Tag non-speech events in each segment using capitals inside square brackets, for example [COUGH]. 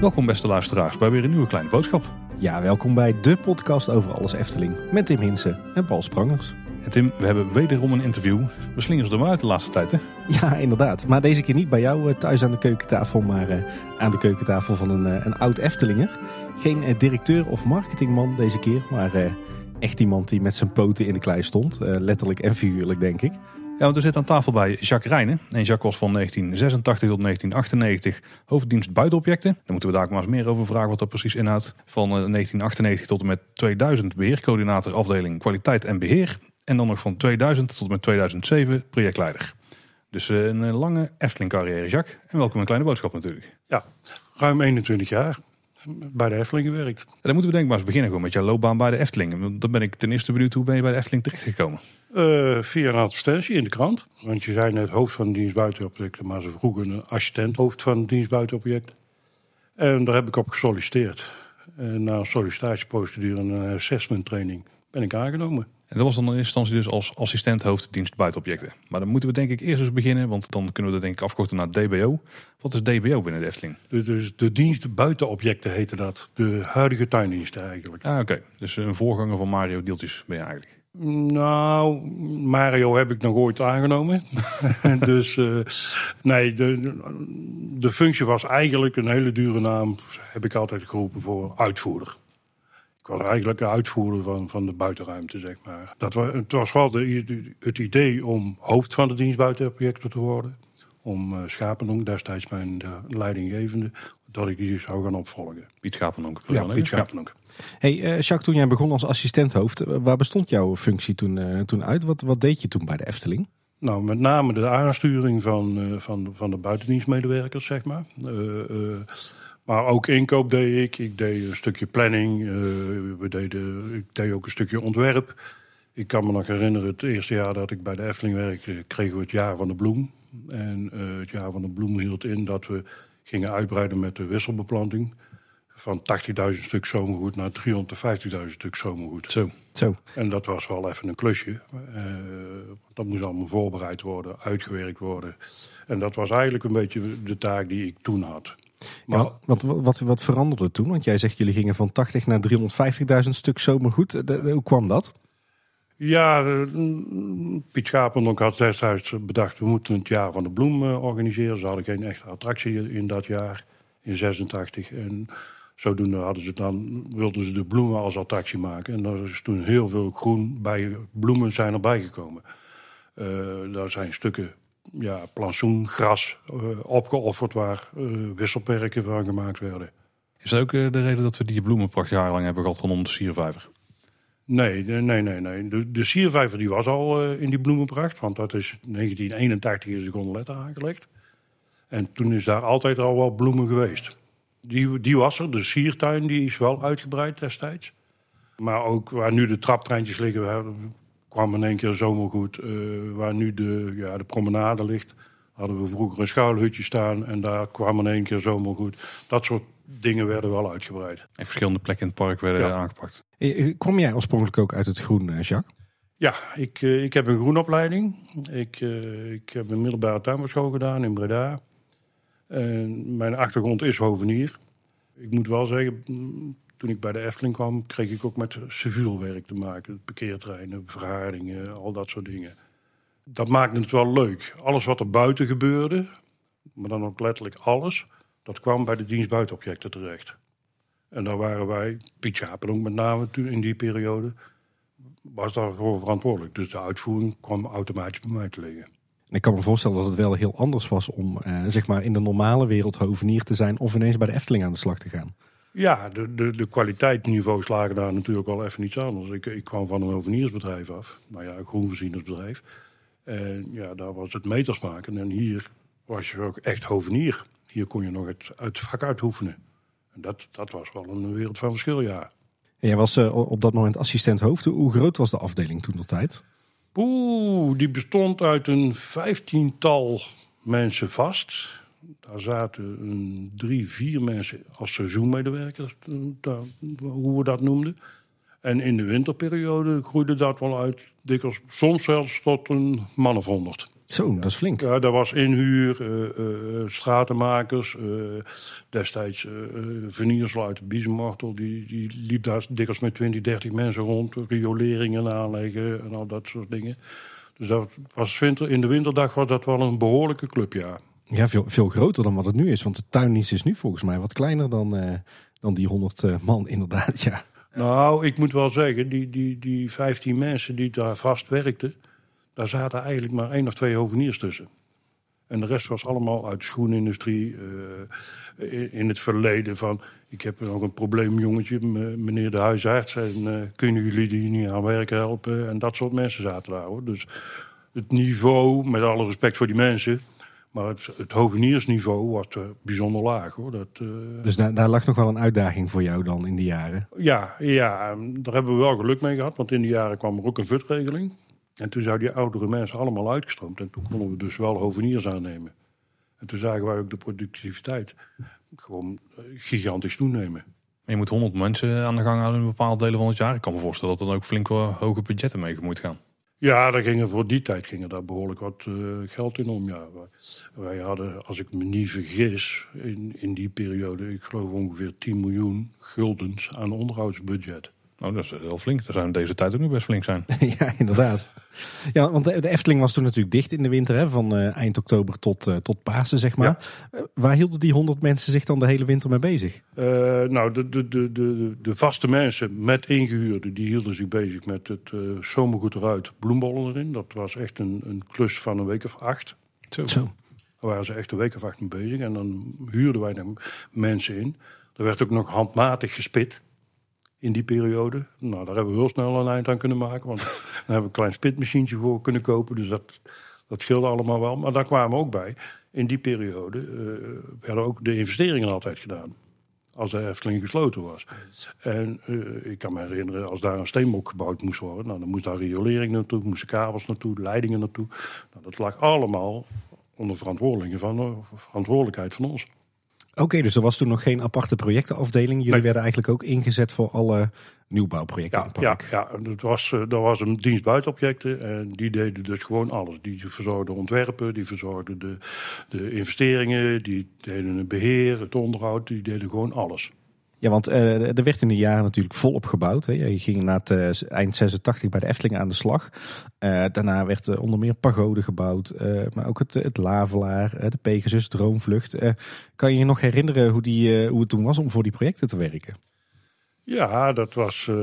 Welkom beste luisteraars bij weer een nieuwe kleine boodschap. Ja, welkom bij de podcast over alles Efteling met Tim Hinsen en Paul Sprangers. En Tim, we hebben wederom een interview. We slingen ze er maar uit de laatste tijd, hè? Ja, inderdaad. Maar deze keer niet bij jou eh, thuis aan de keukentafel, maar eh, aan de keukentafel van een, eh, een oud Eftelinger. Geen directeur of marketingman deze keer, maar echt iemand die met zijn poten in de klei stond. Eh, letterlijk en figuurlijk, denk ik. Ja, want er zit aan tafel bij Jacques Rijnen. En Jacques was van 1986 tot 1998 hoofddienst buitenobjecten. Daar moeten we daar maar eens meer over vragen wat dat precies inhoudt. Van 1998 eh, tot en met 2000 beheercoördinator afdeling kwaliteit en beheer. En dan nog van 2000 tot en met 2007 projectleider. Dus eh, een lange Efteling carrière Jacques. En welkom een kleine boodschap natuurlijk. Ja, ruim 21 jaar bij de Efteling gewerkt. En dan moeten we denk ik maar eens beginnen gewoon met jouw loopbaan bij de Efteling. Want dan ben ik ten eerste benieuwd, hoe ben je bij de Efteling terechtgekomen? Uh, via een advertentie in de krant. Want je zei net hoofd van dienst buitenobjecten, maar ze vroegen een assistent hoofd van dienst buitenobjecten. En daar heb ik op gesolliciteerd. En na een sollicitatieprocedure en een assessment training ben ik aangenomen. En dat was dan in eerste instantie dus als assistent hoofddienst buitenobjecten. Maar dan moeten we denk ik eerst eens beginnen, want dan kunnen we dat denk ik afkorten naar DBO. Wat is DBO binnen de Efteling? Dus de, dienst buitenobjecten heette dat. De huidige tuindiensten eigenlijk. Ah, oké. Dus eh, een voorganger van Mario Deeltjes ben je eigenlijk. Nou, Mario heb ik nog ooit aangenomen. [LAUGHS] dus eh, nee, de, de functie was eigenlijk een hele dure naam, heb ik altijd geroepen voor uitvoerder was eigenlijk een uitvoeren van, van de buitenruimte, zeg maar. Dat was, het was wel het idee om hoofd van de dienst buitenprojecten te worden. Om uh, Schapendonk, destijds mijn de leidinggevende, dat ik die zou gaan opvolgen. Piet Schapendonk. Ja, Piet Schapendonk. Hey, eh, Jacques, toen jij begon als assistenthoofd, eh, waar bestond jouw functie toen, toen uit? Wat, wat deed je toen bij de Efteling? Nou, met name de aansturing van, van, van de buitendienstmedewerkers, zeg maar. Maar ook inkoop deed ik. Ik deed een stukje planning. Eh, we deden, ik deed ook een stukje ontwerp. Ik kan me nog herinneren, het eerste jaar dat ik bij de Efteling werkte, kregen we het jaar van de bloem. En eh, het jaar van de bloem hield in dat we gingen uitbreiden met de wisselbeplanting. Van 80.000 stuk zomergoed naar 350.000 stuk zomergoed. Zo. Zo. En dat was wel even een klusje. Eh, dat moest allemaal voorbereid worden, uitgewerkt worden. En dat was eigenlijk een beetje de taak die ik toen had. Maar... Ja, wat, wat, wat veranderde toen? Want jij zegt jullie gingen van 80 naar 350.000 stuk zomergoed. De, hoe kwam dat? Ja, mm, Piet Schapendonk had destijds bedacht... we moeten het jaar van de bloem eh, organiseren. Ze hadden geen echte attractie in dat jaar, in 86. En zodoende hadden ze dan, wilden ze de bloemen als attractie maken. En er is toen heel veel groen bij bloemen zijn erbij gekomen. Uh, daar zijn stukken ja, gras eh, opgeofferd waar eh, wisselperken van gemaakt werden. Is dat ook eh, de reden dat we die bloemenpracht jarenlang hebben gehad rondom de siervijver? Nee, nee, nee, nee. De, de siervijver die was al in die bloemenpracht. Want dat is 1981 is de grondletter aangelegd. En toen is daar altijd al wel bloemen geweest. Die, die was er. De siertuin die is wel uitgebreid destijds. Maar ook waar nu de traptreintjes liggen, kwam in één keer zomergoed. Uh, waar nu de, ja, de promenade ligt, hadden we vroeger een schuilhutje staan. En daar kwam in één keer goed. Dat soort dingen werden wel uitgebreid. En verschillende plekken in het park werden aangepakt. Eh, eh, Kom jij oorspronkelijk ook uit het groen, Jacques? Ja, ik, ik heb een groenopleiding. Ik, ik heb een middelbare tuinbouwschool gedaan in Breda. En mijn achtergrond is hovenier. Ik moet wel zeggen, toen ik bij de Efteling kwam, kreeg ik ook met civiel werk te maken. Parkeertreinen, verharingen, al dat soort dingen. Dat maakte het wel leuk. Alles wat er buiten gebeurde, maar dan ook letterlijk alles, dat kwam bij de dienst buitenobjecten terecht. En daar waren wij, Piet Schapen met name toen in die periode, was daarvoor verantwoordelijk. Dus de uitvoering kwam automatisch bij mij te liggen. En ik kan me voorstellen dat het wel heel anders was om eh, zeg maar in de normale wereld hovenier te zijn of ineens bij de Efteling aan de slag te gaan. Ja, de, de, de kwaliteitsniveaus lagen daar natuurlijk wel even iets anders. Ik, ik kwam van een hoveniersbedrijf af, nou ja, een groenvoorzienersbedrijf. En ja, daar was het meters maken. En hier was je ook echt hovenier. Hier kon je nog het, het vak uitoefenen. En dat, dat was wel een wereld van verschil, ja. En jij was eh, op dat moment assistent hoofd. Hoe groot was de afdeling toen dat tijd? Oeh, die bestond uit een vijftiental mensen vast. Daar zaten een, drie, vier mensen als seizoenmedewerkers, hoe we dat noemden. En in de winterperiode groeide dat wel uit, dikwijls, soms zelfs tot een man of honderd. Zo, dat is flink. Ja, dat was inhuur, eh, eh, eh, stratenmakers, destijds uh, verniersluiten, Biesemortel, die, die liep daar dikwijls met 20, 30 mensen rond, rioleringen aanleggen en al dat soort dingen. Dus dat was winter, in de winterdag was dat wel een behoorlijke clubjaar. Ja, veel, veel groter dan wat het nu is. Want de tuindienst is nu volgens mij wat kleiner dan, eh, dan die 100 eh, man, [LAUGHS] inderdaad. Ja. Nou, ik moet wel zeggen, die, die, die 15 mensen die daar vast werkten, daar zaten eigenlijk maar één of twee hoveniers tussen. En de rest was allemaal uit de schoenindustrie. Eh, in het verleden van. Ik heb nog een probleem, jongetje, meneer de huisarts. En kunnen jullie die niet aan werk helpen? En dat soort mensen zaten daar hoor. Dus het niveau, met alle respect voor die mensen. Maar het, hoveniersniveau was eh, bijzonder laag. Hoor. Dat, eh, Dus daar, lag nog wel een uitdaging voor jou dan in die jaren? Ja, ja, ehm, daar hebben we wel geluk mee gehad. Want in die jaren kwam er ook een futregeling. En toen zouden die oudere mensen allemaal uitgestroomd. En toen konden we dus wel hoveniers aannemen. En toen zagen wij ook de productiviteit gewoon eh, gigantisch toenemen. je moet 100 mensen aan de gang houden in bepaalde delen van het jaar. Ik kan me voorstellen dat er dan ook flink hoge budgetten mee moet gaan. Ja, daar gingen voor die tijd gingen daar behoorlijk wat eh, geld in om. Ja. Wij, hadden, als ik me niet vergis, in, in die periode, ik geloof ongeveer 10 miljoen guldens aan onderhoudsbudget. Oh, dat is heel flink. Daar zijn deze tijd ook nog best flink zijn. [LAUGHS] ja, inderdaad. Ja, want de Efteling was toen natuurlijk dicht in de winter, hè, van eh, eind oktober tot, uh, tot Pasen, zeg maar. Eh, waar hielden die honderd mensen zich dan de hele winter mee bezig? nou, de, de, de, de, de vaste mensen met ingehuurden, die hielden zich bezig met het zomergoed eruit, bloembollen erin. Dat was echt een, een klus van een week of acht. Zo. Zo. Daar waren ze echt een week of acht mee bezig. En dan huurden wij dan mensen in. Er werd ook nog handmatig gespit in die periode. Nou, daar hebben we heel snel een eind aan kunnen maken. Want [LAUGHS] daar hebben we een klein spitmachientje voor kunnen kopen. Dus dat, dat scheelde allemaal wel. Maar daar kwamen we ook bij. In die periode uh, werden ook de investeringen altijd gedaan. Als de Efteling gesloten was. En eh, ik kan me herinneren, als daar een steenbok gebouwd moest worden. Nou, dan moest daar riolering naartoe, moesten kabels naartoe, leidingen naartoe. Nou, dat lag allemaal onder verantwoordelijkheid van, eh, verantwoordelijkheid van ons. Oké, dus er was toen nog geen aparte projectenafdeling. Jullie werden eigenlijk ook ingezet voor alle nieuwbouwprojecten. Ja, in het park. ja, ja. Dat, was, eh, dat was een dienst buitenobjecten. En die deden dus gewoon alles. Die verzorgden ontwerpen, die verzorgden de, de investeringen, die deden het beheer, het onderhoud, die deden gewoon alles. Ja, want eh, er werd in de jaren natuurlijk volop gebouwd. Hè. Je ging na het eh, eind 86 bij de Efteling aan de slag. Eh, daarna werd onder meer pagode gebouwd, maar ook het, het Lavelaar, de Pegasus, Droomvlucht. kan je je nog herinneren hoe, die, hoe het toen was om voor die projecten te werken? Ja, dat was eh,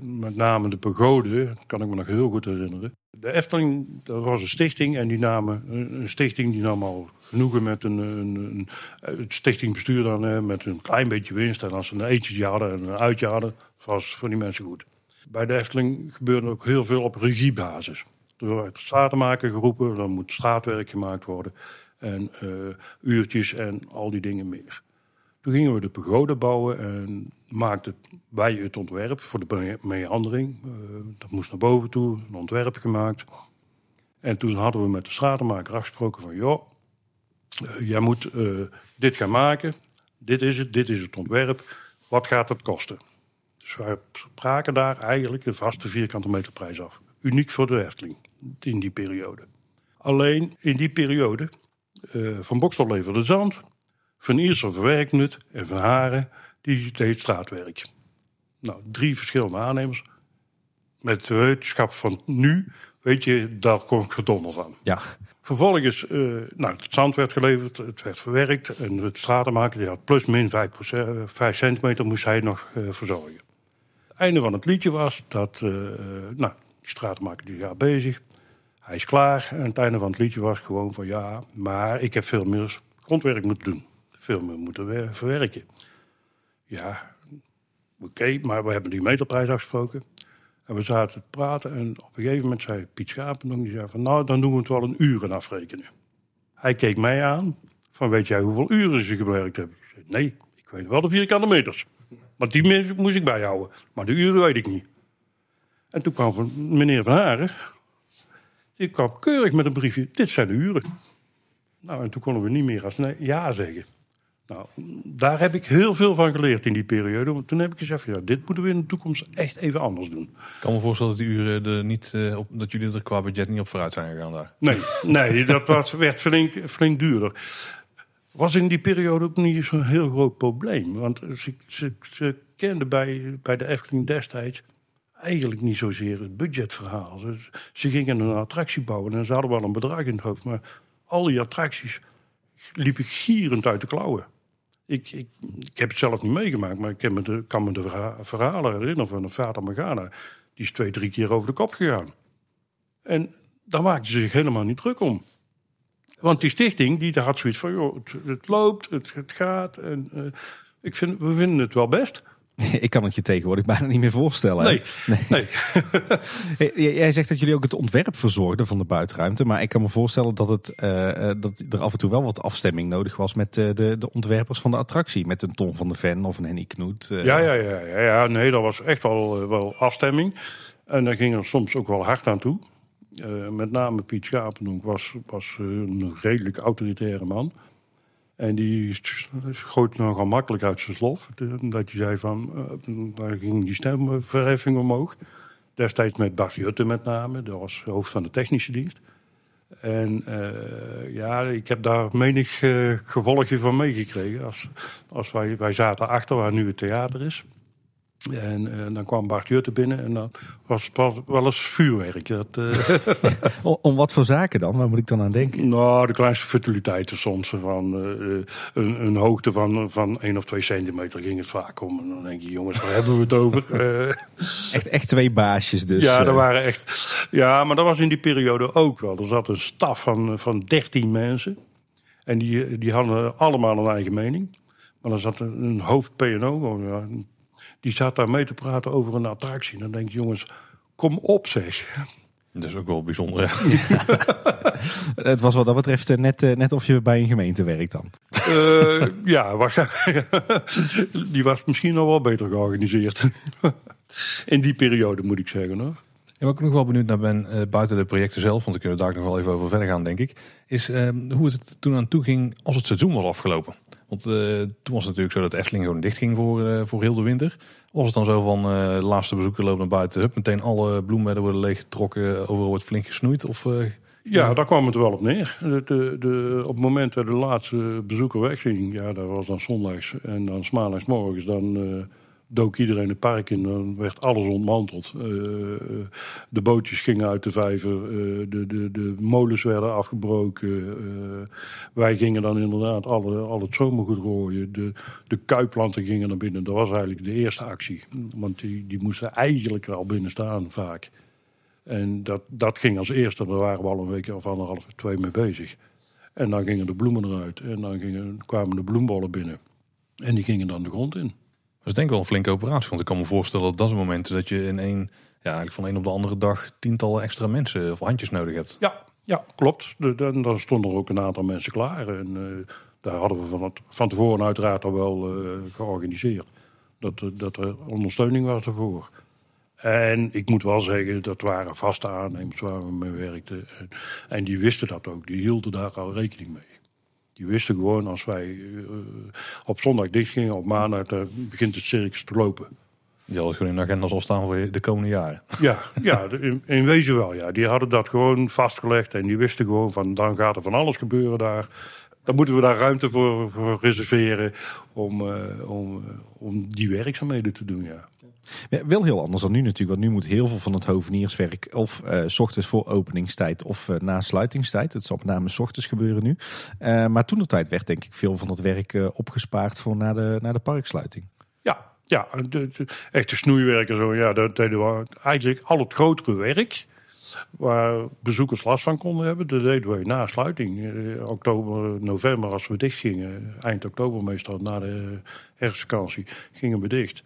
met name de pagode, dat kan ik me nog heel goed herinneren. De Efteling, dat was een stichting en die namen, een stichting die nam al genoegen met een, een, een, een stichtingbestuur dan, met een klein beetje winst. En als ze een eetje hadden en een uitje hadden, was voor die mensen goed. Bij de Efteling gebeurde ook heel veel op regiebasis. Er werd stratenmaker geroepen, dan moet straatwerk gemaakt worden en eh, uurtjes en al die dingen meer. Toen gingen we de pagode bouwen en maakten wij het ontwerp voor de meandering. Eh, dat moest naar boven toe, een ontwerp gemaakt. En toen hadden we met de stratenmaker afgesproken van... joh, eh, jij moet eh, dit gaan maken, dit is het, dit is het ontwerp, wat gaat het kosten? Dus wij spraken daar eigenlijk een vaste vierkante meter prijs af. Uniek voor de Hefteling in die periode. Alleen in die periode, Van Bokstel leverde zand... Van Ierse verwerkt en Van Haren die straatwerk. Nou, drie verschillende aannemers. Met de wetenschap van nu weet je, daar kom ik gedonder van. Ja. Vervolgens, eh, nou, het zand werd geleverd, het werd verwerkt. En het stratenmaker die had plus min 5, 5 eh, centimeter moest hij nog eh, verzorgen. Het einde van het liedje was dat, uh, nou, die stratenmaker die gaat bezig. Hij is klaar. En het einde van het liedje was gewoon van ja, maar ik heb veel meer grondwerk moeten doen veel meer moeten verwerken. Ja, oké, maar we hebben die meterprijs afgesproken. En we zaten te praten en op een gegeven moment zei Piet Schapendonk... die zei van, nou, dan doen we het wel een uren afrekenen. Hij keek mij aan van, weet jij hoeveel uren ze gewerkt hebben? Ik zei, nee, ik weet wel de vierkante meters. Maar die moest ik bijhouden. Maar de uren weet ik niet. En toen kwam van, meneer Van Haren... die kwam keurig met een briefje, dit zijn de uren. Nou, en toen konden we niet meer als nee, ja zeggen. Nou, daar heb ik heel veel van geleerd in die periode. Want toen heb ik gezegd, ja, dit moeten we in de toekomst echt even anders doen. Ik kan me voorstellen dat, die uren er niet, eh, jullie er qua budget niet op vooruit zijn gegaan daar. Nee, nee dat was, werd flink, flink duurder. Was in die periode ook niet zo'n heel groot probleem. Want ze, ze, ze kenden bij, bij de Efteling destijds eigenlijk niet zozeer het budgetverhaal. Ze, ze gingen een attractie bouwen en ze hadden wel een bedrag in het hoofd. Maar al die attracties liep ik gierend uit de klauwen. Ik, ik, ik, heb het zelf niet meegemaakt, maar ik kan me de, kan me de verhalen herinneren van een vader Magana, Die is twee, drie keer over de kop gegaan. En daar maakten ze zich helemaal niet druk om. Want die stichting die had zoiets van: joh, het, loopt, het, gaat. En, eh, ik vind, we vinden het wel best. [LAUGHS] Ik kan het je tegenwoordig bijna niet meer voorstellen. Nee. nee. [LAUGHS] Jij zegt dat jullie ook het ontwerp verzorgden van de buitenruimte. Maar ik kan me voorstellen dat, het, eh, eh, dat er af en toe wel wat afstemming nodig was met eh, de, de ontwerpers van de attractie. Met een Ton van de Ven of een Henny Knoet. Ja, ja, ja, ja, ja, Nee, dat was echt wel, wel afstemming. En daar ging er soms ook wel hard aan toe. met name Piet Schapenhoek was, was een redelijk autoritaire man. En die schoot nogal makkelijk uit zijn slof. Dat hij zei van, eh, daar ging die stemverheffing omhoog. Destijds met Bart Jutte met name, dat was hoofd van de technische dienst. En eh, ja, ik heb daar menig uh, gevolgje van meegekregen. Als, als wij, wij zaten achter waar nu het theater is. En, eh, dan kwam Bart Jutte binnen en dat was wel eens vuurwerk. Dat, eh, [LAUGHS] om wat voor zaken dan? Waar moet ik dan aan denken? Nou, de kleinste futiliteiten soms. Van, eh, een, een, hoogte van, van 1 of 2 centimeter ging het vaak om. En dan denk je, jongens, waar hebben we het over? [LAUGHS] echt, echt twee baasjes dus. Ja, dat waren echt, ja, maar dat was in die periode ook wel. Er zat een staf van, van 13 mensen. En die, die hadden allemaal een eigen mening. Maar er zat een, hoofd PNO, een die zat daar mee te praten over een attractie. Dan denk je, jongens, kom op zeg. Dat is ook wel bijzonder. [LAUGHS] het was wat dat betreft eh, net, eh, net of je bij een gemeente werkt dan. Eh, ja, waarschijnlijk. [LAUGHS] die was misschien nog wel beter georganiseerd. [LAUGHS] In die periode moet ik zeggen hoor. En wat ik nog wel benieuwd naar ben, buiten de projecten zelf, want we kunnen daar nog wel even over verder gaan, denk ik, is ehm, hoe het toen aan toe ging als het seizoen was afgelopen. Want eh, toen was het natuurlijk zo dat Efteling gewoon dicht ging voor, eh, voor heel de winter. Was het dan zo van uh, laatste bezoeker lopen naar buiten, hup, meteen alle bloemedden worden leeggetrokken, overal wordt flink gesnoeid? Of, ja, daar kwam het wel op neer. De, de, op het moment dat de laatste bezoeker wegging, ja, dat was dan zondags en dan maandagsmorgens, dan dook iedereen het park in. Dan werd alles ontmanteld. Eh, de bootjes gingen uit de vijver. Eh, de, de, de, molens werden afgebroken. Eh, wij gingen dan inderdaad alle, al het zomergoed gooien. De, de kuiplanten gingen naar binnen. Dat was eigenlijk de eerste actie. Want die, die moesten eigenlijk er al binnen staan vaak. En dat, dat ging als eerste. Daar waren we al een week of anderhalf, twee mee bezig. En dan gingen de bloemen eruit. En dan gingen, kwamen de bloembollen binnen. En die gingen dan de grond in is denk ik wel een flinke operatie. Want ik kan me voorstellen dat dat een moment is dat je in één, ja, eigenlijk van één op de andere dag tientallen extra mensen eh, of handjes nodig hebt. Ja, ja klopt. En dan stonden er ook een aantal mensen klaar. En eh, daar hadden we van, van tevoren uiteraard al wel eh, georganiseerd. Dat, dat er ondersteuning was ervoor. En ik moet wel zeggen, dat waren vaste aannemers waar we mee werkten. En die wisten dat ook, die hielden daar al rekening mee. Die wisten gewoon als wij eh, op zondag dicht gingen, op maandag begint het circus te lopen. Die hadden gewoon in de agenda al staan voor de komende jaren. Ja, [LAUGHS] ja in, in, wezen wel. Ja. Die hadden dat gewoon vastgelegd en die wisten gewoon van dan gaat er van alles gebeuren daar. Dan moeten we daar ruimte voor, voor reserveren om, eh, om, eh, om die werkzaamheden te doen. Ja. Ja, wel heel anders dan nu natuurlijk. Want nu moet heel veel van het hovenierswerk of eh, s ochtends voor openingstijd of uh, na sluitingstijd. Het zal met name s ochtends gebeuren nu. Eh, maar toen de tijd werd denk ik veel van dat werk opgespaard voor na de, na de parksluiting. Ja, ja de, de echte snoeiwerken zo. Ja, dat deden we eigenlijk al het grotere werk waar bezoekers last van konden hebben. Dat deden we na sluiting, oktober, november, als we dicht gingen. Eind oktober meestal, na de herfstvakantie, gingen we dicht.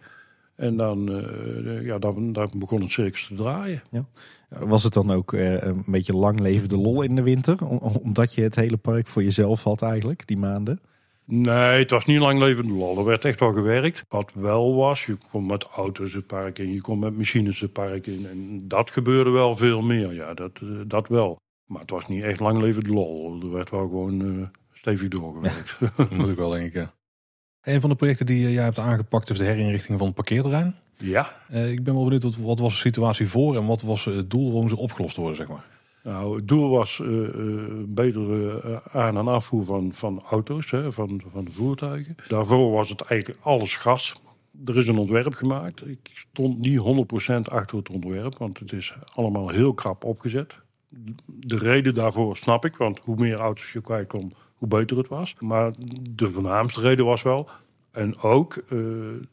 En dan, eh, eh, ja, dan, dan begon het circus te draaien. Ja. Was het dan ook eh, een beetje lang levende lol in de winter? Om, omdat je het hele park voor jezelf had eigenlijk, die maanden? Nee, het was niet lang levende lol. Er werd echt wel gewerkt. Wat wel was, je kon met auto's het park in, je kon met machines het park in. En dat gebeurde wel veel meer, ja, dat, dat wel. Maar het was niet echt lang levende lol. Er werd wel gewoon stevig doorgewerkt. [LAUGHS] moet ik wel denken. Een van de projecten die eh, jij hebt aangepakt is de herinrichting van het parkeerterrein. Ja. Eh, ik ben wel benieuwd, wat, wat was de situatie voor en wat was eh, het doel waarom ze opgelost worden, zeg maar? Nou, het doel was uh, betere aan- en afvoer van, van auto's, hè, van, van voertuigen. Daarvoor was het eigenlijk alles gas. Er is een ontwerp gemaakt. Ik stond niet 100% achter het ontwerp, want het is allemaal heel krap opgezet. De reden daarvoor snap ik, want hoe meer auto's je kwijt kon, hoe beter het was. Maar de voornaamste reden was wel, en ook, eh,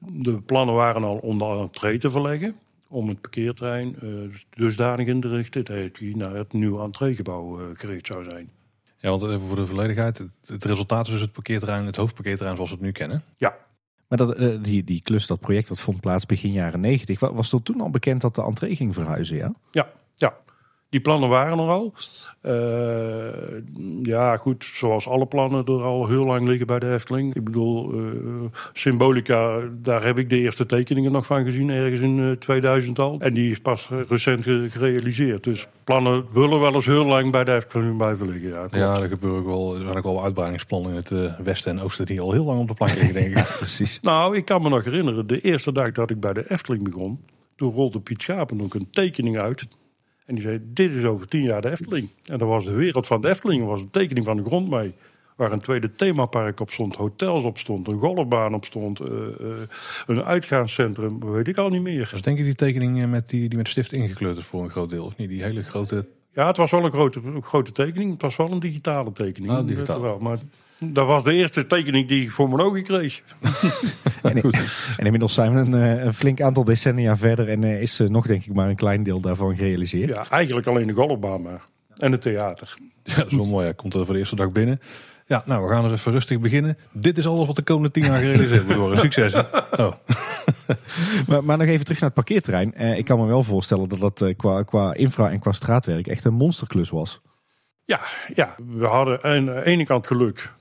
de plannen waren al om de entree te verleggen. Om het parkeerterrein uh, eh, dusdanig in te richten dat hij naar het nieuwe entreegebouw uh, zou zijn. Ja, want even voor de volledigheid. Het, resultaat is dus het parkeerterrein, het hoofdparkeerterrein zoals we het nu kennen. Ja. Maar dat, die, die klus, dat project, dat vond plaats begin jaren 90. Was er toen al bekend dat de entree ging verhuizen, ja? Ja, ja. Die plannen waren er al. Eh, ja, goed, zoals alle plannen er al heel lang liggen bij de Efteling. Ik bedoel, eh, Symbolica, daar heb ik de eerste tekeningen nog van gezien, ergens in uh, eh, 2000 al. En die is pas recent gerealiseerd. Dus plannen willen wel eens heel lang bij de Efteling blijven liggen. Ja, ja er, gebeuren wel, er zijn ook wel uitbreidingsplannen in het westen en oosten die al heel lang op de plank liggen, denk ik. [LAUGHS] Precies. Nou, ik kan me nog herinneren, de eerste dag dat ik bij de Efteling begon, toen rolde Piet Schapen ook een tekening uit en die zei, dit is over tien jaar de Efteling. En dan was de wereld van de Efteling, was een tekening van de grond mee. Waar een tweede themapark op stond, hotels op stond, een golfbaan op stond, eh, eh, een uitgaanscentrum, weet ik al niet meer. Dus denk je die tekening met die, die met stift ingekleurd is voor een groot deel, of niet? Die hele grote... Ja, het was wel een grote, grote tekening. Het was wel een digitale tekening. Ah, digitaal. Wel, maar dat was de eerste tekening die ik voor mijn ogen kreeg. [LAUGHS] en, inmiddels zijn we eh, een, flink aantal decennia verder en eh, is eh, nog denk ik maar een klein deel daarvan gerealiseerd. Ja, eigenlijk alleen de golfbaan maar. En het theater. Ja, dat is wel mooi. Hij komt er voor de eerste dag binnen. Ja, nou, we gaan eens even rustig beginnen. Dit is alles wat de komende tien jaar gerealiseerd moet worden. Succes. [LAUGHS] Oh. maar, maar nog even terug naar het parkeerterrein. Eh, ik kan me wel voorstellen dat dat qua, qua infra en qua straatwerk echt een monsterklus was. Ja, ja, we hadden aan de ene kant geluk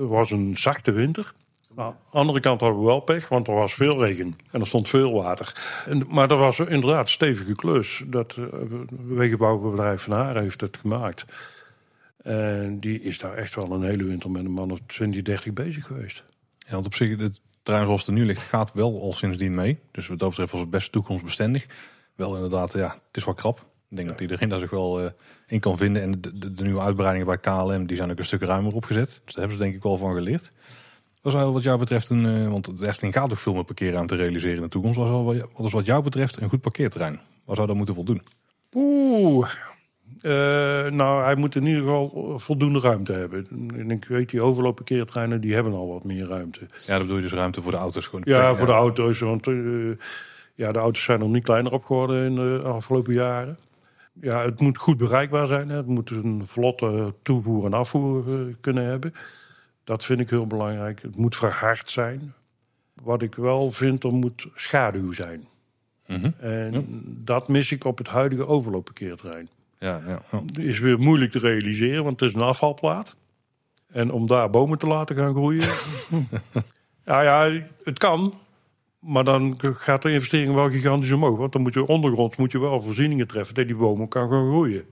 het was een zachte winter. aan de andere kant hadden we wel pech, want er was veel regen en er stond veel water. En, maar dat was inderdaad stevige klus. Dat uh, wegenbouwbedrijf Van Haar heeft het gemaakt. En die is daar echt wel een hele winter met een man of 20, 30 bezig geweest. Ja, want op zich, het terrein zoals het er nu ligt, gaat wel al sindsdien mee. Dus wat dat betreft was het best toekomstbestendig. Wel inderdaad, ja, het is wel krap. Ik denk dat iedereen daar zich wel... Eh, in kan vinden. En de, nieuwe uitbreidingen bij KLM die zijn ook een stuk ruimer opgezet. Dus daar hebben ze denk ik wel van geleerd. Was wel wat jou betreft een, uh, want de Efteling gaat ook veel meer parkeerruimte realiseren in de toekomst. Was wel wat, is wat jou betreft een goed parkeerterrein. Waar zou dat moeten voldoen? Oeh, eh, nou, hij moet in ieder geval voldoende ruimte hebben. En ik weet, die overloopparkeertreinen die hebben al wat meer ruimte. Ja, dat bedoel je dus ruimte voor de auto's gewoon. Ja, voor de auto's, want eh, ja, de auto's zijn nog niet kleiner op geworden in de afgelopen jaren ja, het moet goed bereikbaar zijn. Hè. Het moet een vlotte toevoer en afvoer eh, kunnen hebben. Dat vind ik heel belangrijk. Het moet verhard zijn. Wat ik wel vind, er moet schaduw zijn. Mhm. En dat mis ik op het huidige overloopparkeerterrein. Ja, ja. Is weer moeilijk te realiseren, want het is een afvalplaat. En om daar bomen te laten gaan groeien. [LAUGHS] ja, ja, het kan. Maar dan gaat de investering wel gigantisch omhoog. Want dan moet je ondergronds moet je wel voorzieningen treffen dat die bomen kan gaan groeien.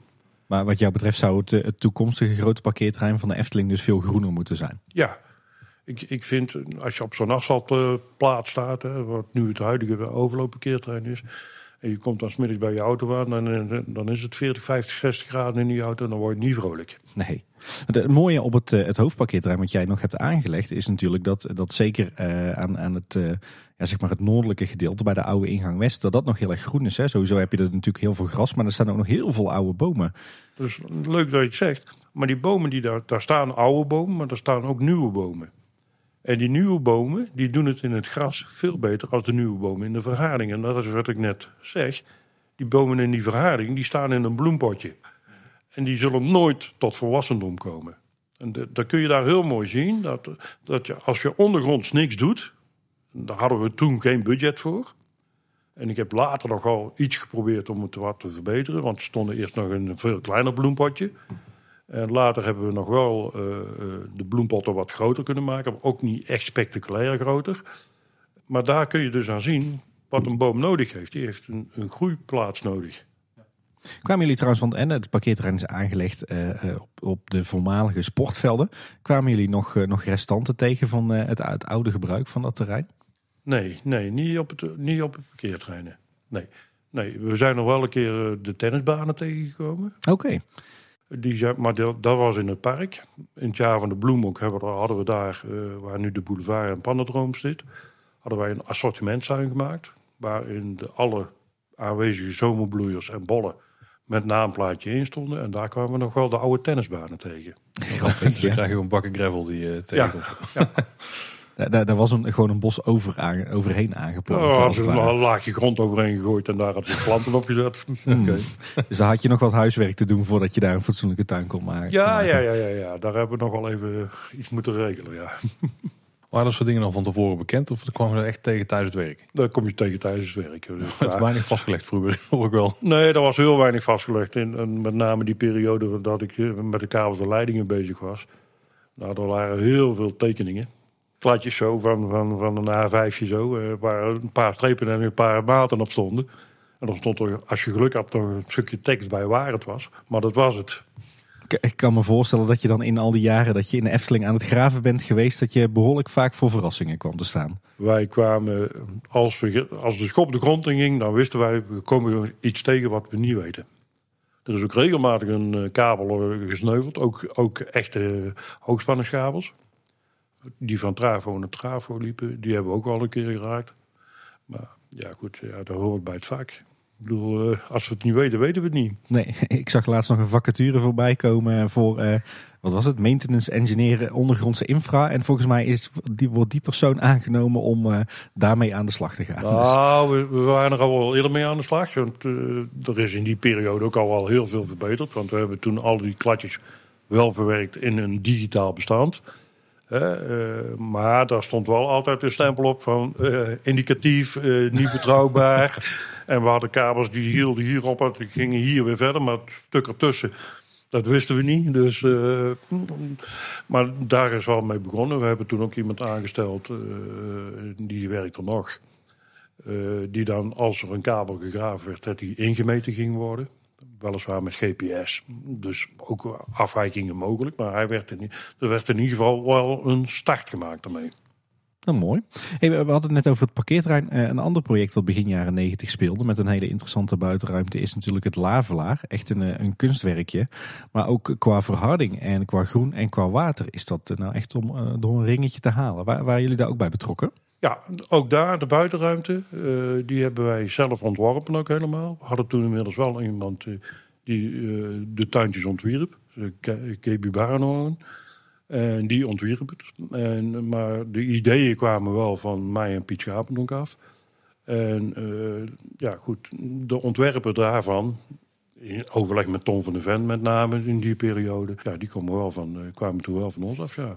Maar wat jou betreft zou het, eh, het toekomstige grote parkeerterrein van de Efteling dus veel groener moeten zijn. Ja, ik, ik vind als je op zo'n asfaltplaat staat, hè, wat nu het huidige overloopparkeerterrein is en je komt dan smiddags bij je auto aan en dan is het 40, 50, 60 graden in die auto en dan word je niet vrolijk. Nee. Het mooie op het, eh, het hoofdparkeerterrein wat jij nog hebt aangelegd is natuurlijk dat, dat zeker eh, aan, aan het, eh, ja, zeg maar het noordelijke gedeelte bij de oude ingang West, dat dat nog heel erg groen is. Hè. Sowieso heb je er natuurlijk heel veel gras, maar er staan ook nog heel veel oude bomen. Dus leuk dat je het zegt. Maar die bomen die daar, daar staan oude bomen, maar daar staan ook nieuwe bomen. En die nieuwe bomen, die doen het in het gras veel beter als de nieuwe bomen in de verharding. En dat is wat ik net zeg. Die bomen in die verharding, die staan in een bloempotje. En die zullen nooit tot volwassendom komen. En dan kun je daar heel mooi zien dat, dat je, als je ondergronds niks doet, daar hadden we toen geen budget voor. En ik heb later nogal iets geprobeerd om het wat te verbeteren, want ze stonden eerst nog in een veel kleiner bloempotje. En later hebben we nog wel eh, eh, de bloempotten wat groter kunnen maken. Maar ook niet echt spectaculair groter. Maar daar kun je dus aan zien wat een boom nodig heeft. Die heeft een, een groeiplaats nodig. Kwamen jullie trouwens, want en het parkeerterrein is aangelegd eh, op, op, de voormalige sportvelden. Kwamen jullie nog, nog restanten tegen van het, oude gebruik van dat terrein? Nee, nee niet, op het, niet op het parkeerterrein. Nee. nee, we zijn nog wel een keer de tennisbanen tegengekomen. Oké. Die, maar dat, was in het park. In het jaar van de bloem hadden we daar, eh, waar nu de boulevard en Pannendroom zit, hadden wij een assortimentstuin gemaakt. Waarin de alle aanwezige zomerbloeiers en bollen met naamplaatje in stonden. En daar kwamen we nog wel de oude tennisbanen tegen. Ja, [LAUGHS] dus dan krijg je een bakken gravel die eh, je tegenkomt. ja. [LAUGHS] Daar, daar, was een, gewoon een bos over, overheen aangeplant. Oh, als er een laagje grond overheen gegooid en daar had je planten op gezet. [LAUGHS] Hmm. Dus daar had je nog wat huiswerk te doen voordat je daar een fatsoenlijke tuin kon maken. Ja, ja, ja, ja, ja. daar hebben we nog wel even iets moeten regelen. Ja. [LAUGHS] Waren dat soort dingen al van tevoren bekend of kwam je er echt tegen thuis het werk? Daar kom je tegen thuis het werk. Dus eh, [LAUGHS] was weinig vastgelegd vroeger, hoor ik wel. Nee, dat was heel weinig vastgelegd. En, met name die periode dat ik eh, met de kabels en leidingen bezig was. Nou, er waren heel veel tekeningen kladjes zo van, van, van een A5'tje zo, eh, waar een paar strepen en een paar maten op stonden. En dan stond er, als je geluk had, nog een stukje tekst bij waar het was. Maar dat was het. Ik kan me voorstellen dat je dan in al die jaren dat je in de Efteling aan het graven bent geweest, dat je behoorlijk vaak voor verrassingen kwam te staan. Wij kwamen, als, we, als de schop de grond in dan wisten wij, we komen iets tegen wat we niet weten. Er is ook regelmatig een eh, kabel eh, gesneuveld, ook, ook echte hoogspanningskabels. Die van Travo naar Travo liepen, die hebben we ook al een keer geraakt. Maar ja, goed, ja, dat hoort bij het vak. Ik bedoel, eh, als we het niet weten, weten we het niet. Nee, [LAUGHS] ik zag laatst nog een vacature voorbij komen voor, eh, wat was het, maintenance engineer eh, ondergrondse infra. En volgens mij is, die, wordt die persoon aangenomen om daarmee aan de slag te gaan. Dus- nou, we, we waren er al wel eerder mee aan de slag. Want er is in die periode ook al wel heel veel verbeterd. Want we hebben toen al die kladjes wel verwerkt in een digitaal bestand. Eh, maar daar stond wel altijd een stempel op van eh, indicatief, eh, niet betrouwbaar. [LAUGHS] en we hadden kabels die hielden hierop en die gingen hier weer verder, maar het stuk ertussen... Dat wisten we niet. Dus, maar daar is wel mee begonnen. We hebben toen ook iemand aangesteld, die werkt er nog. die dan, als er een kabel gegraven werd, dat die ingemeten ging worden weliswaar met GPS. Dus ook afwijkingen mogelijk. Maar hij werd in, er werd in ieder geval wel een start gemaakt daarmee. Nou, mooi. we hadden het net over het parkeerterrein. Eh, een ander project wat begin jaren negentig speelde met een hele interessante buitenruimte is natuurlijk het Lavelaar. Echt een, eh, een kunstwerkje. Maar ook qua verharding en qua groen en qua water is dat eh, nou echt om door een ringetje te halen. Waar, waren jullie daar ook bij betrokken? Ja, ook daar, de buitenruimte, eh, die hebben wij zelf ontworpen ook helemaal. We hadden toen inmiddels wel iemand eh, die eh, de tuintjes ontwierp, KB Baranoen. En die ontwierp het. maar de ideeën kwamen wel van mij en Piet Schapendonk af. En ja, goed, de ontwerpen daarvan, in overleg met Tom van de Ven met name in die periode, ja, die komen wel van, kwamen toen wel van ons af, ja.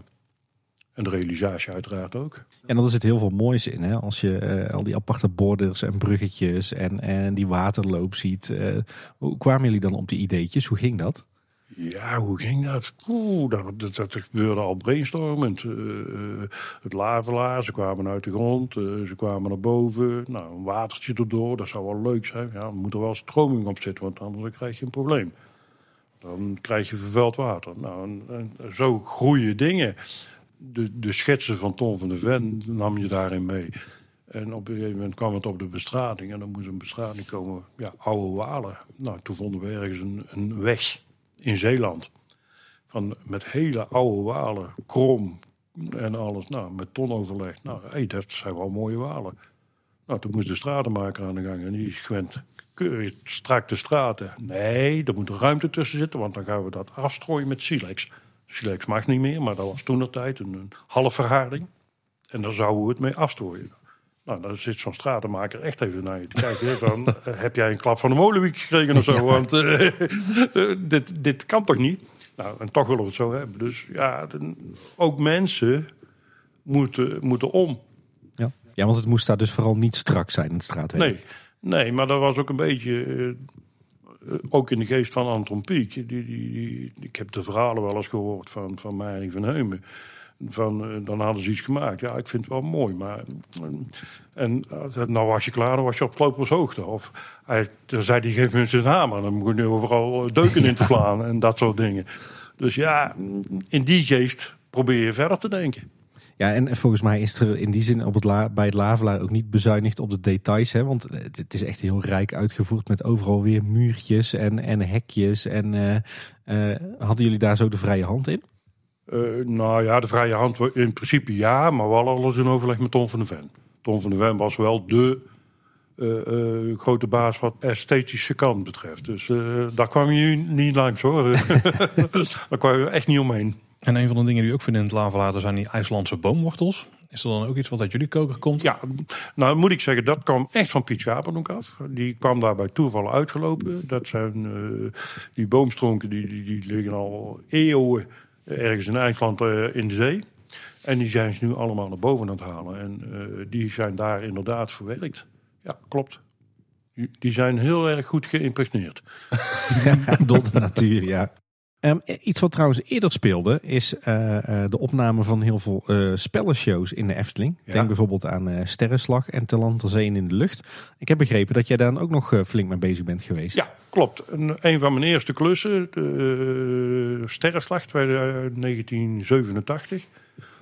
En de realisatie uiteraard ook. En dan zit heel veel moois in. Hè? Als je eh, al die aparte borders en bruggetjes en, en die waterloop ziet. Eh, hoe kwamen jullie dan op die ideetjes? Hoe ging dat? Ja, hoe ging dat? Oeh, dat, gebeurde al brainstormend. Eh, het lavelaar, ze kwamen uit de grond, ze kwamen naar boven. Nou, een watertje erdoor, dat zou wel leuk zijn. Ja, dan moet er wel stroming op zitten, want anders krijg je een probleem. Dan krijg je vervuild water. Nou, zo groeien dingen de, de schetsen van Ton van de Ven nam je daarin mee. En op een gegeven moment kwam het op de bestrating. En dan moest een bestrating komen. Ja, oude walen. Nou, toen vonden we ergens een, een weg in Zeeland. Van, met hele oude walen, krom en alles. Nou, met ton overleg. Nou, dat zijn wel mooie walen. Nou, toen moest de stratenmaker aan de gang. En die gewend keurig strak de straten. Nee, er moet ruimte tussen zitten, want dan gaan we dat afstrooien met silex. Silex mag niet meer, maar dat was toen de tijd een, een verharing En daar zouden we het mee afstrooien. Nou, dan zit zo'n stratenmaker echt even naar je te kijken. Van, [LAUGHS] eh, heb jij een klap van de molenwiek gekregen of zo? [LAUGHS] Want eh, eh, dit, dit kan toch niet? Nou, en toch willen we het zo hebben. Dus ja, ook mensen moeten, moeten om. Ja. ja, want het moest daar dus vooral niet strak zijn in straat straatwerk. Nee, nee maar dat was ook een beetje... Eh, ook in de geest van Anton Pieck. Die, die, ik heb de verhalen wel eens gehoord van, van Meiring van Heumen. Van, eh, dan hadden ze iets gemaakt. Ja, ik vind het wel mooi. Maar, eh, en nou was je klaar, dan was je op lopershoogte. Of hij, dan zei hij, geef me eens een hamer. Dan moet je overal deuken in te slaan [LAUGHS] en dat soort dingen. Dus ja, in die geest probeer je verder te denken. Ja, en volgens mij is er in die zin op het bij het Lavelaar ook niet bezuinigd op de details. Hè? Want het, is echt heel rijk uitgevoerd met overal weer muurtjes en, en hekjes. En eh, eh, hadden jullie daar zo de vrije hand in? Uh, nou ja, de vrije hand in principe ja, maar wel alles in overleg met Tom van de Ven. Tom van de Ven was wel de grote baas wat esthetische kant betreft. Dus daar kwam je niet langs hoor. [LAUGHS] daar kwam je echt niet omheen. En een van de dingen die ook vindt in het lavalader zijn die IJslandse boomwortels. Is er dan ook iets wat uit jullie koker komt? Ja, nou moet ik zeggen, dat kwam echt van Piet Schapenhoek af. Die kwam daar bij toeval uitgelopen. Dat zijn eh, die boomstronken, die, die, die, liggen al eeuwen ergens in IJsland eh, in de zee. En die zijn ze nu allemaal naar boven aan het halen. En eh, die zijn daar inderdaad verwerkt. Ja, klopt. Die zijn heel erg goed geïmpregneerd. [LAUGHS] de natuur, ja. Ehm, eh, iets wat trouwens eerder speelde is eh, eh, de opname van heel veel uh, spellenshows in de Efteling. Denk bijvoorbeeld aan Sterrenslag en Ter in de Lucht. Ik heb begrepen dat jij daar ook nog flink mee bezig bent geweest. Ja, klopt. Een, een van mijn eerste klussen, de, Sterrenslag 1987.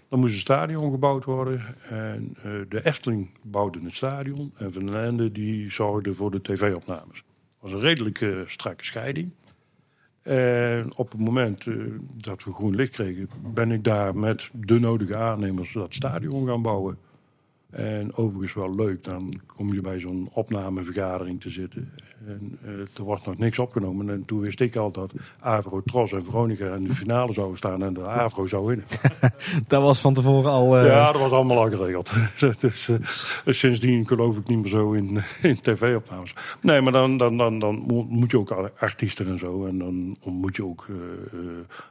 Dan moest een stadion gebouwd worden. En de Efteling bouwde het stadion. En Van den Ende die zorgde voor de tv-opnames. Dat was een redelijke strakke scheiding. En op het moment eh, dat we groen licht kregen, ben ik daar met de nodige aannemers dat stadion gaan bouwen. En overigens wel leuk, dan kom je bij zo'n opnamevergadering te zitten. En, uh, er wordt nog niks opgenomen. En toen wist ik al dat Avro, Tros en Veronica in de finale zouden staan en de Avro zou winnen. [LAUGHS] dat was van tevoren al. Eh, ja, dat was allemaal al geregeld. [LAUGHS] Eh, sindsdien geloof ik niet meer zo in, in tv-opnames. Nee, maar dan, dan, dan, dan moet je ook artiesten en zo. En dan moet je ook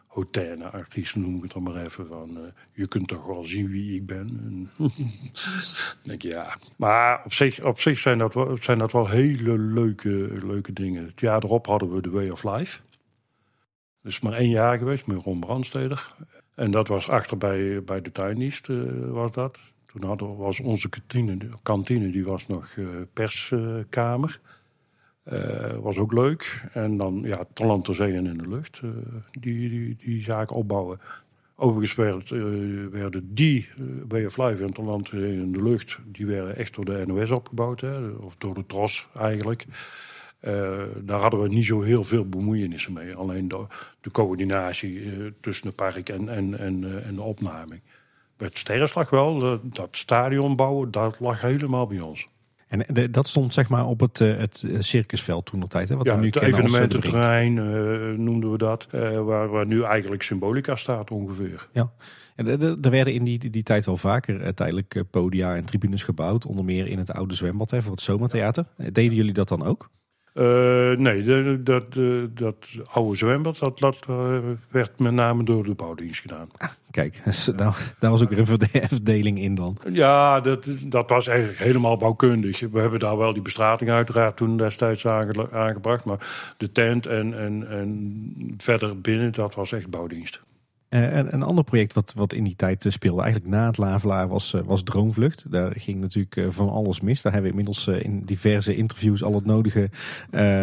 hautaine artiesten, noem ik het dan maar even. Van, eh, je kunt toch wel zien wie ik ben. En [LAUGHS] denk ja. Maar op zich, op zich zijn, dat wel, zijn dat wel hele leuke, leuke dingen. Het jaar erop hadden we The Way of Life. Dat is maar één jaar geweest met Ron Brandsteder. En dat was achter bij, bij de tuinist eh, was dat. Toen hadden, was onze kantine, kantine die was nog eh, perskamer. Uh, was ook leuk. En dan ja, te zee en in de lucht eh, die, die, die zaken opbouwen. Overigens eh, werden die Way of Life en zee en in de lucht... die werden echt door de NOS opgebouwd, hè, of door de TROS eigenlijk... daar hadden we niet zo heel veel bemoeienissen mee. Alleen de, de coördinatie tussen het park en, en, en, en de opname Bij het Sterrenslag wel, dat stadion bouwen, dat lag helemaal bij ons. En dat stond zeg maar op het, eh, het eh, circusveld toen nog tijd. Hè, wat ja, we nu het eh, evenemententerrein noemden we dat. waar, waar nu eigenlijk Symbolica staat ongeveer. Ja. En er werden in die, die tijd wel vaker uh, tijdelijk podia en tribunes gebouwd. Onder meer in het oude zwembad hè, voor het Zomertheater. Deden jullie dat dan ook? Eh, nee, dat, dat oude zwembad dat, dat eh, werd met name door de bouwdienst gedaan. Ah, kijk, [LAUGHS] dus, daar was ook een een [LAUGHS] verdeling in dan. Ja, dat, dat was eigenlijk helemaal bouwkundig. We hebben daar wel die bestrating uiteraard toen destijds aangebracht. Maar de tent en, en, en verder binnen, dat was echt bouwdienst. Eh, en een ander project wat, wat in die tijd eh, speelde, eigenlijk na het Lavelaar, was, eh, was Droomvlucht. Daar ging natuurlijk van alles mis. Daar hebben we inmiddels in diverse interviews al het nodige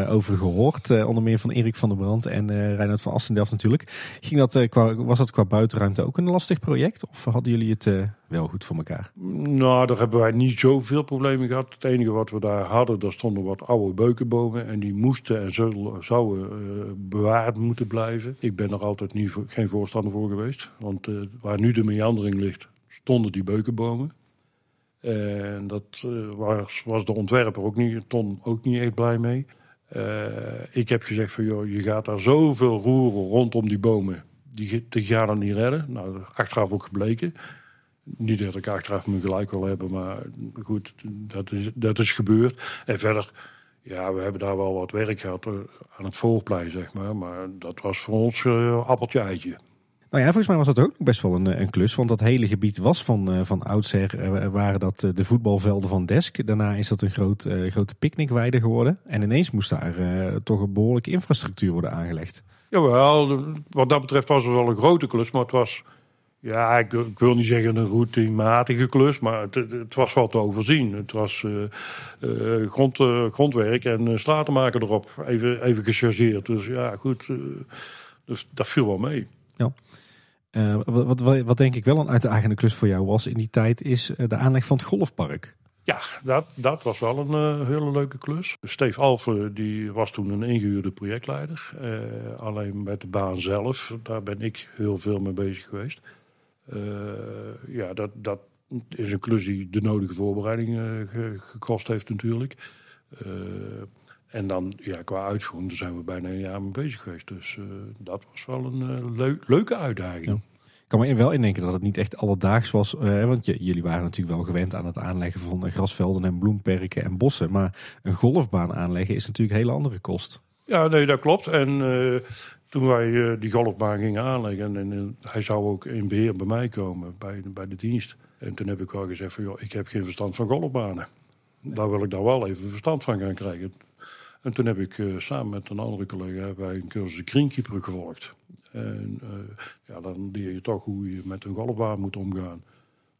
over gehoord. onder meer van Erik van der Brand en uh, Reinhard van Assendelft natuurlijk. Ging dat, qua, was dat qua buitenruimte ook een lastig project? Of hadden jullie het wel goed voor elkaar? Nou, daar hebben wij niet zoveel problemen gehad. Het enige wat we daar hadden, daar stonden wat oude beukenbomen. En die moesten en zouden eh, bewaard moeten blijven. Ik ben er altijd niet, geen voorstander voor geweest. Want eh, waar nu de meandering ligt, stonden die beukenbomen. En dat eh, was, de ontwerper ook niet, Ton ook niet echt blij mee. ik heb gezegd van, joh, je gaat daar zoveel roeren rondom die bomen. Die, gaan dan niet redden. Nou, achteraf ook gebleken. Niet dat ik achteraf mijn gelijk wil hebben, maar goed, dat is, dat is gebeurd. En verder, ja, we hebben daar wel wat werk gehad eh, aan het voorplein, zeg maar. Maar dat was voor ons eh, appeltje eitje. Nou ja, volgens mij was dat ook best wel een, eh, een klus. Want dat hele gebied was van, van oudsher, waren dat de voetbalvelden van Desk. Daarna is dat een groot, grote picknickweide geworden. En ineens moest daar toch een behoorlijke infrastructuur worden aangelegd. Jawel, wat dat betreft was het wel een grote klus. Maar het was ja, ik, ik, wil niet zeggen een routinematige klus, maar het, het, was wel te overzien. Het was uh, grond, eh, grondwerk en slaten maken erop, even, even gechargeerd. Dus ja, goed, dus dat viel wel mee. Ja. Wat, wat, wat, denk ik wel een uitdagende klus voor jou was in die tijd, is de aanleg van het golfpark. Ja, dat, dat was wel een hele leuke klus. Steef Alve die was toen een ingehuurde projectleider. alleen met de baan zelf, daar ben ik heel veel mee bezig geweest. Eh, ja, dat, dat is een klus die de nodige voorbereiding eh, gekost heeft natuurlijk. Eh, en dan, ja, qua uitvoering, zijn we bijna een jaar mee bezig geweest. Dus dat was wel een leuke uitdaging. Ik kan me wel indenken dat het niet echt alledaags was. want je, jullie waren natuurlijk wel gewend aan het aanleggen van grasvelden en bloemperken en bossen. Maar een golfbaan aanleggen is natuurlijk een hele andere kost. Ja, nee, dat klopt. En toen wij eh, die golfbaan gingen aanleggen, en, eh, hij zou ook in beheer bij mij komen, bij, bij de dienst. En toen heb ik wel gezegd van, joh, ik heb geen verstand van golfbanen. Daar wil ik dan wel even verstand van gaan krijgen. En toen heb ik eh, samen met een andere collega bij een cursus greenkeeper gevolgd. En ja, dan leer je toch hoe je met een golfbaan moet omgaan.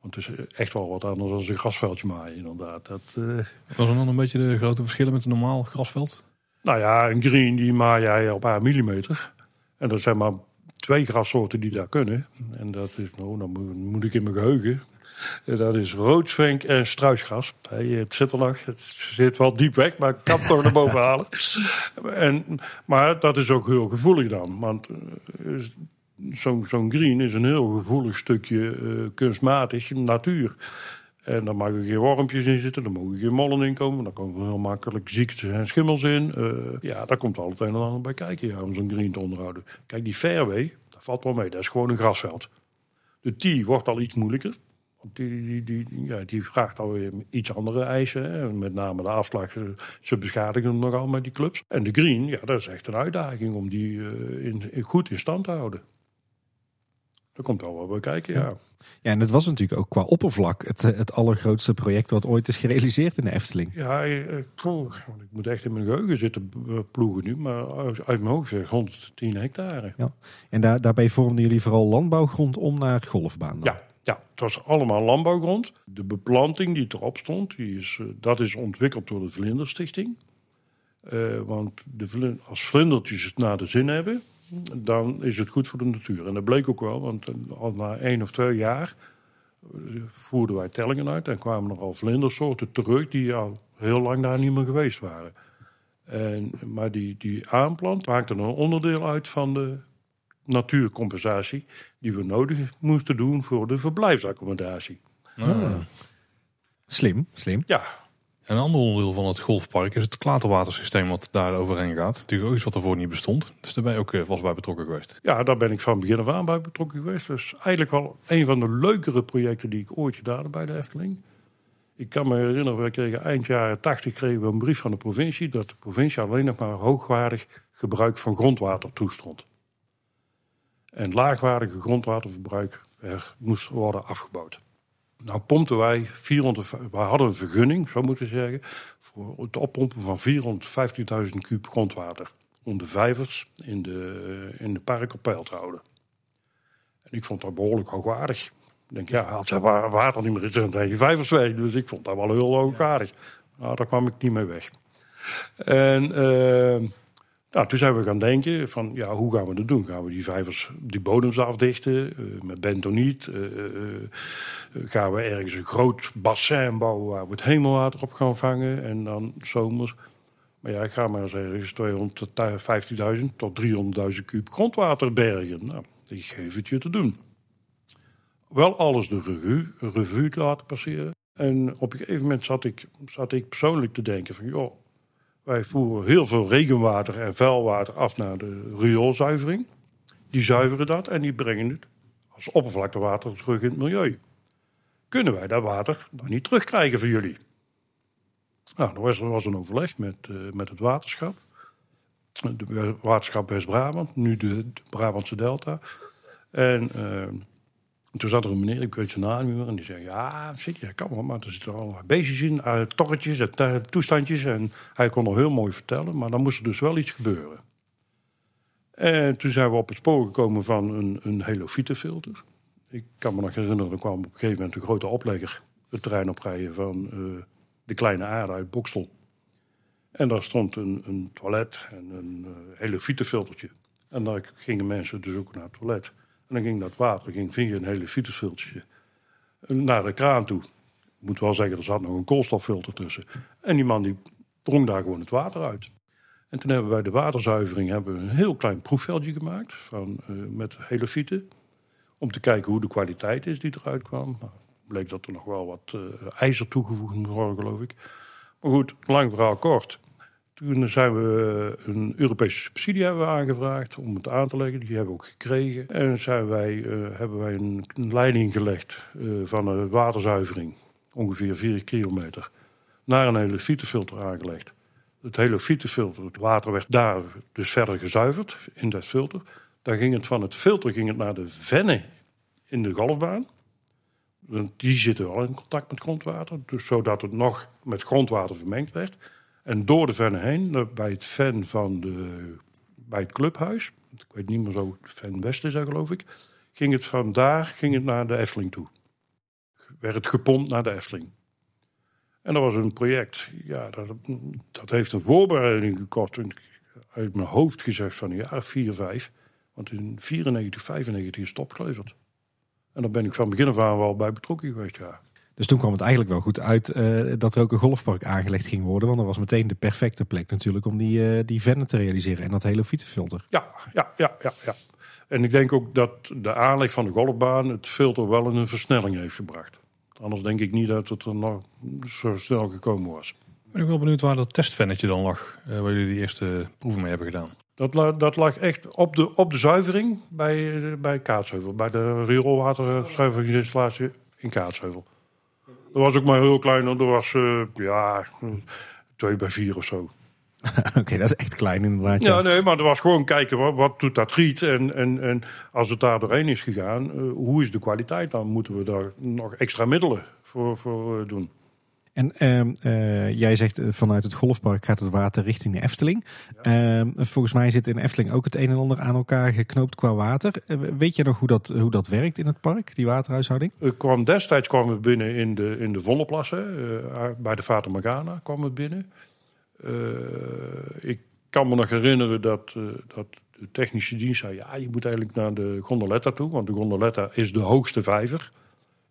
Want het is echt wel wat anders dan een grasveldje maaien, inderdaad. Dat, uh... Was er dan een beetje de grote verschillen met een normaal grasveld? Nou ja, een green die maai jij op een paar millimeter. En er zijn maar twee grassoorten die daar kunnen. En dat is, nou, dan moet ik in mijn geheugen. Eh, dat is roodzwenk en struisgras. Het zit er nog, het zit wel diep weg, maar ik kan het toch naar boven [LAUGHS] halen. En, maar dat is ook heel gevoelig dan. Want eh, zo'n green is een heel gevoelig stukje uh, kunstmatig natuur. En daar mogen geen wormpjes in zitten, daar mogen geen mollen in komen. Daar komen heel makkelijk ziektes en schimmels in. Eh, ja, daar komt altijd een ander bij kijken ja, om zo'n green te onderhouden. Kijk, die fairway, dat valt wel mee. Dat is gewoon een grasveld. De tee wordt al iets moeilijker. Want die, die, die, ja, die vraagt alweer iets andere eisen. Met name de afslag, ze beschadigen hem nogal met die clubs. En de green, ja, dat is echt een uitdaging om die eh, in, goed in stand te houden. Dat komt wel wel bij kijken, ja. Ja, en het was natuurlijk ook qua oppervlak het, eh, het allergrootste project wat ooit is gerealiseerd in de Efteling. Ja, eh, ik, moet echt in mijn geheugen zitten eh, ploegen nu, maar uit mijn hoofd zeg 110 hectare. Ja. En daar, daarbij vormden jullie vooral landbouwgrond om naar golfbaan? Ja, ja, het was allemaal landbouwgrond. De beplanting die erop stond, die is, dat is ontwikkeld door de Vlinderstichting. want de, als vlindertjes het naar de zin hebben, dan is het goed voor de natuur. En dat bleek ook wel, want eh, al na één of twee jaar eh, voerden wij tellingen uit en kwamen er al vlindersoorten terug die al heel lang daar niet meer geweest waren. En, maar die, die aanplant maakte een onderdeel uit van de natuurcompensatie die we nodig moesten doen voor de verblijfsaccommodatie. Ah. Slim, slim. Ja, een ander onderdeel van het golfpark is het klaterwatersysteem wat daar overheen gaat. Natuurlijk ook iets wat ervoor niet bestond. Dus daar ben je ook eh, vast bij betrokken geweest. Ja, daar ben ik van begin af aan bij betrokken geweest. Dus eigenlijk wel een van de leukere projecten die ik ooit gedaan heb bij de Efteling. Ik kan me herinneren, we kregen eind jaren 80 kregen we een brief van de provincie... dat de provincie alleen nog maar hoogwaardig gebruik van grondwater toestond. En laagwaardige grondwaterverbruik moest worden afgebouwd nou pompten wij 400, we hadden een vergunning, zo moeten zeggen, voor het oppompen van 415.000 kuub grondwater. Om de vijvers in de, in de park op peil te houden. En ik vond dat behoorlijk hoogwaardig. Ik denk, ja, als er water niet meer is, dan zijn die vijvers weg. Dus ik vond dat wel heel hoogwaardig. Nou, daar kwam ik niet mee weg. En ehm, nou, toen zijn we gaan denken van, ja, hoe gaan we dat doen? Gaan we die vijvers, die bodems afdichten uh, eh, met bentoniet? Uh, gaan we ergens een groot bassin bouwen waar we het hemelwater op gaan vangen? En dan zomers, maar ja, ik ga maar eens ergens 250.000 tot 300.000 kuub grondwater bergen. Nou, ik geef het je te doen. Wel alles de revue, revue laten passeren. En op een gegeven moment zat ik, zat ik persoonlijk te denken van... joh, wij voeren heel veel regenwater en vuilwater af naar de rioolzuivering. Die zuiveren dat en die brengen het als oppervlaktewater terug in het milieu. Kunnen wij dat water dan niet terugkrijgen van jullie? Nou, er was, een overleg met, eh, met het waterschap. De waterschap West-Brabant, nu de, Brabantse Delta. En eh, toen zat er een meneer, ik weet zijn naam niet en die zei: Ja, zit je, kan wel, maar er zitten allemaal beestjes in, uh, en eh, toestandjes. En hij kon er heel mooi vertellen, maar dan moest er dus wel iets gebeuren. En toen zijn we op het spoor gekomen van een, een helofietenfilter. Ik kan me nog herinneren, er kwam op een gegeven moment een grote oplegger het terrein oprijden van eh, de kleine aarde uit Bokstel. En daar stond een, een toilet en een uh, helofietenfiltertje. En daar gingen mensen dus ook naar het toilet. En dan ging dat water, ging via een hele fietsfiltje eh, naar de kraan toe. Ik moet wel zeggen, er zat nog een koolstoffilter tussen. En die man die drong daar gewoon het water uit. En toen hebben wij de waterzuivering hebben we een heel klein proefveldje gemaakt van, uh, met fieten. Om te kijken hoe de kwaliteit is die eruit kwam. Nou, bleek dat er nog wel wat eh, ijzer toegevoegd moest worden, geloof ik. Maar goed, lang verhaal kort. Toen zijn we een Europese subsidie hebben aangevraagd om het aan te leggen. Die hebben we ook gekregen. En zijn wij, eh, hebben wij een, leiding gelegd eh, van een waterzuivering, ongeveer 4 kilometer, naar een hele fietenfilter aangelegd. Het hele fietsenfilter, het water werd daar dus verder gezuiverd in dat filter. Dan ging het van het filter ging het naar de vennen in de golfbaan. die zitten wel in contact met grondwater, dus zodat het nog met grondwater vermengd werd. En door de Ven heen, eh, bij het fan van de, bij het clubhuis, ik weet niet meer zo, fan West is dat geloof ik, ging het vandaar ging het naar de Efteling toe. Werd het gepompt naar de Efteling. En dat was een project. Ja, dat, dat heeft een voorbereiding gekost. En uit mijn hoofd gezegd van ja, 4, 5. Want in 94, 95 is het opgeleverd. En daar ben ik van begin af aan wel bij betrokken geweest, ja. Dus toen kwam het eigenlijk wel goed uit eh, dat er ook een golfpark aangelegd ging worden. Want dat was meteen de perfecte plek natuurlijk om die, uh, die vennen te realiseren en dat hele fietsenfilter. Ja, ja, ja, ja, ja. En ik denk ook dat de aanleg van de golfbaan het filter wel in een versnelling heeft gebracht. Anders denk ik niet dat het er nog zo snel gekomen was. Ben ik wel benieuwd waar dat testvennetje dan lag, eh, waar jullie die eerste proeven mee hebben gedaan. Dat, dat lag echt op de, op de zuivering bij, bij Kaatsheuvel, bij de rioolwaterzuiveringsinstallatie in Kaatsheuvel. Dat was ook maar heel klein. Dat was, eh, ja, twee bij vier of zo. [LAUGHS] Oké, dat is echt klein inderdaad. Ja. ja, nee, maar er was gewoon kijken wat, doet dat riet. En, en, en als het daar doorheen is gegaan, eh, hoe is de kwaliteit dan? Moeten we daar nog extra middelen voor, voor eh, doen? En ehm, eh, jij zegt eh, vanuit het golfpark gaat het water richting de Efteling. Ehm, volgens mij zit in Efteling ook het een en ander aan elkaar geknoopt qua water. Eh, weet je nog hoe dat, hoe dat werkt in het park, die waterhuishouding? Ik destijds kwam het binnen in de, in de Vondelplassen, bij de Vater Morgana kwam het binnen. ik kan me nog herinneren dat, dat de technische dienst zei: ja, je moet eigenlijk naar de gondoletta toe, want de gondoletta is de hoogste vijver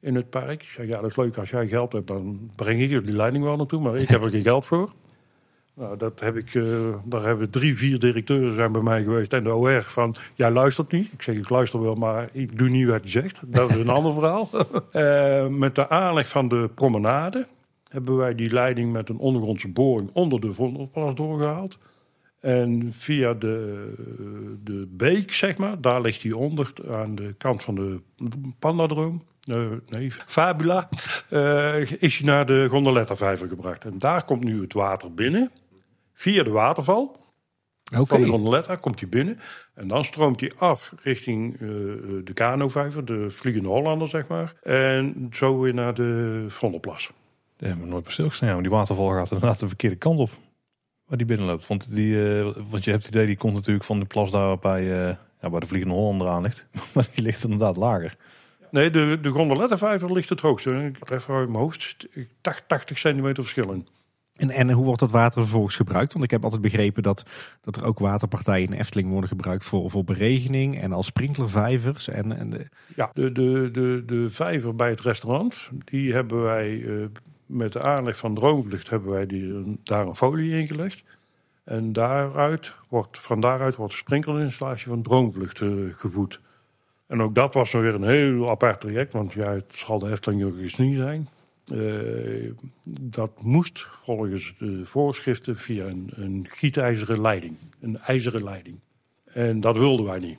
in het park. Ik zeg, ja, dat is leuk. Als jij geld hebt, dan breng ik die leiding wel naartoe. Maar ik heb er geen geld voor. Nou, dat heb ik, eh, daar hebben drie, vier directeuren zijn bij mij geweest. En de OR van, jij luistert niet. Ik zeg, ik luister wel, maar ik doe niet wat je zegt. Dat is een [LAUGHS] ander verhaal. [LAUGHS] Eh, met de aanleg van de promenade hebben wij die leiding met een ondergrondse boring onder de Vondelplas doorgehaald. En via de, de beek, zeg maar, daar ligt die onder aan de kant van de Pandadroom uh, nee, fabula, eh, is hij naar de Gondelettervijver gebracht. En daar komt nu het water binnen, via de waterval. Van de gondoletta komt hij binnen. En dan stroomt hij af richting eh, de kanovijver, de Vliegende Hollander, zeg maar. En zo weer naar de Vondelplas. Daar hebben nooit precies. stilgestaan. die waterval gaat inderdaad de verkeerde kant op. Waar die binnenloopt. Want, die, want je hebt het idee, die komt natuurlijk van de plas daar bij, ja, de Vliegende Hollander aan ligt. [LAUGHS] Maar die ligt inderdaad lager. Nee, de, de gondolettenvijver ligt het hoogst. Ik tref uit mijn hoofd 80 centimeter verschil En, en hoe wordt dat water vervolgens gebruikt? Want ik heb altijd begrepen dat, dat er ook waterpartijen in Efteling worden gebruikt voor, voor beregening en als sprinklervijvers. En, en de... Ja, de, de, de, de vijver bij het restaurant, die hebben wij eh, met de aanleg van Droomvlucht hebben wij die, eh, daar een folie in gelegd. En daaruit wordt, van daaruit wordt de sprinklerinstallatie van Droomvlucht eh, gevoed. En ook dat was dan weer een heel apart traject, want ja, het zal de Efteling eens niet zijn. Eh, dat moest volgens de voorschriften via een, een gietijzeren leiding. Een ijzeren leiding. En dat wilden wij niet.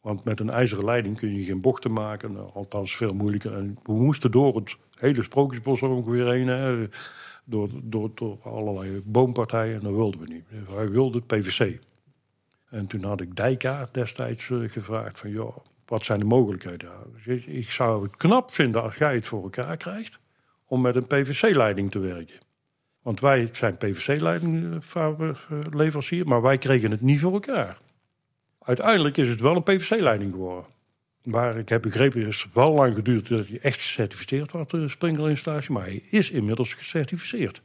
Want met een ijzeren leiding kun je geen bochten maken, althans veel moeilijker. En we moesten door het hele sprookjesbos er weer heen, door, door, door allerlei boompartijen, en dat wilden we niet. Wij wilden PVC. En toen had ik Dijka destijds eh, gevraagd van, joh, wat zijn de mogelijkheden? ik zou het knap vinden als jij het voor elkaar krijgt om met een PVC-leiding te werken. Want wij zijn pvc leiding leverancier, maar wij kregen het niet voor elkaar. Uiteindelijk is het wel een PVC-leiding geworden. Maar ik heb begrepen, het is wel lang geduurd dat hij echt gecertificeerd wordt, de sprinklerinstallatie. Maar hij is inmiddels gecertificeerd.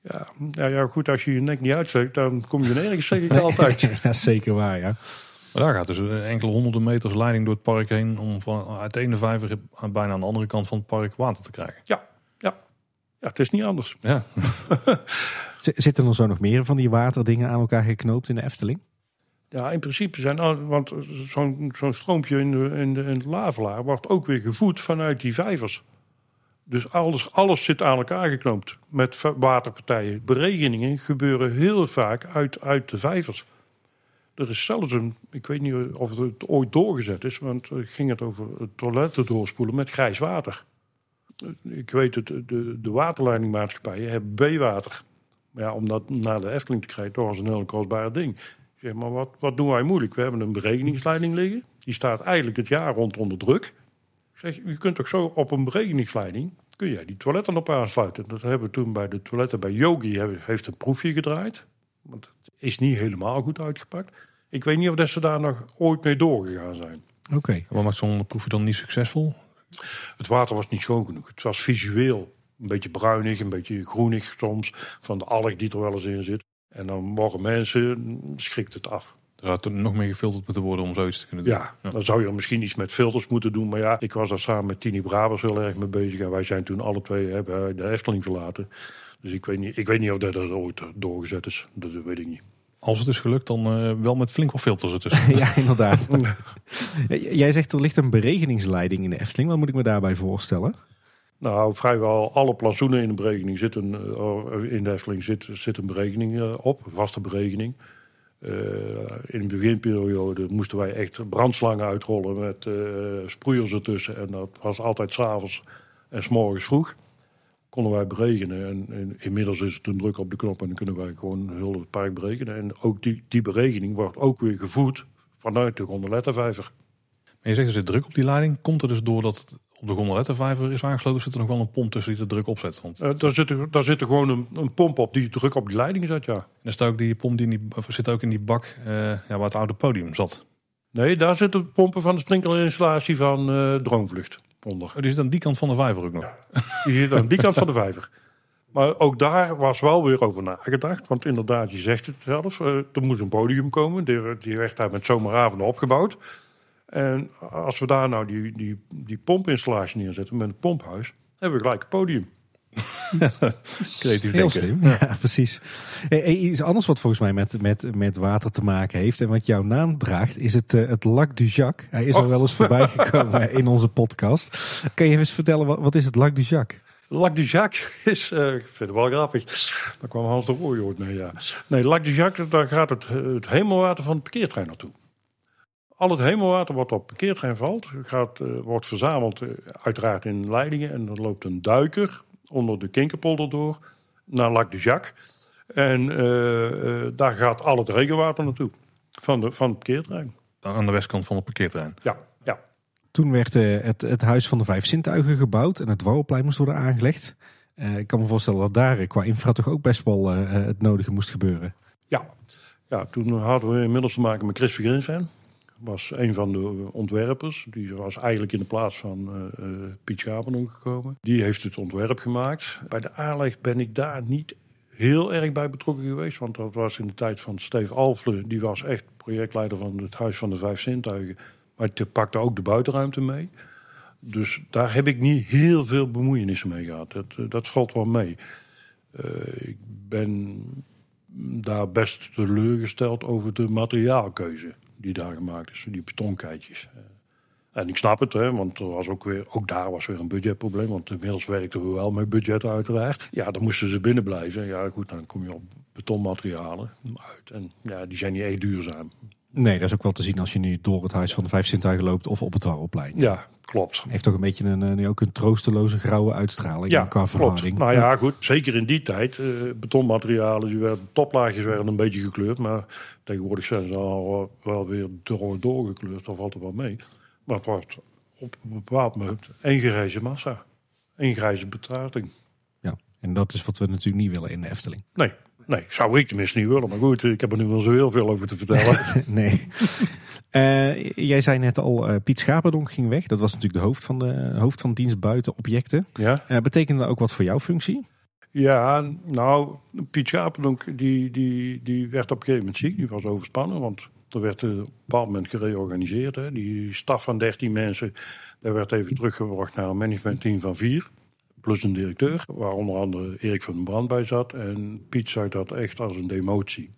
Ja, nou ja, goed, als je je nek niet uitzet, dan kom je nergens, zeg ik [LAUGHS] altijd. dat is zeker waar, ja daar gaat dus enkele honderden meters leiding door het park heen om van uit de ene vijver bijna aan de andere kant van het park water te krijgen. Ja, ja. ja het is niet anders. Ja. [LAUGHS] Zitten er zo nog meer van die waterdingen aan elkaar geknoopt in de Efteling? Ja, in principe zijn, want zo'n zo'n stroompje in de, in, de, in lavelaar wordt ook weer gevoed vanuit die vijvers. Dus alles, alles zit aan elkaar geknoopt met waterpartijen. Berekeningen gebeuren heel vaak uit, uit de vijvers. Er is zelfs een, ik weet niet of het ooit doorgezet is, want eh, ging het over toiletten doorspoelen met grijs water. Eh, ik weet het, de, de waterleidingmaatschappijen hebben B-water. Ja, om dat naar de Efteling te krijgen, toch is een heel kostbaar ding. Zeg maar, wat, wat doen wij moeilijk? We hebben een berekeningsleiding liggen. Die staat eigenlijk het jaar rond onder druk. Zeg, je kunt toch zo op een berekeningsleiding kun jij die toiletten op aansluiten. Dat hebben we toen bij de toiletten bij Yogi heeft een proefje gedraaid. Want het is niet helemaal goed uitgepakt. Ik weet niet of dat ze daar nog ooit mee doorgegaan zijn. Oké, okay. wat maakt zo'n proef dan niet succesvol? Het water was niet schoon genoeg. Het was visueel een beetje bruinig, een beetje groenig soms. Van de alg die er wel eens in zit. En dan mogen mensen, schrikt het af. Er had er nog meer gefilterd moeten worden om zoiets te kunnen doen. Ja, dan zou je er misschien iets met filters moeten doen. Maar ja, ik was daar samen met Tini Brabers heel erg mee bezig. En wij zijn toen alle twee de Efteling verlaten. Dus ik weet niet, ik weet niet of dat, dat ooit doorgezet is. Dat, weet ik niet. Als het is gelukt, dan eh, wel met flink wat filters ertussen. [LAUGHS] ja, inderdaad. [LAUGHS] Jij zegt er ligt een beregeningsleiding in de Efteling. Wat moet ik me daarbij voorstellen? Nou, vrijwel alle plazoenen in de berekening zitten, eh, in de Efteling zit, zit een berekening eh, op, een vaste berekening. in de beginperiode moesten wij echt brandslangen uitrollen met sproeiers ertussen. En dat was altijd s'avonds en s'morgens vroeg konden wij berekenen. En, inmiddels is het een druk op de knop en dan kunnen wij gewoon heel het park berekenen. En ook die, die berekening wordt ook weer gevoed vanuit de gondolettenvijver. Maar je zegt er zit druk op die leiding. Komt er dus doordat op de gondolettenvijver is aangesloten, zit er nog wel een pomp tussen die de druk opzet? Eh, daar, zit er, daar zit er gewoon een, een, pomp op die druk op die leiding zet, ja. En dan staat ook die pomp die in die, zit ook in die bak eh, ja, waar het oude podium zat. Nee, daar zitten pompen van de sprinkelinstallatie van eh, Droomvlucht onder. Oh, die zit aan die kant van de vijver ook nog. Ja, die zit aan die kant van de vijver. Maar ook daar was wel weer over nagedacht. Want inderdaad, je zegt het zelf, eh, er moest een podium komen. Die, werd daar met zomeravonden opgebouwd. En als we daar nou die, die, die pompinstallatie neerzetten met een pomphuis, hebben we gelijk een podium. [LAUGHS] Creatief Heel slim. Ja. ja, precies. iets anders wat volgens mij met, met, met water te maken heeft en wat jouw naam draagt, is het, eh, het Lac du Jacques. Hij is al oh. wel eens voorbij [LAUGHS] gekomen in onze podcast. Kan je eens vertellen, wat, wat is het Lac du Jacques? Lac du Jacques [LAUGHS] is, uh, ik vind het wel grappig, daar kwam Hans de Rooij ooit mee, ja. Nee, Lac du Jacques, daar gaat het, eh, het hemelwater van de parkeertrein naartoe. Al het hemelwater wat op parkeertrein valt, gaat, wordt verzameld uiteraard in leidingen en dan loopt een duiker onder de Kinkerpolder door naar Lac de Jacques. En eh, eh, daar gaat al het regenwater naartoe van, de, van het parkeerterrein. Aan de westkant van het parkeerterrein? Ja. ja. Toen werd eh, het, het Huis van de Vijf sintuigen gebouwd en het dwarrelplein moest worden aangelegd. ik kan me voorstellen dat daar qua infra toch ook best wel het nodige moest gebeuren. Ja. ja, toen hadden we inmiddels te maken met Chris van was een van de ontwerpers. Die was eigenlijk in de plaats van uh, Piet Schapenong gekomen. Die heeft het ontwerp gemaakt. Bij de aanleg ben ik daar niet heel erg bij betrokken geweest. Want dat was in de tijd van Steve Alfle. Die was echt projectleider van het Huis van de Vijf Zintuigen. Maar die pakte ook de buitenruimte mee. Dus daar heb ik niet heel veel bemoeienissen mee gehad. Dat, eh, dat valt wel mee. ik ben daar best teleurgesteld over de materiaalkeuze die daar gemaakt is, die betonkijtjes. Eh, en ik snap het, hè, want er was ook, weer, ook daar was weer een budgetprobleem. Want inmiddels werkten we wel met budget uiteraard. Ja, dan moesten ze binnen blijven. Ja, goed, dan kom je op betonmaterialen uit. En ja, die zijn niet echt duurzaam. Nee, dat is ook wel te zien als je nu door het Huis van de Vijf Sintuigen loopt of op het Warrelplein. Ja, klopt. Heeft toch een beetje een, eh, nu ook een troosteloze grauwe uitstraling ja, qua verhouding. Nou ja, goed. Zeker in die tijd. Eh, betonmaterialen, die werden, toplaagjes werden een beetje gekleurd. Maar tegenwoordig zijn ze al eh, wel weer doorgekleurd. Dat valt er wel mee. Maar het wordt op een bepaald moment één grijze massa. één grijze betrachting. Ja, en dat is wat we natuurlijk niet willen in de Efteling. Nee, Nee, zou ik tenminste niet willen. Maar goed, ik heb er nu wel zo heel veel over te vertellen. [LAUGHS] nee. Eh, jij zei net al, uh, Piet Schaperdonk ging weg. Dat was natuurlijk de hoofd van de, hoofd van dienst buiten objecten. Ja. Eh, betekende dat ook wat voor jouw functie? Ja, nou, Piet Schaperdonk die, die, die werd op een gegeven moment ziek. Die was overspannen, want er werd op een bepaald moment gereorganiseerd. Hè. Die staf van 13 mensen, daar werd even teruggebracht naar een managementteam van vier plus een directeur, waar onder andere Erik van den Brand bij zat. En Piet zag dat echt als een demotie.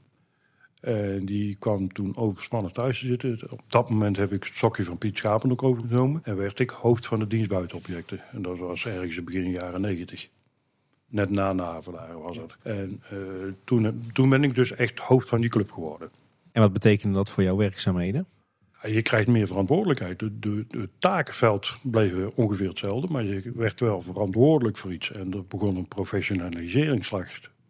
En die kwam toen overspannen thuis te zitten. Op dat moment heb ik het sokje van Piet Schapen ook overgenomen. En werd ik hoofd van de dienst buitenobjecten. En dat was ergens in begin jaren negentig. Net na Navelaar was dat. En eh, toen, toen ben ik dus echt hoofd van die club geworden. En wat betekende dat voor jouw werkzaamheden? je krijgt meer verantwoordelijkheid. De, de, takenveld bleef ongeveer hetzelfde, maar je werd wel verantwoordelijk voor iets. En er begon een professionaliseringsslag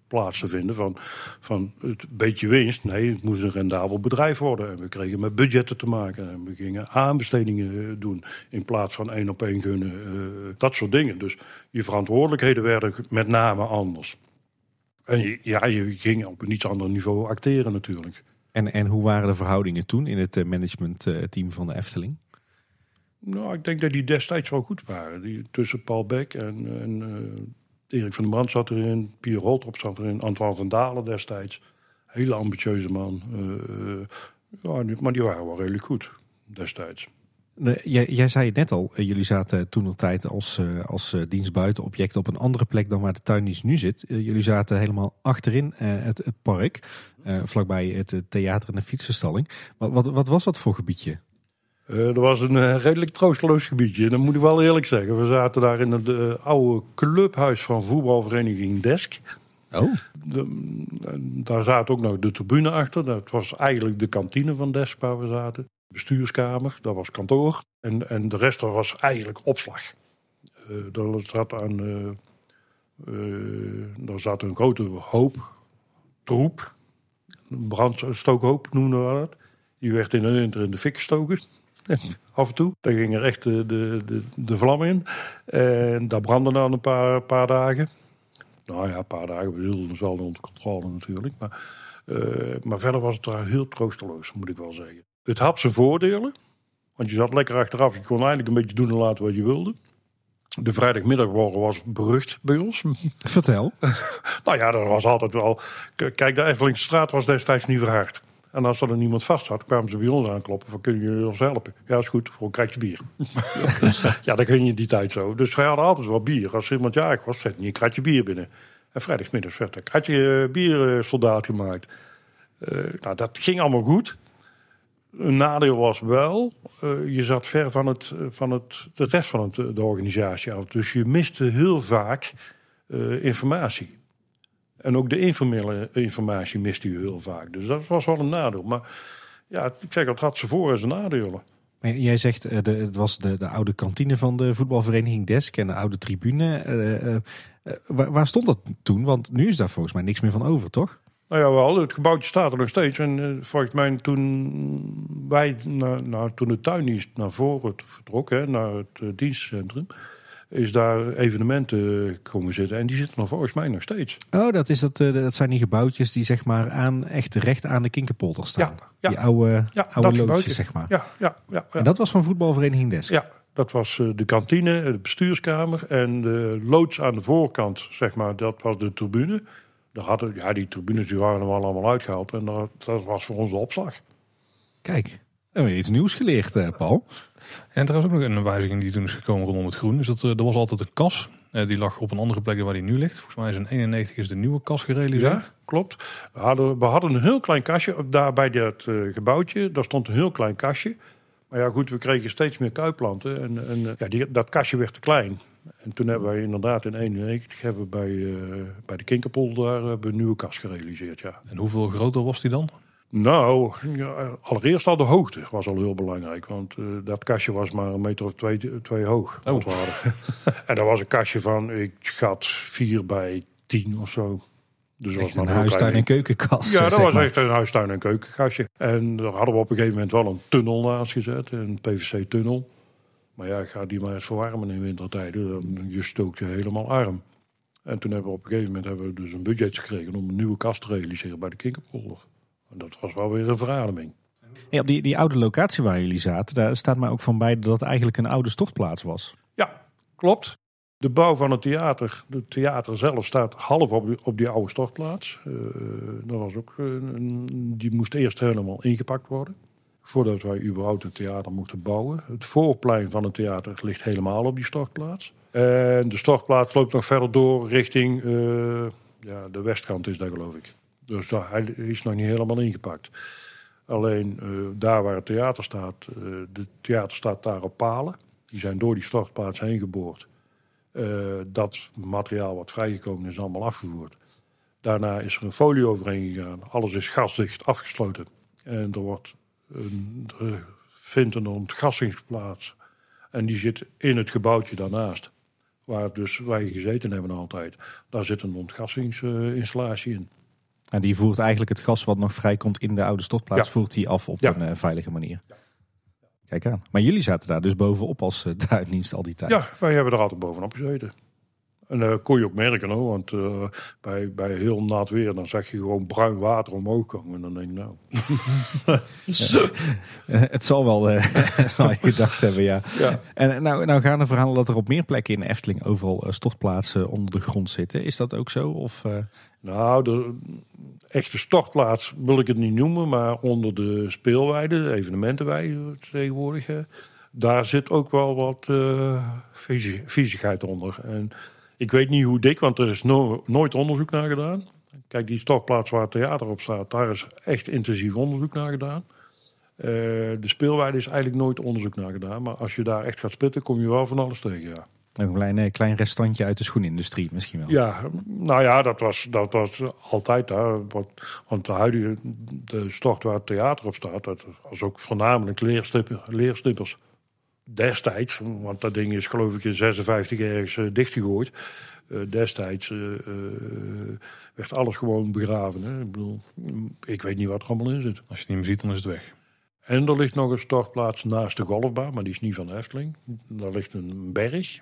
plaats te vinden van, van het beetje winst. Nee, het moest een rendabel bedrijf worden. En we kregen met budgetten te maken. En we gingen aanbestedingen eh, doen in plaats van één op één gunnen. Eh, dat soort dingen. Dus je verantwoordelijkheden werden met name anders. En ja, je ging op een iets ander niveau acteren natuurlijk. En, en hoe waren de verhoudingen toen in het eh, managementteam eh, van de Efteling? Nou, ik denk dat die destijds wel goed waren. Die, tussen Paul Beck en, en eh, Erik van der Brand zat erin. Pierre Holtrop zat erin. Antoine van Dalen destijds. Hele ambitieuze man. ja, maar die waren wel redelijk goed destijds. Jij, jij, zei het net al, eh, jullie zaten toen nog tijd als, eh, als eh, dienstbuitenobject op een andere plek dan waar de tuindienst nu zit. jullie zaten helemaal achterin het, het park, vlakbij het theater en de fietsenstalling. Wat, wat, wat was dat voor gebiedje? Uh, dat was een redelijk troosteloos gebiedje, dat moet ik wel eerlijk zeggen. We zaten daar in het oude clubhuis van voetbalvereniging Desk. Oh. daar zaten ook nog de tribune achter. Dat was eigenlijk de kantine van Desk waar we zaten bestuurskamer, dat was kantoor. En, en de rest dat was eigenlijk opslag. Uh, eh, daar, zat aan, eh, eh, daar zat een grote hoop, troep, brandstookhoop noemden we dat. Die werd in een winter in de fik gestoken. [LAUGHS] Af en toe. Daar ging er echt de, de, de, vlam in. En dat brandde dan een paar, paar dagen. Nou ja, een paar dagen. We hielden het wel onder controle natuurlijk. Maar, maar verder was het daar heel troosteloos, moet ik wel zeggen. Het had zijn voordelen. Want je zat lekker achteraf. Je kon eigenlijk een beetje doen en laten wat je wilde. De vrijdagmiddagborrel was berucht bij ons. [LAUGHS] Vertel. [LAUGHS] nou ja, dat was altijd wel... Kijk, de Evelingse was destijds niet verhard. En als er niemand vast zat, kwamen ze bij ons aankloppen. Van, kunnen jullie ons helpen? Ja, is goed. Voor een kratje bier. [LAUGHS] ja, dat ging je in die tijd zo. Dus wij hadden altijd wel bier. Als iemand jarig was, zet niet een kratje bier binnen. En vrijdagmiddag werd een kratje eh, biersoldaat gemaakt. Eh, nou, dat ging allemaal goed. Een nadeel was wel, eh, je zat ver van, het, eh, van het, de rest van eh, de organisatie af. Dus je miste heel vaak informatie. En ook de informele informatie miste je heel vaak. Dus dat was wel een nadeel. Maar ja, zeg dat had ze voor en zijn nadelen. Jij zegt, uh, het was de, de, oude kantine van de voetbalvereniging Desk en de oude tribune. waar stond dat toen? Want nu is daar volgens mij niks meer van over, toch? Nou ja, wel. Het gebouwtje staat er nog steeds. En eh, volgens mij toen wij, naar nou, toen de is naar voren vertrok, naar het eh, dienstcentrum, is daar evenementen komen zitten. En die zitten er volgens mij nog steeds. Oh, dat, is dat, eh, dat zijn die gebouwtjes die zeg maar aan, echt recht aan de Kinkerpolder staan. Ja, Die oude, oude loodjes, zeg maar. Ja, ja, ja, En dat was van voetbalvereniging Desk? Ja, dat was de kantine, de bestuurskamer en de loods aan de voorkant, zeg maar, dat was de tribune daar hadden, ja, die tribunes die waren er allemaal uitgehaald. En dat, dat was voor ons de opslag. Kijk, hebben we iets nieuws geleerd, eh, Paul. En er was ook nog een wijziging die toen is gekomen rondom het groen. Dus dat, eh, er was altijd een kas. Eh, die lag op een andere plek dan waar die nu ligt. Volgens mij is in 91 is de nieuwe kas gerealiseerd. Ja, klopt. We hadden, we hadden een heel klein kastje daar bij dat gebouwtje. Daar stond een heel klein kastje. Maar ja, goed, we kregen steeds meer kuiplanten. En, en ja, die, dat kastje werd te klein. En toen hebben wij inderdaad in 1991 bij, eh, bij de Kinkerpool daar eh, een nieuwe kast gerealiseerd. Ja. En hoeveel groter was die dan? Nou, ja, allereerst al de hoogte was al heel belangrijk. Want eh, dat kastje was maar een meter of twee, twee hoog. Oh. [LAUGHS] en dat was een kastje van, ik schat, vier bij 10 of zo. Dus was een huistuin- en keukenkast. Ja, dat was echt een huistuin- en keukenkastje. En daar hadden we op een gegeven moment wel een tunnel naast gezet, een PVC-tunnel. Maar ja, ga die maar eens verwarmen in wintertijden. Dan, je stookt je helemaal arm. En toen hebben we op een gegeven moment hebben we dus een budget gekregen om een nieuwe kast te realiseren bij de Kinkerpolder. En dat was wel weer een verademing. op die, die oude locatie waar jullie zaten, daar staat mij ook van bij dat het eigenlijk een oude stortplaats was. Ja, klopt. De bouw van het theater, het theater zelf staat half op die, op die oude stortplaats. Eh, dat was ook, die moest eerst helemaal ingepakt worden voordat wij überhaupt een theater moeten bouwen. Het voorplein van het theater ligt helemaal op die stortplaats. En de stortplaats loopt nog verder door richting eh, ja, de westkant, is dat geloof ik. Dus daar, hij is nog niet helemaal ingepakt. Alleen eh, daar waar het theater staat, uh, de theater staat daar op palen. Die zijn door die stortplaats heen geboord. dat materiaal wat vrijgekomen is, allemaal afgevoerd. Daarna is er een folie overheen gegaan. Alles is gasdicht afgesloten. En er wordt er vindt een ontgassing En die zit in het gebouwtje daarnaast. Waar, dus, wij gezeten hebben altijd. Daar zit een ontgassingsinstallatie in. En die voert eigenlijk het gas wat nog vrijkomt in de oude stortplaats, voert die af op een eh, veilige manier. Kijk aan. Maar jullie zaten daar dus bovenop als uh, [LAUGHS] al die tijd. Ja, wij hebben er altijd bovenop gezeten. En dat eh, kon je ook merken hoor, want eh, bij, bij heel nat weer dan zag je gewoon bruin water omhoog komen. En dan denk ik nou. [LAUGHS] Eh, het zal wel, uh, [LAUGHS] zal je gedacht hebben, ja. ja. En nou, nou gaan de verhalen dat er op meer plekken in Efteling overal stortplaatsen onder de grond zitten. Is dat ook zo? Of, Nou, de echte stortplaats wil ik het niet noemen, maar onder de speelweiden, de evenementenweiden tegenwoordig. Daar zit ook wel wat viezigheid onder. En ik weet niet hoe dik, want er is nooit onderzoek naar gedaan. Kijk, die stortplaats waar het theater op staat, daar is echt intensief onderzoek naar gedaan. Eh, de speelwaarde is eigenlijk nooit onderzoek naar gedaan. Maar als je daar echt gaat spitten, kom je wel van alles tegen, ja. Een klein, eh, klein restantje uit de schoenindustrie misschien wel. Ja, nou ja, dat was, dat was altijd daar. Want de huidige de stort waar het theater op staat, dat was ook voornamelijk leerstippers destijds, want dat ding is geloof ik in 56 ergens eh, dichtgegooid. Eh, destijds eh, werd alles gewoon begraven. Hè? Ik bedoel, ik weet niet wat er allemaal in zit. Als je het niet meer ziet, dan is het weg. En er ligt nog een stortplaats naast de golfbaan, maar die is niet van de Efteling. Daar ligt een berg.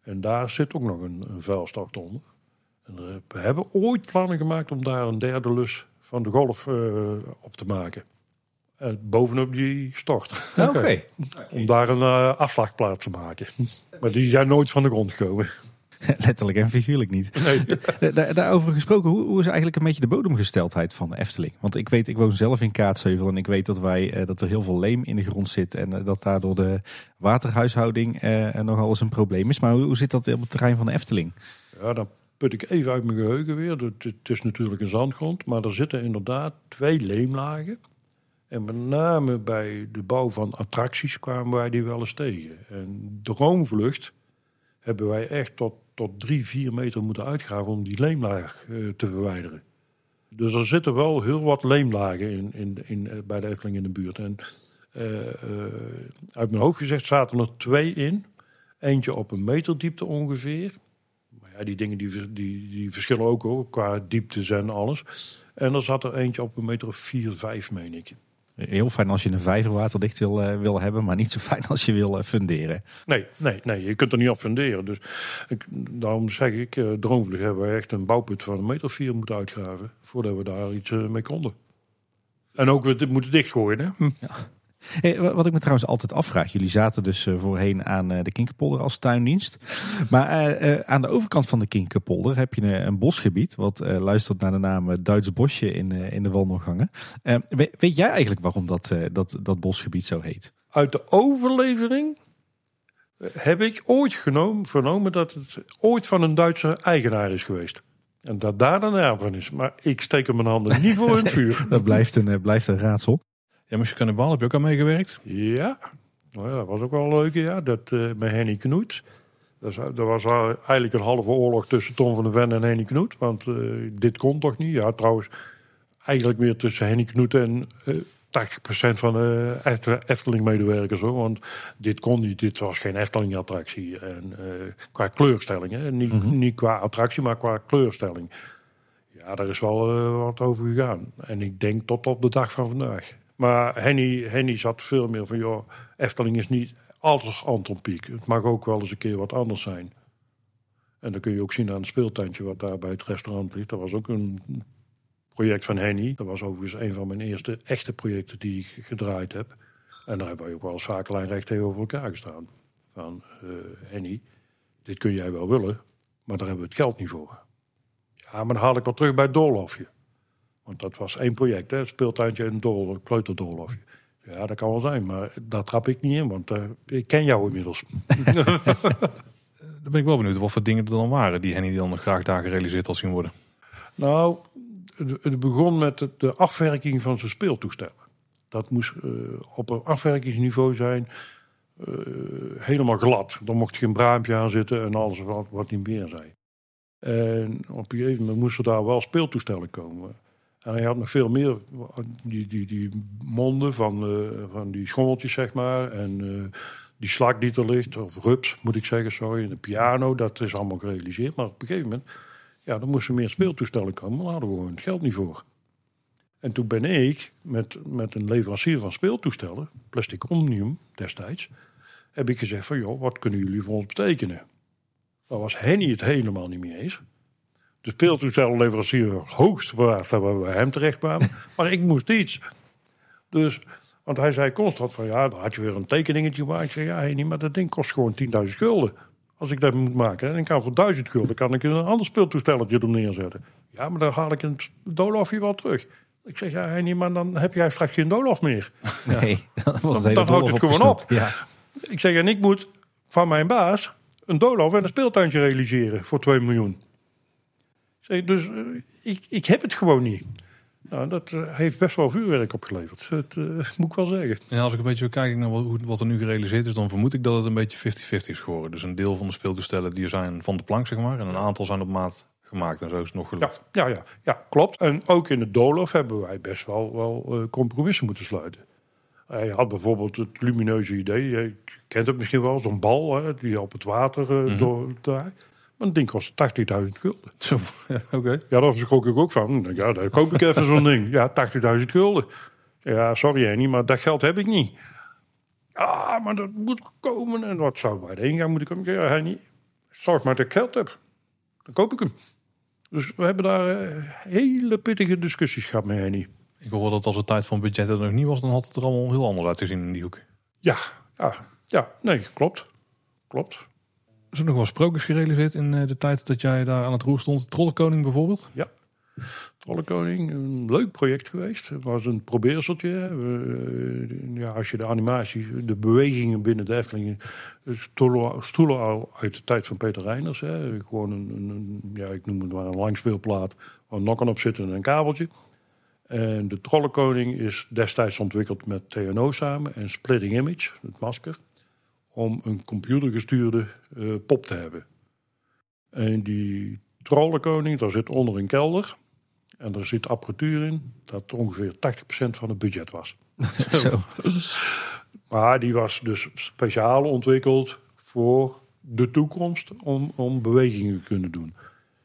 En daar zit ook nog een, een vuilstort onder. En we hebben ooit plannen gemaakt om daar een derde lus van de golf op te maken. Eh, bovenop die stort. Ah, oké. [LAUGHS] Om daar een uh, afslagplaats te maken. Maar die zijn nooit van de grond gekomen. [LAUGHS] Letterlijk en figuurlijk niet. Nee. [LAUGHS] daarover gesproken, hoe, hoe, is eigenlijk een beetje de bodemgesteldheid van de Efteling? Want ik weet, ik woon zelf in Kaatsheuvel en ik weet dat, wij, eh, dat er heel veel leem in de grond zit. En dat daardoor de waterhuishouding nogal eens een probleem is. Maar hoe, hoe, zit dat op het terrein van de Efteling? Ja, dan put ik even uit mijn geheugen weer. Het is natuurlijk een zandgrond, maar er zitten inderdaad twee leemlagen. En met name bij de bouw van attracties kwamen wij die wel eens tegen. En droomvlucht hebben wij echt tot, tot drie, vier meter moeten uitgraven om die leemlaag eh, te verwijderen. Dus er zitten wel heel wat leemlagen in, in, in, eh, bij de Efteling in de buurt. En eh, uit mijn hoofd gezegd zaten er twee in. Eentje op een meter diepte ongeveer. Maar ja, die dingen die, die, verschillen ook hoor, qua dieptes en alles. En er zat er eentje op een meter of vier, vijf, meen ik heel fijn als je een vijver waterdicht wil, uh, wil hebben, maar niet zo fijn als je wil eh, funderen. Nee, nee, nee, je kunt er niet op funderen. Dus ik, daarom zeg ik, uh, hebben we echt een bouwput van een meter vier moeten uitgraven. Voordat we daar iets mee konden. En ook we moeten dichtgooien, hè? Hm. Ja wat ik me trouwens altijd afvraag. Jullie zaten dus eh, voorheen aan eh, de Kinkerpolder als tuindienst. Maar eh, aan de overkant van de Kinkerpolder heb je een, bosgebied. Wat luistert naar de naam Duits Bosje in, in de wandelgangen. Weet, weet, jij eigenlijk waarom dat, dat, dat bosgebied zo heet? Uit de overlevering heb ik ooit genomen, vernomen dat het ooit van een Duitse eigenaar is geweest. En dat daar de naam van is. Maar ik steek er mijn handen niet voor in het [LAUGHS] vuur. dat blijft een, blijft een raadsel. Ja, moest je bal. heb je ook al meegewerkt? Ja, nou ja, dat was ook wel leuk, ja. Dat eh, met Henny Knoet. Dat, was, dat was eigenlijk een halve oorlog tussen Tom van de Ven en Henny Knoet. Want eh, dit kon toch niet? Ja, trouwens, eigenlijk meer tussen Henny Knoet en uh, eh, 80% van de Efteling-medewerkers. Want dit kon niet, dit was geen Efteling-attractie. En qua kleurstelling, hè? Niet, mhm. niet qua attractie, maar qua kleurstelling. Ja, daar is wel wat over gegaan. En ik denk tot op de dag van vandaag. Maar Henny, Henny zat veel meer van, joh, Efteling is niet altijd Anton Pieck. Het mag ook wel eens een keer wat anders zijn. En dan kun je ook zien aan het speeltuintje wat daar bij het restaurant ligt. Dat was ook een project van Henny. Dat was overigens een van mijn eerste echte projecten die ik gedraaid heb. En daar hebben wij ook wel eens vaak tegenover elkaar gestaan. Van, eh, Henny, dit kun jij wel willen, maar daar hebben we het geld niet voor. Ja, maar dan haal ik wel terug bij het doolhofje. Want dat was één project, hè? speeltuintje en een kleuterdoolhofje. Ja, dat kan wel zijn, maar daar trap ik niet in, want eh, ik ken jou inmiddels. [LAUGHS] Eh, dan ben ik wel benieuwd wat voor dingen er dan waren die Henny dan graag daar gerealiseerd had zien worden. Nou, het begon met de afwerking van zijn speeltoestellen. Dat moest eh, op een afwerkingsniveau zijn helemaal glad. Dan mocht geen braampje aan zitten en alles wat, wat niet meer zijn. En op een gegeven moment moesten daar wel speeltoestellen komen. En hij had nog veel meer, die, die, die monden van, eh, van die schommeltjes, zeg maar. En eh, die slak die er ligt, of rups moet ik zeggen, sorry. En de piano, dat is allemaal gerealiseerd. Maar op een gegeven moment, ja, dan moesten meer speeltoestellen komen. Maar daar hadden we gewoon het geld niet voor. En toen ben ik met, met een leverancier van speeltoestellen, Plastic Omnium destijds, heb ik gezegd van, joh, wat kunnen jullie voor ons betekenen? Daar was Henny het helemaal niet meer eens. De speeltoestelleverancier hoogst bewaard dat we bij hem terecht kwamen. [LAUGHS] maar ik moest iets. Dus, want hij zei constant van ja, dan had je weer een tekeningetje gemaakt. Ik zei ja, hij niet, maar dat ding kost gewoon 10.000 gulden. Als ik dat moet maken. En ik kan voor 1000 gulden kan ik een ander speeltoestelletje er neerzetten. Ja, maar dan haal ik een doolhofje wel terug. Ik zeg ja, hij niet, maar dan heb jij straks geen doolhof meer. [LAUGHS] Nee, dat was dan, houdt het gewoon op. Ja. Ik zeg en ik moet van mijn baas een doolhof en een speeltuintje realiseren voor 2 miljoen. Eh, dus eh, ik, ik heb het gewoon niet. Nou, dat eh, heeft best wel vuurwerk opgeleverd. Dat [LAUGHS] moet ik wel zeggen. En als ik een beetje kijk naar wat, wat er nu gerealiseerd is, dan vermoed ik dat het een beetje 50-50 is geworden. Dus een deel van de speeltoestellen die zijn van de plank, zeg maar. En een aantal zijn op maat gemaakt en zo is nog gelukt. Ja, ja, ja, klopt. En ook in het doolhof hebben wij best wel, wel compromissen moeten sluiten. Hij had bijvoorbeeld het lumineuze idee, je kent het misschien wel, zo'n bal hè, die op het water uh, door, een ding kostte 80.000 gulden. [LAUGHS] Oké. Ja, daar was ik ook van. Ja, daar koop ik even zo'n ding. Ja, 80.000 gulden. Ja, sorry Henny, maar dat geld heb ik niet. Ah, maar dat moet komen. En wat zou bij de ingang moeten komen? Ja, Henny, zorg maar dat ik geld heb. Dan koop ik hem. Dus we hebben daar eh, hele pittige discussies gehad met Henny. Ik hoor dat als het tijd van budget er nog niet was, dan had het er allemaal heel anders zien in die hoek. Ja, ja, ja, nee, klopt. Klopt zo nog wel sprookjes gerealiseerd in eh, de tijd dat jij daar aan het roer stond. Trollenkoning bijvoorbeeld? Ja. Trollenkoning, een leuk project geweest. Het was een probeerseltje. Eh, ja, als je de animatie, de bewegingen binnen de Efteling... Eh, stoelen al uit de tijd van Peter Reiners. Hè. Gewoon een, ja, ik noem het maar een langspeelplaat... waar een nokken op zitten en een kabeltje. En de Trollenkoning is destijds ontwikkeld met TNO samen... en Splitting Image, het masker om een computergestuurde eh, pop te hebben. En die trollenkoning, daar zit onder een kelder. En daar zit apparatuur in dat ongeveer 80% van het budget was. [LAUGHS] Zo. maar die was dus speciaal ontwikkeld voor de toekomst om, om bewegingen te kunnen doen.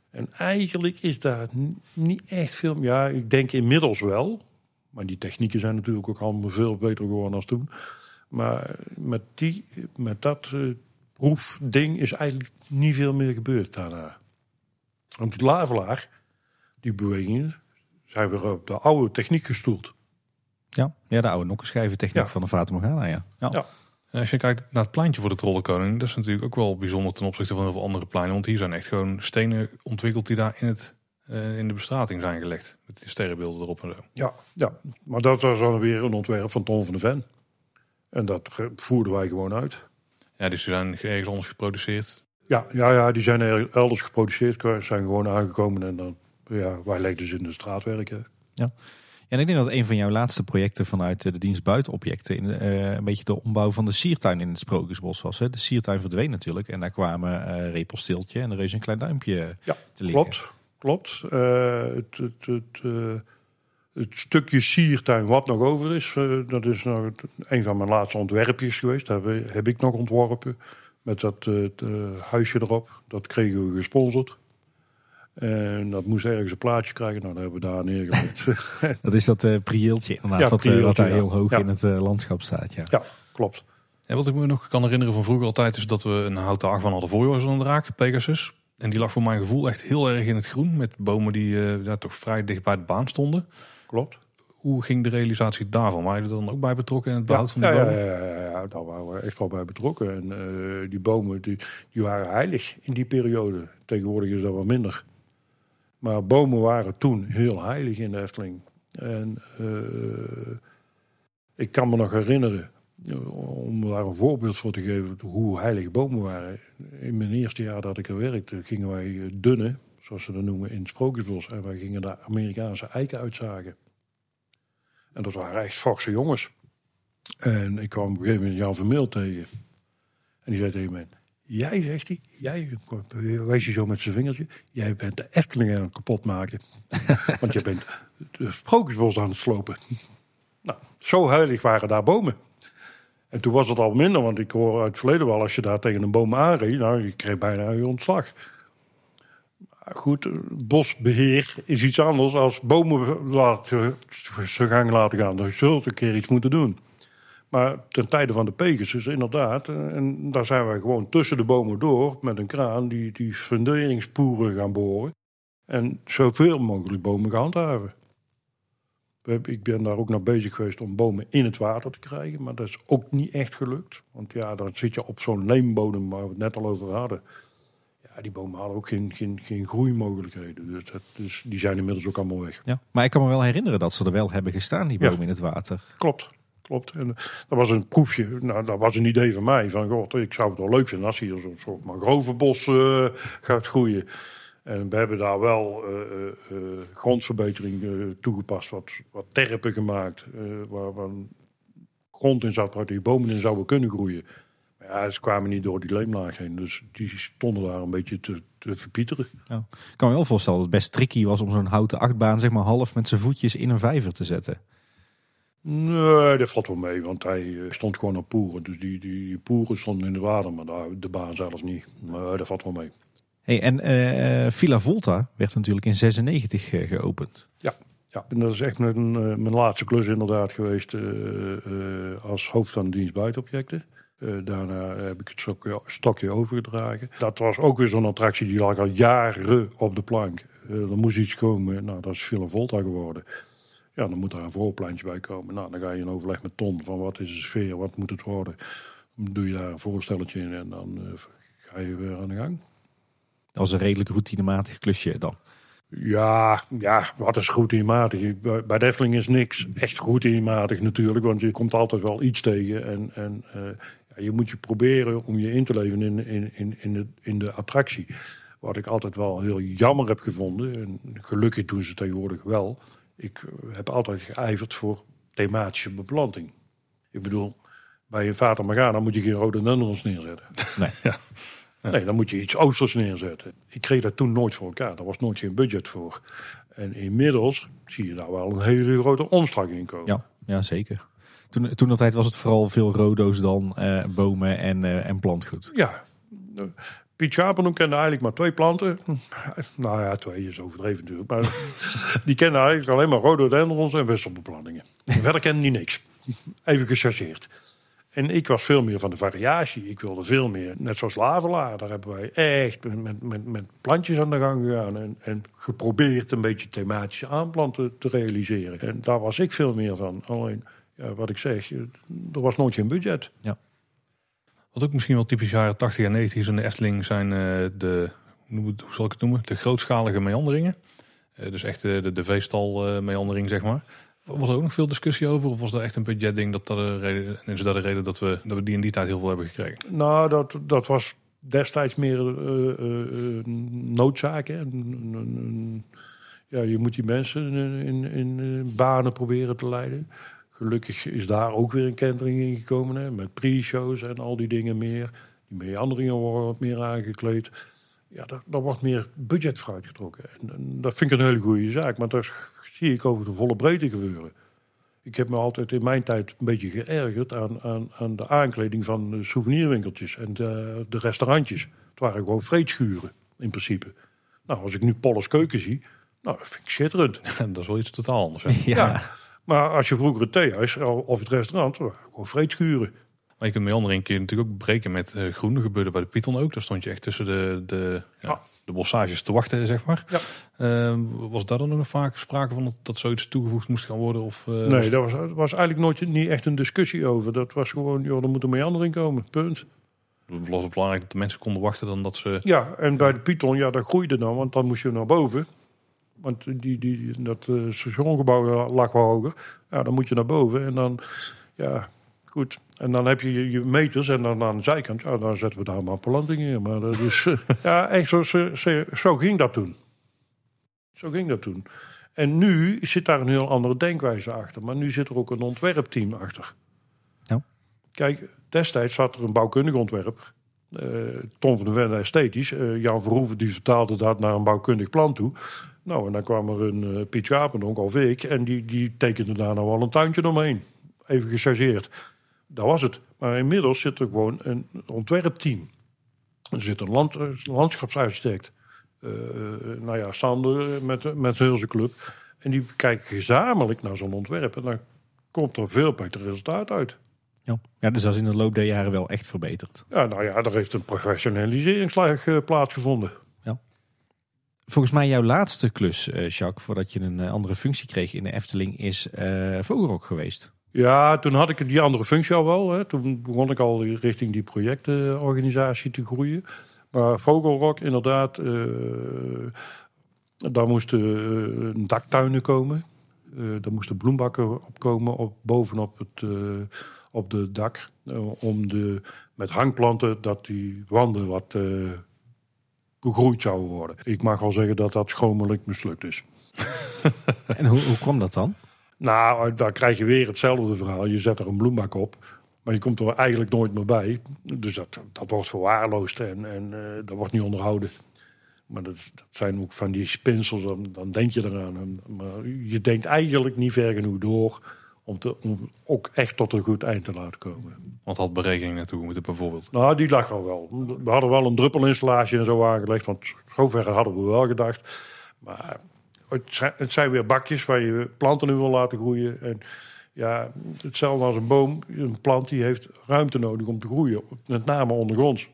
En eigenlijk is daar niet echt veel... Ja, ik denk inmiddels wel. Maar die technieken zijn natuurlijk ook allemaal veel beter geworden dan toen. Maar met, die, met dat eh, proefding is eigenlijk niet veel meer gebeurd daarna. Want die lavelaar, die bewegingen, zijn weer op de oude techniek gestoeld. Ja, ja de oude nokkenschijventechniek techniek van de vatenmogena. ja. ja. ja. En als je kijkt naar het pleintje voor de Trollenkoning, dat is natuurlijk ook wel bijzonder ten opzichte van heel veel andere pleinen. Want hier zijn echt gewoon stenen ontwikkeld die daar in, het, eh, in de bestrating zijn gelegd. Met die sterrenbeelden erop en zo. Ja, ja, maar dat was dan weer een ontwerp van Ton van de Ven. En dat voerden wij gewoon uit. Ja, dus die zijn ergens anders geproduceerd? Ja, ja, ja die zijn elders geproduceerd, zijn gewoon aangekomen en dan, ja, wij leken dus in de straat werken. Ja. En ik denk dat een van jouw laatste projecten vanuit eh, de dienst buitenobjecten in, eh, een beetje de ombouw van de siertuin in het Sprookjesbos was. Hè? De siertuin verdween natuurlijk en daar kwamen uh, Repelsteeltje en er is een Klein Duimpje te liggen. Klopt, klopt. Het stukje siertuin wat nog over is, eh, dat is nog een van mijn laatste ontwerpjes geweest. Dat heb, ik nog ontworpen met dat eh, eh, huisje erop. Dat kregen we gesponsord. En dat moest ergens een plaatje krijgen. Nou, dat hebben we daar neergelegd. [LAUGHS] dat is dat uh, prieeltje, ja, wat, wat, daar heel hoog in het landschap staat. Ja, ja klopt. En wat ik me nog kan herinneren van vroeger altijd... is dat we een houten achtbaan hadden aan de draak, Pegasus. En die lag voor mijn gevoel echt heel erg in het groen. Met bomen die daar toch vrij dicht bij de baan stonden. Klopt. Hoe ging de realisatie daarvan? Waren jullie er dan ook bij betrokken in het behoud van de ja, bomen? Ja, ja, ja, daar waren we echt wel bij betrokken. En eh, die bomen die, die, waren heilig in die periode. Tegenwoordig is dat wat minder. Maar bomen waren toen heel heilig in de Efteling. En eh, ik kan me nog herinneren, om daar een voorbeeld voor te geven, hoe heilig bomen waren. In mijn eerste jaar dat ik er werkte, gingen wij dunnen zoals ze dat noemen in Sprookjesbos. En wij gingen daar Amerikaanse eiken uitzagen. En dat waren echt forse jongens. En ik kwam op een gegeven moment Jan Vermeel tegen. En die zei tegen mij, jij zegt hij, jij, wees je zo met zijn vingertje, jij bent de Efteling aan het kapot maken. [LAUGHS] Want je bent de Sprookjesbos aan het slopen. Nou, zo heilig waren daar bomen. En toen was het al minder, want ik hoor uit het verleden wel, als je daar tegen een boom aanreed, nou, je kreeg bijna je ontslag. Goed, bosbeheer is iets anders als bomen laten, zijn gang laten gaan. Dan zult een keer iets moeten doen. Maar ten tijde van de Pegasus, inderdaad. Eh, en daar zijn wij gewoon tussen de bomen door met een kraan die, die funderingspoeren gaan boren. En zoveel mogelijk bomen gaan handhaven. Ik ben daar ook nog bezig geweest om bomen in het water te krijgen. Maar dat is ook niet echt gelukt. Want ja, dan zit je op zo'n leembodem waar we het net al over hadden die bomen hadden ook geen, geen, geen groeimogelijkheden. Dus, dat, dus die zijn inmiddels ook allemaal weg. Ja, maar ik kan me wel herinneren dat ze er wel hebben gestaan, die bomen in het water. Klopt. Klopt. En eh, dat was een proefje. Nou, dat was een idee van mij. Van, god, ik zou het wel leuk vinden als hier zo'n soort mangrovenbos eh, gaat groeien. En we hebben daar wel eh, grondverbetering toegepast, wat, wat terpen gemaakt, waar, waar grond in zat, waar die bomen in zouden kunnen groeien. Ja, ze kwamen niet door die leemlaag heen. Dus die stonden daar een beetje te, te verpieteren. Ik kan me wel voorstellen dat het best tricky was om zo'n houten achtbaan... zeg maar half met zijn voetjes in een vijver te zetten. Nee, dat valt wel mee, want hij eh, stond gewoon op poeren. Dus die, die, poeren stonden in de water, maar daar, de baan zelf niet. Maar dat valt wel mee. Hey, en uh, Villa Volta werd natuurlijk in 96 eh, geopend. Ja, ja, dat is echt mijn, mijn laatste klus inderdaad geweest als hoofd van dienst buitenobjecten. Eh, daarna eh, heb ik het stokje overgedragen. Dat was ook weer zo'n attractie die lag al jaren op de plank. Eh, er moest iets komen, nou dat is een Volta geworden. Ja, dan moet er een voorplantje bij komen. Nou, dan ga je in overleg met Ton van wat is de sfeer, wat moet het worden. Dan doe je daar een voorstelletje in en dan ga je weer aan de gang. Dat was een redelijk routinematig klusje dan. Ja, ja, wat is routinematig? Bij Defling is niks echt routinematig natuurlijk, want je komt altijd wel iets tegen. En, en je moet je proberen om je in te leven in, in, in, in, de, in de attractie. Wat ik altijd wel heel jammer heb gevonden. En gelukkig doen ze tegenwoordig wel. Ik eh, heb altijd geijverd voor thematische beplanting. Ik bedoel, bij een Vater Magana moet je geen rode Nederlands neerzetten. Nee. [LAUGHS] Nee, dan moet je iets oosters neerzetten. Ik kreeg dat toen nooit voor elkaar. Daar was nooit geen budget voor. En inmiddels zie je daar wel een hele grote omslag in komen. Ja, ja zeker. Toen, toen dat tijd was het vooral veel rodo's dan, eh, bomen en, eh, en plantgoed. Ja, Piet Schapenhoek kende eigenlijk maar twee planten. Hm, nou ja, twee is overdreven natuurlijk. Maar [LAUGHS] die kende eigenlijk alleen maar rhododendrons en wisselbeplantingen. Verder kende die niks. Even gechargeerd. En ik was veel meer van de variatie. Ik wilde veel meer, net zoals Lavelaar, daar hebben wij echt met, met, met plantjes aan de gang gegaan. En, en geprobeerd een beetje thematische aanplanten te realiseren. En daar was ik veel meer van. Alleen ja, wat ik zeg, er was nooit geen budget. Ja. Wat ook misschien wel typisch jaren 80 en 90 is in de Efteling zijn eh, de, hoe zal ik het noemen, de grootschalige meanderingen. Eh, dus echt eh, de, de veestal meandering, zeg maar. Was er ook nog veel discussie over? Of was dat echt een budgetding? Dat dat is dat de reden dat we, dat we die in die tijd heel veel hebben gekregen? Nou, dat, dat was destijds meer uh, noodzaak. Hè? Ja, je moet die mensen in, in, in banen proberen te leiden. Gelukkig is daar ook weer een kentering in gekomen. Hè, met pre-shows en al die dingen meer. Die meanderingen worden wat meer aangekleed. Ja, daar, daar wordt meer budget voor uitgetrokken En, dat vind ik een hele goede zaak. Maar dat zie ik over de volle breedte gebeuren. Ik heb me altijd in mijn tijd een beetje geërgerd aan, aan, aan de aankleding van de souvenirwinkeltjes en de, de, restaurantjes. Het waren gewoon vreedschuren in principe. Nou, als ik nu Polles Keuken zie, nou, dat vind ik schitterend. En [LAUGHS] dat is wel iets totaal anders. ja. Maar als je vroeger het theehuis of het restaurant, gewoon vreedschuren. Maar je kunt Meander een keer natuurlijk ook breken met uh, Dat gebeurde bij de Python ook. Daar stond je echt tussen de, de, ja, de bossages te wachten, zeg maar. Ja. Ehm, was daar dan nog vaak sprake van dat, dat zoiets toegevoegd moest gaan worden? Of, uh, nee, daar was, was eigenlijk nooit niet echt een discussie over. Dat was gewoon, joh, dan moet een meandering komen, punt. Het was belangrijk dat de mensen konden wachten dan dat ze... Ja, en bij de Python, ja, dat groeide dan, want dan moest je naar boven. Want die, die, dat eh, stationgebouw lag wel hoger. Ja, dan moet je naar boven en dan, ja, goed. En dan heb je je, meters en dan aan de zijkant, ja, dan zetten we daar maar plantingen in. Maar dat is, [LAUGHS] ja, echt zo, zo, ging dat toen. Zo ging dat toen. En nu zit daar een heel andere denkwijze achter. Maar nu zit er ook een ontwerpteam achter. Ja. Kijk, destijds zat er een bouwkundig ontwerp. Eh, Ton van der Ven esthetisch. Eh, Jan Verhoeven die vertaalde dat naar een bouwkundig plan toe. Nou, en dan kwam er een uh, Piet Japendonk, of ik, en die, die tekende daar nou al een tuintje omheen. Even gechargeerd. Dat was het. Maar inmiddels zit er gewoon een ontwerpteam. Er zit een land, landschapsuitstek. nou ja, Sander met, met Hulse Club. En die kijken gezamenlijk naar zo'n ontwerp. En dan komt er veel beter resultaat uit. Ja. ja, dus dat is in de loop der jaren wel echt verbeterd. Ja, nou ja, er heeft een professionaliseringsslag eh, plaatsgevonden. Ja. Volgens mij jouw laatste klus, eh, Jacques, voordat je een eh, andere functie kreeg in de Efteling, is Vogelrok geweest. Ja, toen had ik die andere functie al wel. Hè. Toen begon ik al richting die projectenorganisatie te groeien. Maar Vogelrok, inderdaad, daar moesten daktuinen komen. daar moesten bloembakken opkomen op, bovenop het op de dak. Eh, om de, met hangplanten dat die wanden wat eh, begroeid zouden worden. Ik mag al zeggen dat dat schromelijk mislukt is. [LAUGHS] en hoe, hoe kwam dat dan? Nou, eh, daar krijg je weer hetzelfde verhaal. Je zet er een bloembak op, maar je komt er eigenlijk nooit meer bij. Dus dat, dat wordt verwaarloosd en, en dat wordt niet onderhouden. Maar dat, zijn ook van die spinsels, dan, dan, denk je eraan. Maar je denkt eigenlijk niet ver genoeg door om, te, ook echt tot een goed eind te laten komen. Want had berekening naartoe moeten bijvoorbeeld? Nou, die lag al wel. We hadden wel een druppelinstallatie en zo aangelegd. Want zover hadden we wel gedacht. Maar het zijn, het zijn weer bakjes waar je planten in wil laten groeien. En ja, hetzelfde als een boom. Een plant die heeft ruimte nodig om te groeien. Met name ondergronds.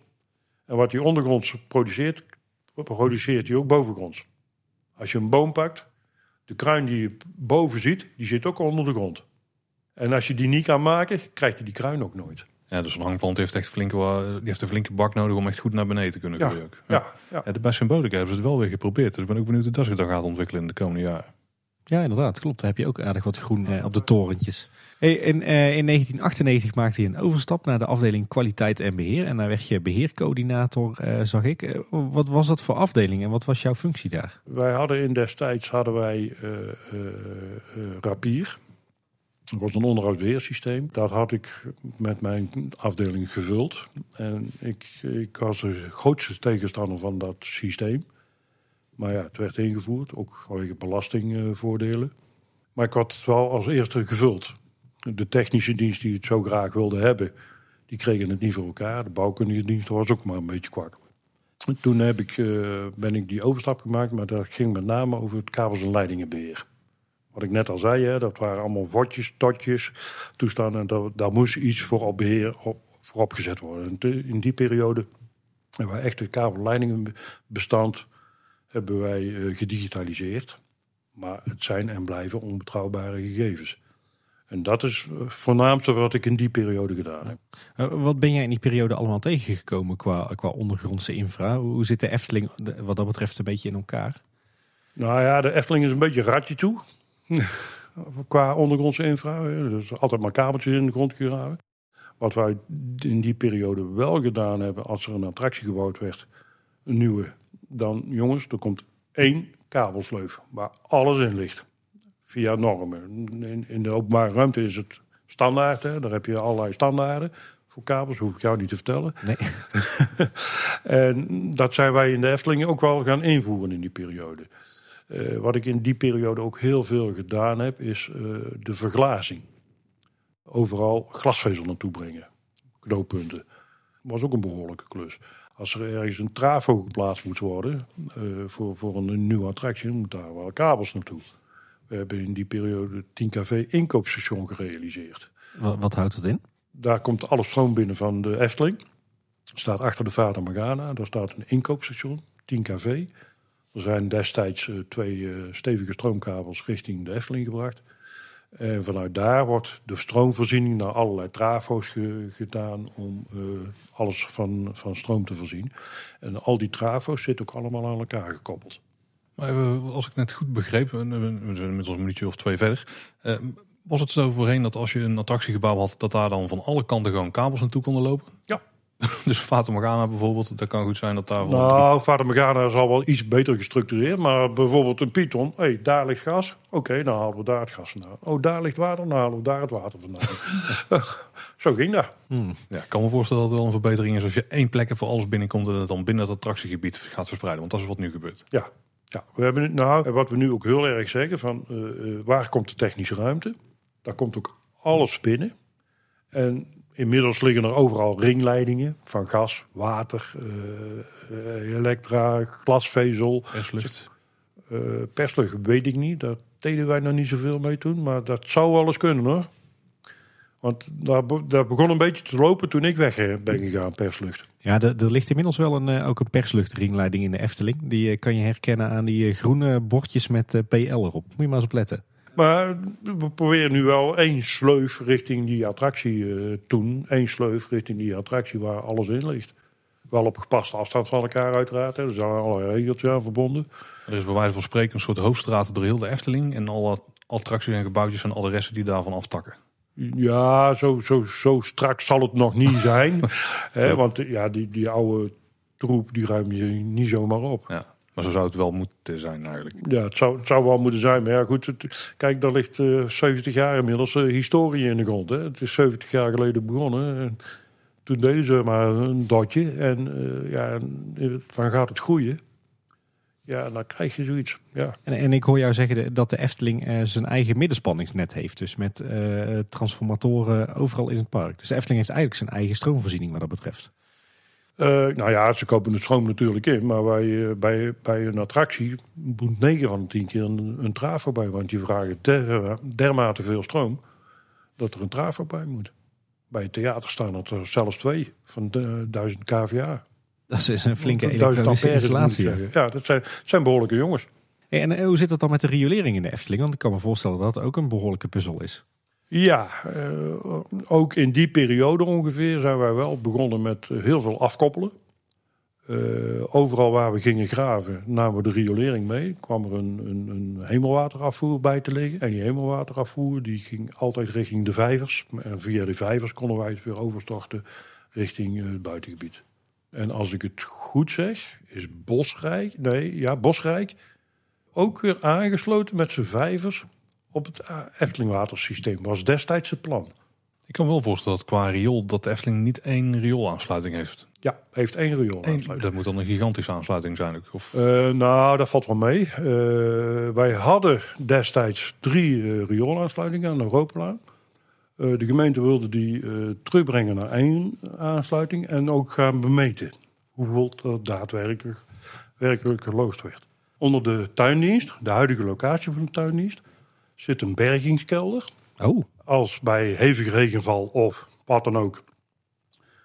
En wat die ondergronds produceert, produceert die ook bovengronds. Als je een boom pakt, de kruin die je boven ziet, die zit ook onder de grond. En als je die niet kan maken, krijgt hij die kruin ook nooit. Ja, dus een hangplant heeft echt flinke, die heeft een flinke bak nodig om echt goed naar beneden te kunnen ja, groeien. Ja, ja, ja. ja de bij Symbolica hebben ze het wel weer geprobeerd. Dus ik ben ook benieuwd hoe dat zich dan gaat ontwikkelen in de komende jaren. Ja, inderdaad, klopt. Daar heb je ook aardig wat groen eh, op de torentjes. Hey, in, eh, in 1998 maakte hij een overstap naar de afdeling kwaliteit en beheer. En daar werd je beheercoördinator, eh, zag ik. Eh, wat was dat voor afdeling en wat was jouw functie daar? Wij hadden in destijds hadden wij eh, rapier. Het was een onderhoudweersysteem. Dat had ik met mijn afdeling gevuld. En ik, ik was de grootste tegenstander van dat systeem. Maar ja, het werd ingevoerd, ook vanwege belastingvoordelen. Maar ik had het wel als eerste gevuld. De technische dienst die het zo graag wilde hebben, die kregen het niet voor elkaar. De bouwkundige dienst was ook maar een beetje kwak. Toen heb ik, eh, ben ik die overstap gemaakt, maar dat ging met name over het kabels- en leidingenbeheer. Wat ik net al zei, hè, dat waren allemaal vodjes, totjes, toestanden. En daar, daar moest iets voor op beheer voor opgezet worden. In die periode hebben wij echt het kabelleidingenbestand hebben wij, eh, gedigitaliseerd. Maar het zijn en blijven onbetrouwbare gegevens. En dat is voornamelijk eh, voornaamste wat ik in die periode gedaan heb. Eh, wat ben jij in die periode allemaal tegengekomen qua, qua ondergrondse infra? Hoe zit de Efteling wat dat betreft een beetje in elkaar? Nou ja, de Efteling is een beetje ratje toe. Qua ondergrondse infra. Dus altijd maar kabeltjes in de grond kunnen Wat wij in die periode wel gedaan hebben, als er een attractie gebouwd werd, een nieuwe, dan jongens, er komt één kabelsleuf waar alles in ligt. Via normen. In, de openbare ruimte is het standaard, hè? daar heb je allerlei standaarden voor kabels, hoef ik jou niet te vertellen. Nee. [LAUGHS] en dat zijn wij in de Efteling ook wel gaan invoeren in die periode. Eh, wat ik in die periode ook heel veel gedaan heb, is eh, de verglazing. Overal glasvezel naartoe brengen, knooppunten. was ook een behoorlijke klus. Als er ergens een trafo geplaatst moet worden eh, voor, voor een nieuwe attractie, moet daar wel kabels naartoe. We hebben in die periode 10 kv inkoopstation gerealiseerd. Wat, wat houdt dat in? Daar komt alle stroom binnen van de Efteling. Staat achter de Vater Morgana. Daar staat een inkoopstation, 10 kv. Er zijn destijds eh, twee eh, stevige stroomkabels richting de Efteling gebracht. En vanuit daar wordt de stroomvoorziening naar allerlei trafo's gedaan om eh, alles van, van stroom te voorzien. En al die trafo's zitten ook allemaal aan elkaar gekoppeld. Maar even, als ik net goed begreep, we zijn inmiddels een minuutje of twee verder. was het zo voorheen dat als je een attractiegebouw had, dat daar dan van alle kanten gewoon kabels naartoe konden lopen? Ja. [LAUGHS] dus Fata Morgana bijvoorbeeld, dat kan goed zijn dat daar... Nou, Fata Morgana al wel iets beter gestructureerd. Maar bijvoorbeeld een Python. hey, daar ligt gas. Oké, dan halen we daar het gas vandaan. Oh, daar ligt water. Dan halen we daar het water vandaan. [LAUGHS] Zo ging dat. Hmm. Ja, ik kan me voorstellen dat het wel een verbetering is... als je één plek hebt voor alles binnenkomt... en het dan binnen het attractiegebied gaat verspreiden. Want dat is wat nu gebeurt. Ja. Ja, we hebben, nou, wat we nu ook heel erg zeggen, van eh, eh, waar komt de technische ruimte? Daar komt ook alles binnen. En Inmiddels liggen er overal ringleidingen van gas, water, eh, eh, elektra, glasvezel. Perslucht. Eh, perslucht weet ik niet. Daar deden wij nog niet zoveel mee toen. Maar dat zou wel eens kunnen hoor. Want daar, daar begon een beetje te lopen toen ik weg ben gegaan, perslucht. Ja, er ligt inmiddels wel een, ook een persluchtringleiding in de Efteling. Die kan je herkennen aan die groene bordjes met PL erop. Moet je maar eens op letten. Maar we proberen nu wel één sleuf richting die attractie uh, toen. Eén sleuf richting die attractie waar alles in ligt. Wel op gepaste afstand van elkaar uiteraard. Hè. Er zijn allerlei regeltjes aan verbonden. Er is bij wijze van spreken een soort hoofdstraat door heel de Efteling. En alle attracties en gebouwtjes en alle die daarvan aftakken. Ja, zo, zo, zo strak zal het nog niet zijn. [LAUGHS] hè, want ja, die, die oude troep die ruim je niet zomaar op. Ja. Maar zo zou het wel moeten zijn eigenlijk. Ja, het zou, zou wel moeten zijn. Maar ja, goed, kijk, daar ligt 70 eh, jaar inmiddels eh, historie in de grond. Hè. Het is 70 jaar geleden begonnen. En toen deden ze maar een dotje. En uh, ja, dan gaat het groeien. Ja, dan krijg je zoiets. Ja. En, en ik hoor jou zeggen dat de Efteling zijn eigen middenspanningsnet heeft. Dus met transformatoren overal in het park. Dus de Efteling heeft eigenlijk zijn eigen stroomvoorziening wat dat betreft. Eh, nou ja, ze kopen de stroom natuurlijk in. Maar wij, eh, bij, bij een attractie moet 9 van de 10 keer een, een traaf voorbij. Want die vragen der, dermate veel stroom dat er een traaf voorbij moet. Bij het theater staan het er zelfs twee van de, 1000 kVA. Dat is een flinke elektrische installatie. Ja, dat zijn, zijn behoorlijke jongens. en eh, hoe zit dat dan met de riolering in de Efteling? Want ik kan me voorstellen dat dat ook een behoorlijke puzzel is. Ja, eh, ook in die periode ongeveer zijn wij wel begonnen met heel veel afkoppelen. Eh, overal waar we gingen graven, namen we de riolering mee. Kwam er een, een, een, hemelwaterafvoer bij te liggen. En die hemelwaterafvoer die ging altijd richting de vijvers. En via de vijvers konden wij het dus weer overstorten richting eh, het buitengebied. En als ik het goed zeg, is Bosrijk, nee, ja, Bosrijk ook weer aangesloten met zijn vijvers op het eh, Eftelingwatersysteem. Was destijds het plan. Ik kan wel voorstellen dat qua riool dat de Efteling niet één rioolaansluiting heeft. Ja, heeft één rioolaansluiting. Eén, dat moet dan een gigantische aansluiting zijn Of? Eh, nou, dat valt wel mee. Eh, wij hadden destijds drie uh, rioolaansluitingen aan de Europalaan. de gemeente wilde die terugbrengen naar één aansluiting en ook gaan bemeten hoeveel dat daadwerkelijk werkelijk geloosd werd. Onder de tuindienst, de huidige locatie van de tuindienst, zit een bergingskelder. Oh. Als bij hevige regenval of wat dan ook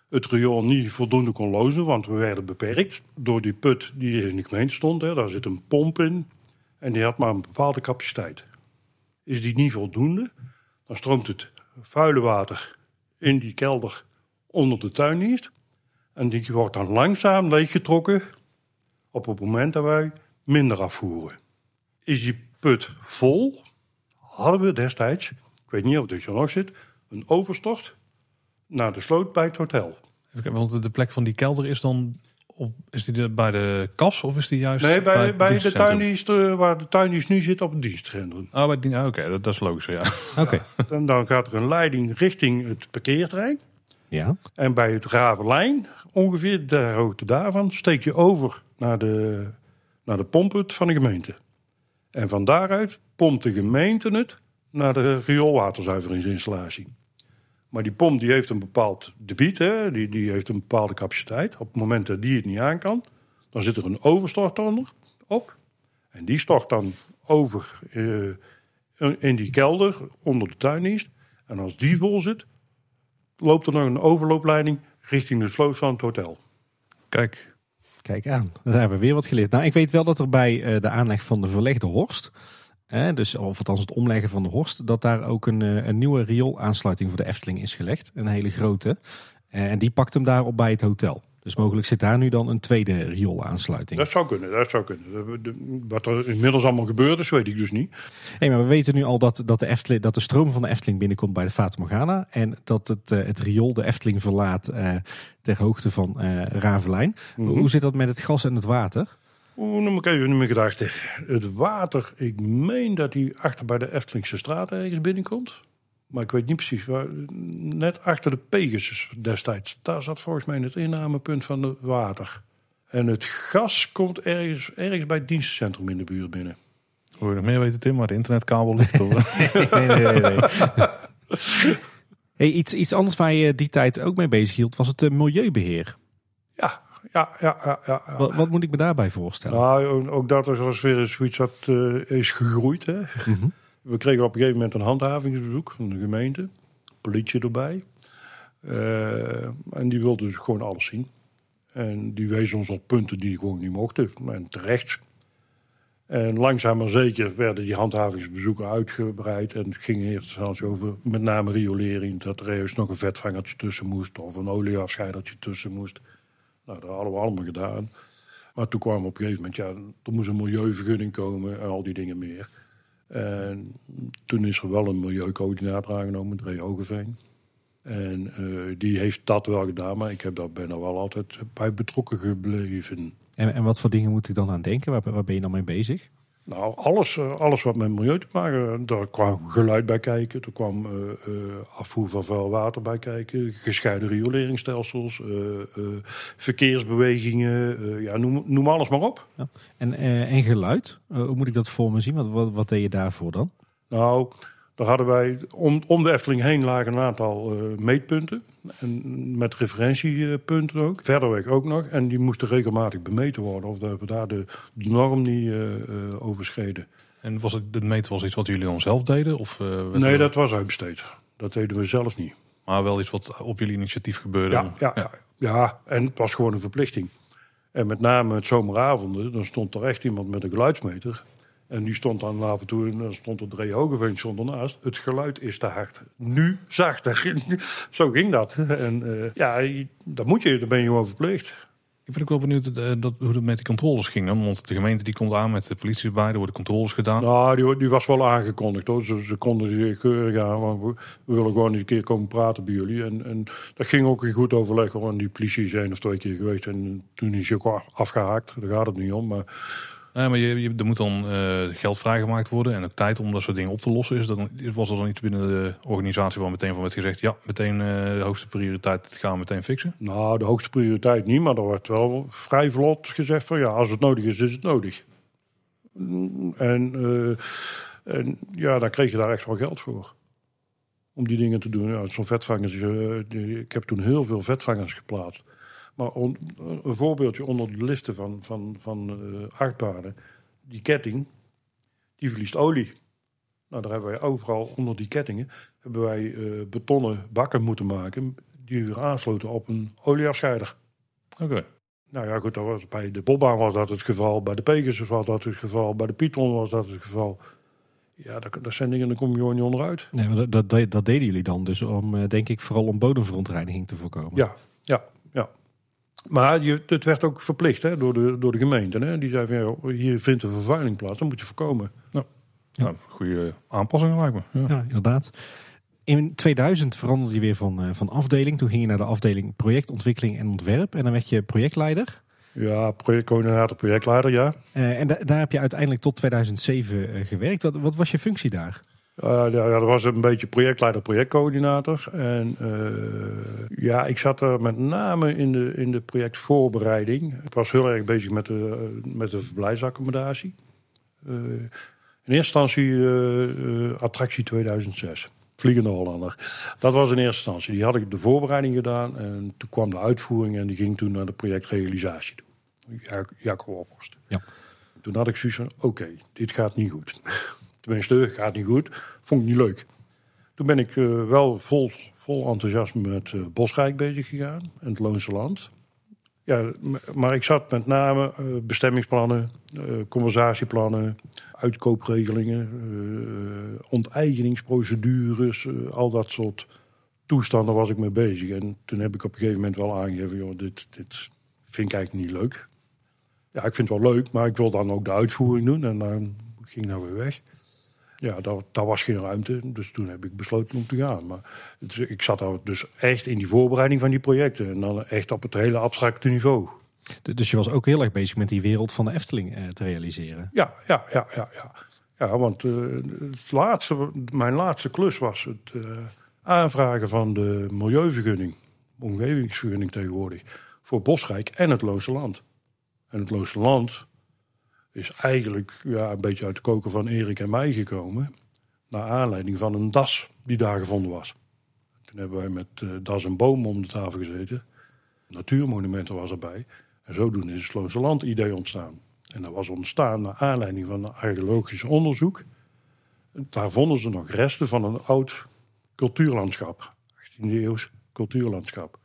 het riool niet voldoende kon lozen, want we werden beperkt door die put die in de gemeente stond. Hè, daar zit een pomp in en die had maar een bepaalde capaciteit. Is die niet voldoende, dan stroomt het vuile water in die kelder onder de tuindienst. En die wordt dan langzaam leeggetrokken op het moment dat wij minder afvoeren. Is die put vol, hadden we destijds, ik weet niet of het er nog zit, een overstort naar de sloot bij het hotel. Even, want de plek van die kelder is dan is die bij de kas of is die juist nee, bij, bij, bij de tuindienst eh, waar de is nu zit op het dienstcentrum. Oh, ah, die, oké, dat, dat, is logisch, ja. oké dan, dan gaat er een leiding richting het parkeerterrein. Ja. En bij het Ravenlijn, ongeveer de hoogte daarvan, steek je over naar de, naar de pomphut van de gemeente. En van daaruit pompt de gemeente het naar de rioolwaterzuiveringsinstallatie. Maar die pomp die heeft een bepaald debiet, hè? Die, die heeft een bepaalde capaciteit. Op het moment dat die het niet aan kan, dan zit er een overstort onder op. En die stort dan over eh, in die kelder onder de tuindienst. En als die vol zit, loopt er nog een overloopleiding richting de sloot van het hotel. Kijk, Kijk aan, daar hebben we weer wat geleerd. Nou, ik weet wel dat er bij eh, de aanleg van de verlegde horst, dus, of althans het omleggen van de horst, dat daar ook een, eh, een nieuwe aansluiting voor de Efteling is gelegd. Een hele grote. Eh, en die pakt hem daarop bij het hotel. Dus mogelijk zit daar nu dan een tweede rioolaansluiting. Dat zou kunnen, dat zou kunnen. Wat er inmiddels allemaal gebeurd is, weet ik dus niet. Nee, maar we weten nu al dat, dat, de, Efteling, dat de stroom van de Efteling binnenkomt bij de Fata Morgana. En dat het, eh, het riool de Efteling verlaat eh, ter hoogte van eh, Ravelijn. Mhm. Hoe zit dat met het gas en het water? Hoe noem ik even mijn gedachten. Het water, ik meen dat hij achter bij de Eftelingse straat ergens binnenkomt. Maar ik weet niet precies waar. Net achter de Pegasus destijds. Daar zat volgens mij het innamepunt van het water. En het gas komt ergens, ergens bij het dienstcentrum in de buurt binnen. Hoe je nog meer weten, Tim, waar de internetkabel ligt? toch? [LAUGHS] nee, nee, nee. nee. [LAUGHS] hey, iets, iets anders waar je die tijd ook mee bezig hield, was het eh, milieubeheer. Ja, ja, ja, ja. ja, Wat, moet ik me daarbij voorstellen? Nou, ook dat is als weer zoiets dat eh, is gegroeid. Hè? Mhm. We kregen op een gegeven moment een handhavingsbezoek van de gemeente, politie erbij. Eh, en die wilde dus gewoon alles zien. En die wees ons op punten die gewoon niet mochten, en terecht. En langzaam maar zeker werden die handhavingsbezoeken uitgebreid. En het ging in over met name riolering. Dat er eerst nog een vetvangertje tussen moest of een olieafscheidertje tussen moest. Nou, dat hadden we allemaal gedaan. Maar toen kwam op een gegeven moment, ja, er moest een milieuvergunning komen en al die dingen meer. En toen is er wel een milieucoördinator aangenomen, Drey Hogeveen. En eh, die heeft dat wel gedaan, maar ik heb daar bijna wel altijd bij betrokken gebleven. En, en wat voor dingen moet ik dan aan denken? Waar, waar ben je dan mee bezig? Nou, alles, eh, alles wat met milieu te maken. Eh, daar kwam geluid bij kijken, er kwam eh, afvoer van vuil water bij kijken, gescheiden rioleringstelsels, verkeersbewegingen, ja, noem, noem, alles maar op. En, en geluid, hoe moet ik dat voor me zien? wat, wat deed je daarvoor dan? Nou, daar hadden wij, om, om de Efteling heen lagen een aantal eh, meetpunten. En met referentiepunten ook. Verderweg ook nog. En die moesten regelmatig bemeten worden. Of dat we daar de, norm niet eh, eh, overschreden. En was het, meten was iets wat jullie dan zelf deden? Of, nee, dat was uitbesteed. Dat deden we zelf niet. Maar wel iets wat op jullie initiatief gebeurde? Ja, ja, ja. ja en het was gewoon een verplichting. En met name het zomeravonden, dan stond er echt iemand met een geluidsmeter. En die stond dan af en toe, en eh, dan stond er Dre Hogeveen stond ernaast. Het geluid is te hard. Nu zachter. [LAUGHS] Zo ging dat. En eh, ja, dat moet je, daar ben je gewoon verpleegd. Ik ben ook wel benieuwd uh, dat, hoe het met die controles ging. Dan. Want de gemeente die komt aan met de politie erbij, er worden controles gedaan. Nou, die, was wel aangekondigd hoor. Ze, ze konden zich keurig aan we, willen gewoon eens een keer komen praten bij jullie. En, en dat ging ook in goed overleg. Want die politie is één of twee keer geweest. En toen is je ook afgehaakt, daar gaat het niet om. Maar ja, maar je, je, er moet dan eh, geld vrijgemaakt worden en de tijd om dat soort dingen op te lossen. Is dan, was er dan iets binnen de organisatie waar meteen van werd gezegd: ja, meteen eh, de hoogste prioriteit, dat gaan we meteen fixen? Nou, de hoogste prioriteit niet, maar er wordt wel vrij vlot gezegd: van ja, als het nodig is, is het nodig. En, eh, ja, dan kreeg je daar echt wel geld voor. Om die dingen te doen. Ja, Zo'n vetvangers, ik heb toen heel veel vetvangers geplaatst. Maar een voorbeeldje onder de listen van, van, van uh, Die ketting, die verliest olie. Nou, daar hebben wij overal onder die kettingen hebben wij eh, betonnen bakken moeten maken die weer aansloten op een olieafscheider. Oké. Nou ja, goed, dat was, bij de Bobbaan was dat het geval, bij de Pegasus was dat het geval, bij de Python was dat het geval. Ja, dat, zijn dingen, daar kom je gewoon niet onderuit. Nee, maar dat, dat, dat deden jullie dan dus om, eh, denk ik, vooral om bodemverontreiniging te voorkomen. Ja, ja. Maar je, het werd ook verplicht hè, door, de, door de gemeente. Hè? Die zei van, ja, hier vindt een vervuiling plaats, dat moet je voorkomen. Nou, goede aanpassingen lijkt me. Ja, inderdaad. In 2000 veranderde je weer van, eh, van afdeling. Toen ging je naar de afdeling projectontwikkeling en ontwerp. En dan werd je projectleider. Ja, projectcoördinator, projectleider, ja. Eh, en daar heb je uiteindelijk tot 2007 eh, gewerkt. Wat, wat was je functie daar? Eh, ja, dat was een beetje projectleider, projectcoördinator. En eh, ja, ik zat er met name in de, in de projectvoorbereiding. Ik was heel erg bezig met de, met de verblijfsaccommodatie. Eh, in eerste instantie attractie 2006. Vliegende Hollander. Dat was in eerste instantie. Die had ik de voorbereiding gedaan. En toen kwam de uitvoering en die ging toen naar de projectrealisatie toe. Jacob Ophorst. Ja. Toen had ik zoiets van, oké, dit gaat niet goed tenminste, gaat niet goed. Vond ik niet leuk. Toen ben ik eh, wel vol, vol enthousiasme met eh, Bosrijk bezig gegaan en het Loonse Land. Ja, maar ik zat met name eh, bestemmingsplannen, conversatieplannen, uitkoopregelingen, onteigeningsprocedures, al dat soort toestanden was ik mee bezig. En toen heb ik op een gegeven moment wel aangegeven, joh, dit, dit vind ik eigenlijk niet leuk. Ja, ik vind het wel leuk, maar ik wil dan ook de uitvoering doen en dan ging dat nou weer weg. Ja, daar, daar, was geen ruimte. Dus toen heb ik besloten om te gaan. Maar ik zat daar dus echt in die voorbereiding van die projecten. En dan echt op het hele abstracte niveau. Dus je was ook heel erg bezig met die wereld van de Efteling eh, te realiseren. Ja, ja, ja, ja. ja. ja want eh, het laatste, mijn laatste klus was het eh, aanvragen van de milieuvergunning, omgevingsvergunning tegenwoordig, voor Bosrijk en het Loze Land. En het Loze Land is eigenlijk ja, een beetje uit de koken van Erik en mij gekomen. Naar aanleiding van een das die daar gevonden was. Toen hebben wij met eh, das en boom om de tafel gezeten. Natuurmonumenten was erbij. En zodoende is het Sloonse Land idee ontstaan. En dat was ontstaan naar aanleiding van een archeologisch onderzoek. Daar vonden ze nog resten van een oud cultuurlandschap. 18e eeuws cultuurlandschap.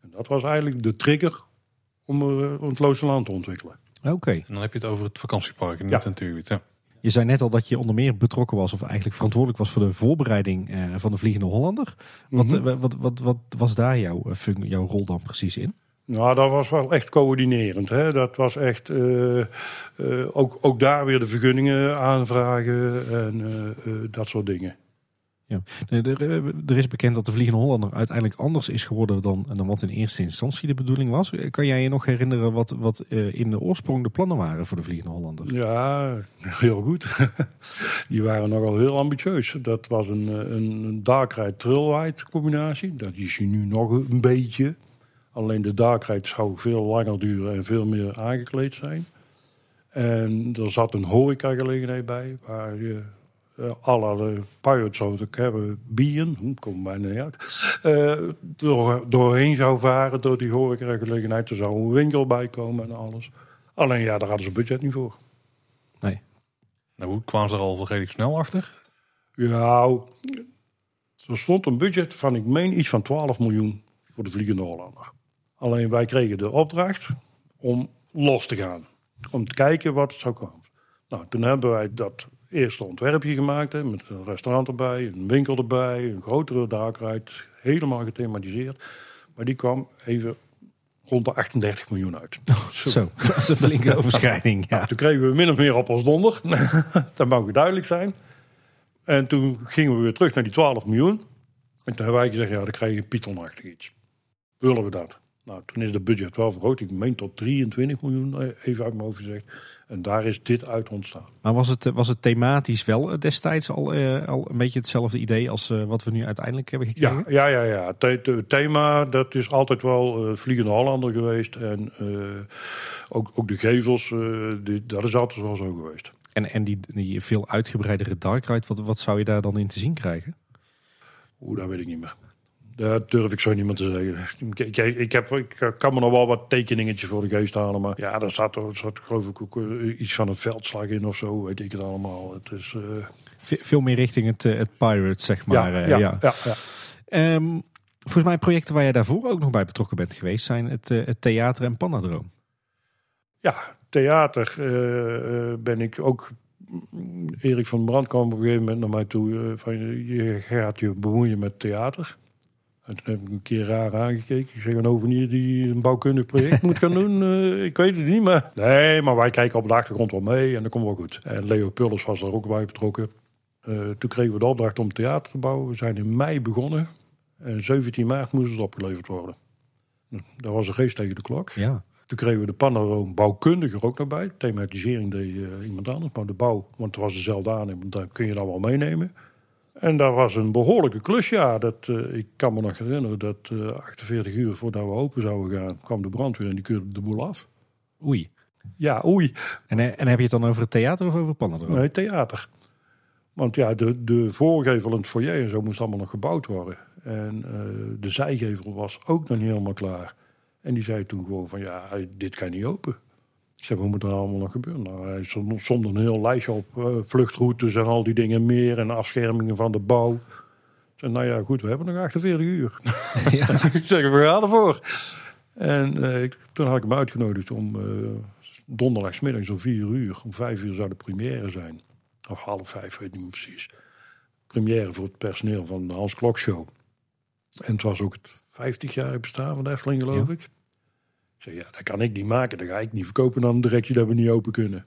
En dat was eigenlijk de trigger om, eh, het Loze Land te ontwikkelen. Oké. En dan heb je het over het vakantiepark en niet natuurlijk. Je zei net al dat je onder meer betrokken was, of eigenlijk verantwoordelijk was voor de voorbereiding eh, van de Vliegende Hollander. Wat, mhm. eh, wat, wat, wat was daar jouw, eh, jouw rol dan precies in? Nou, dat was wel echt coördinerend. Hè? Dat was echt ook, ook daar weer de vergunningen aanvragen en dat soort dingen. Ja. Eh, er, is bekend dat de Vliegende Hollander uiteindelijk anders is geworden dan, dan wat in eerste instantie de bedoeling was. Eh, kan jij je nog herinneren wat, wat eh, in de oorsprong de plannen waren voor de Vliegende Hollander? Ja, [LAUGHS] heel goed. [LAUGHS] Die waren nogal heel ambitieus. Dat was een, een dark ride combinatie. Dat is je nu nog een beetje. Alleen de dark zou veel langer duren en veel meer aangekleed zijn. En er zat een horecagelegenheid bij waar je eh, alle pirates of the Caribbean, hm, kom bijna niet uit, uh, door, doorheen zou varen door die horecagelegenheid. Er zou een winkel bij komen en alles. Alleen ja, daar hadden ze budget niet voor. Nee. Nou, hoe kwamen ze er al redelijk snel achter? Ja, nou, er stond een budget van, ik meen, iets van 12 miljoen voor de Vliegende Hollander. Alleen wij kregen de opdracht om los te gaan. Om te kijken wat zou komen. Nou, toen hebben wij dat eerste ontwerpje gemaakt. Hè, met een restaurant erbij, een winkel erbij, een grotere dakruit, Helemaal gethematiseerd. Maar die kwam even rond de 38 miljoen uit. Oh, zo. zo. dat is een flinke [LAUGHS] nou, overschrijding. Ja. toen kregen we min of meer op als donder. [LAUGHS] dat mag duidelijk zijn. En toen gingen we weer terug naar die 12 miljoen. En toen hebben wij gezegd, ja, dan krijg je een iets. Willen we dat? Nou, toen is de budget wel vergroot. Ik meen tot 23 miljoen, eh, even uit mijn hoofd gezegd. En daar is dit uit ontstaan. Maar was het, eh, was het thematisch wel eh, destijds al, al een beetje hetzelfde idee als wat we nu uiteindelijk hebben gekregen? Ja, ja, ja. Het thema, dat is altijd wel Vliegende Hollander geweest. En ook, ook de gevels, die, dat is altijd wel zo geweest. En, en die, die veel uitgebreidere dark ride, wat, wat zou je daar dan in te zien krijgen? Oeh, dat weet ik niet meer. Dat durf ik zo niemand te zeggen. Ik, ik, heb, ik eh, kan me nog wel wat tekeningetje voor de geest halen. Maar ja, daar zat, er zat geloof ik ook eh, iets van een veldslag in of zo. Weet ik het allemaal. Het is... Eh, veel meer richting het, het Pirates, zeg maar. Ja, ja, ja. ja, ja. Ehm, volgens mij projecten waar jij daarvoor ook nog bij betrokken bent geweest... zijn het, het theater en Panadroom. Ja, theater ben ik ook mm, Erik van Brand kwam op een gegeven moment naar mij toe. van, je gaat je bemoeien met theater. En toen heb ik een keer raar aangekeken. Ik zeg, een ovenier die een bouwkundig project moet gaan doen? [LAUGHS] Eh, ik weet het niet, maar... Nee, maar wij kijken op de achtergrond wel mee en dat komt wel goed. En Leo Pullers was daar ook bij betrokken. Eh, toen kregen we de opdracht om theater te bouwen. We zijn in mei begonnen. En 17 maart moest het opgeleverd worden. Hm, dat was een geest tegen de klok. Ja. Toen kregen we de bouwkundige bouwkundiger ook nog bij. Thematisering deed eh, iemand anders, maar de bouw... Want het was dezelfde aan. daar kun je dan wel meenemen... En dat was een behoorlijke klus, ja. Dat, eh, ik kan me nog herinneren dat 48 eh, uur voordat we open zouden gaan, kwam de brandweer en die keurde de boel af. Oei. Ja, oei. En, eh, en heb je het dan over het theater of over Pannendorp? Nee, theater. Want ja, de, de voorgevel en het foyer en zo moest allemaal nog gebouwd worden. En de zijgevel was ook nog niet helemaal klaar. En die zei toen gewoon van, ja, dit kan niet open. Ik zeg, wat moet er allemaal nog gebeuren? Nou, hij stond een heel lijstje op eh, vluchtroutes en al die dingen meer. En afschermingen van de bouw. Ik zeg, nou ja, goed, we hebben nog 48 uur. [LAUGHS] Ja. [LAUGHS] ik zeg, we gaan ervoor. En eh, toen had ik hem uitgenodigd om uh, eh, donderdagsmiddag om vier uur. Om vijf uur zou de première zijn. Of half vijf, weet ik niet precies. Première voor het personeel van de Hans Klok Show. En het was ook het 50 jaar bestaan van de Efteling, geloof ik zei, ja, dat kan ik niet maken, dat ga ik niet verkopen dan direct directie dat we niet open kunnen.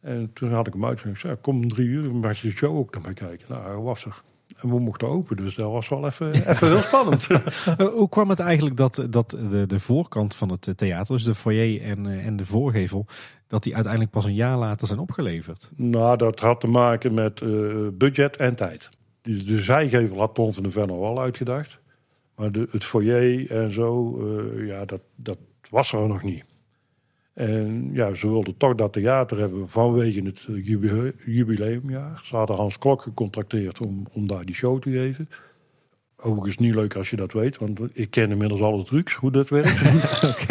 En toen had ik hem uit Kom om kom drie uur, dan mag je de show ook naar mij kijken. Nou, hij was er. En we mochten open, dus dat was wel even, [LAUGHS] even heel spannend. [LAUGHS] Eh, hoe kwam het eigenlijk dat, dat de, de voorkant van het eh, theater, dus de foyer en, eh, en de voorgevel, dat die uiteindelijk pas een jaar later zijn opgeleverd? Nou, dat had te maken met budget en tijd. De, de zijgevel had Ton van de Venner al uitgedacht. Maar de, het foyer en zo, ja, dat, dat, was er nog niet. En ja, ze wilden toch dat theater hebben vanwege het eh, jubileumjaar. Ze hadden Hans Klok gecontracteerd om, om daar die show te geven. Overigens niet leuk als je dat weet, want ik ken inmiddels alle trucs hoe dat werkt.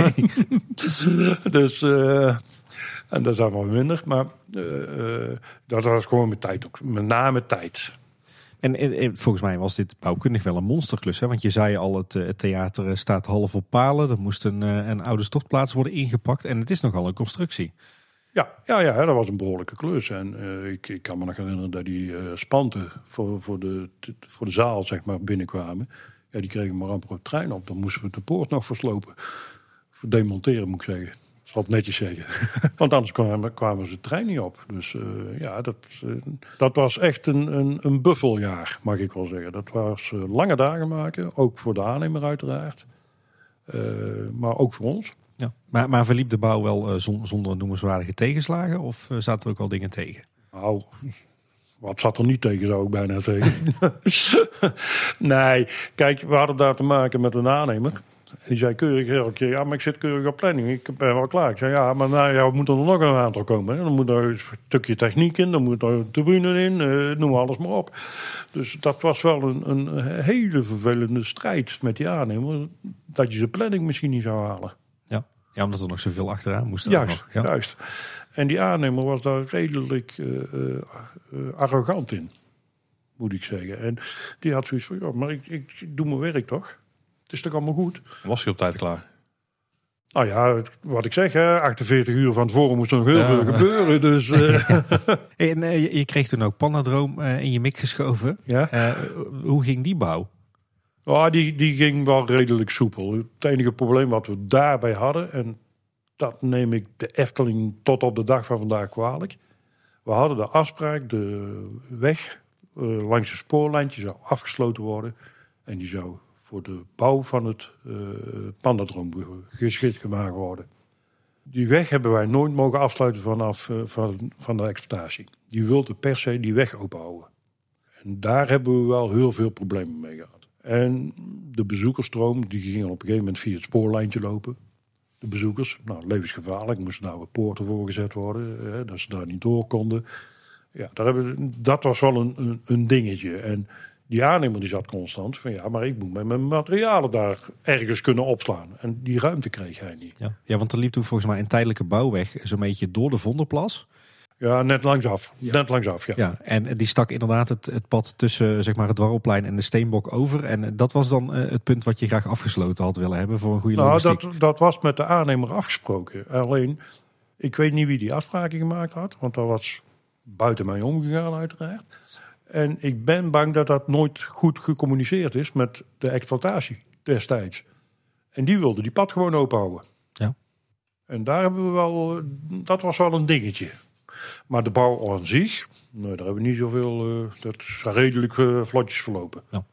[LAUGHS] [LAUGHS] dus, eh, en dat is allemaal minder. Maar eh, dat was gewoon met tijd ook. Met name tijd. En, volgens mij was dit bouwkundig wel een monsterklus. Hè? Want je zei al, het, eh, theater eh, staat half op palen. Er moest een, eh, een oude stortplaats worden ingepakt. En het is nogal een constructie. Ja, ja, ja dat was een behoorlijke klus. En ik, ik, kan me nog herinneren dat die spanten voor, voor, de, voor de zaal zeg maar, binnenkwamen. Ja, die kregen maar amper op trein op. Dan moesten we de poort nog verslopen. demonteren moet ik zeggen wat netjes zeggen. [LAUGHS] Want anders kwamen, kwamen, ze de trein niet op. Dus eh, ja, dat, eh, dat was echt een, een, een, buffeljaar, mag ik wel zeggen. Dat was eh, lange dagen maken, ook voor de aannemer uiteraard. maar ook voor ons. Ja. Maar, maar verliep de bouw wel zonder noemenswaardige tegenslagen? Of zaten er ook al dingen tegen? Nou, wat zat er niet tegen, zou ik bijna zeggen. [LAUGHS] [LAUGHS] nee, kijk, we hadden daar te maken met een aannemer die zei keurig keer, ja, maar ik zit keurig op planning, ik ben wel klaar. Ik zei, ja, maar nou, ja, moet er nog een aantal komen. Dan moet er een stukje techniek in, dan moet er een tribune in, eh, noem alles maar op. Dus dat was wel een, een hele vervelende strijd met die aannemer, dat je zijn planning misschien niet zou halen. Ja, ja omdat er nog zoveel achteraan moest. Juist, nog, ja. juist. En die aannemer was daar redelijk eh, eh, arrogant in, moet ik zeggen. En die had zoiets van, ja, maar ik, ik doe mijn werk toch? Het is toch allemaal goed? Was hij op tijd klaar? Nou ja, wat ik zeg, 48 uur van tevoren moest er nog heel veel gebeuren. Dus, [LAUGHS] eh. [LAUGHS] en, eh, je kreeg toen ook Pandadroom eh, in je mik geschoven. Ja? hoe ging die bouw? Oh, die, die ging wel redelijk soepel. Het enige probleem wat we daarbij hadden, en dat neem ik de Efteling tot op de dag van vandaag kwalijk. We hadden de afspraak, de weg langs de spoorlijntje zou afgesloten worden. En die zou voor de bouw van het uh, eh, pandadroom geschikt gemaakt worden. Die weg hebben wij nooit mogen afsluiten vanaf eh, van, van de exploitatie. Die wilde per se die weg openhouden. En daar hebben we wel heel veel problemen mee gehad. En de bezoekersstroom, die gingen op een gegeven moment via het spoorlijntje lopen. De bezoekers, nou levensgevaarlijk, moesten daar nou weer poorten voor gezet worden, hè, dat ze daar niet door konden. Ja, daar hebben, dat was wel een, een, een dingetje. En die aannemer die zat constant van ja, maar ik moet met mijn materialen daar ergens kunnen opslaan. En die ruimte kreeg hij niet. Ja, want er liep toen volgens mij een tijdelijke bouwweg zo'n beetje door de Vonderplas. Ja, net langsaf. Net langsaf, ja. ja. En die stak inderdaad het, pad tussen zeg maar, het dwarrelplein en de Steenbok over. En eh, dat was dan eh, het punt wat je graag afgesloten had willen hebben voor een goede nou, Dat, dat was met de aannemer afgesproken. Alleen, ik weet niet wie die afspraken gemaakt had, want dat was buiten mij omgegaan uiteraard. En ik ben bang dat dat nooit goed gecommuniceerd is met de exploitatie destijds. En die wilden die pad gewoon openhouden. Ja. En daar hebben we wel, dat was wel een dingetje. Maar de bouw aan zich, nou, daar hebben we niet zoveel, eh, dat is redelijk eh, vlotjes verlopen. Ja.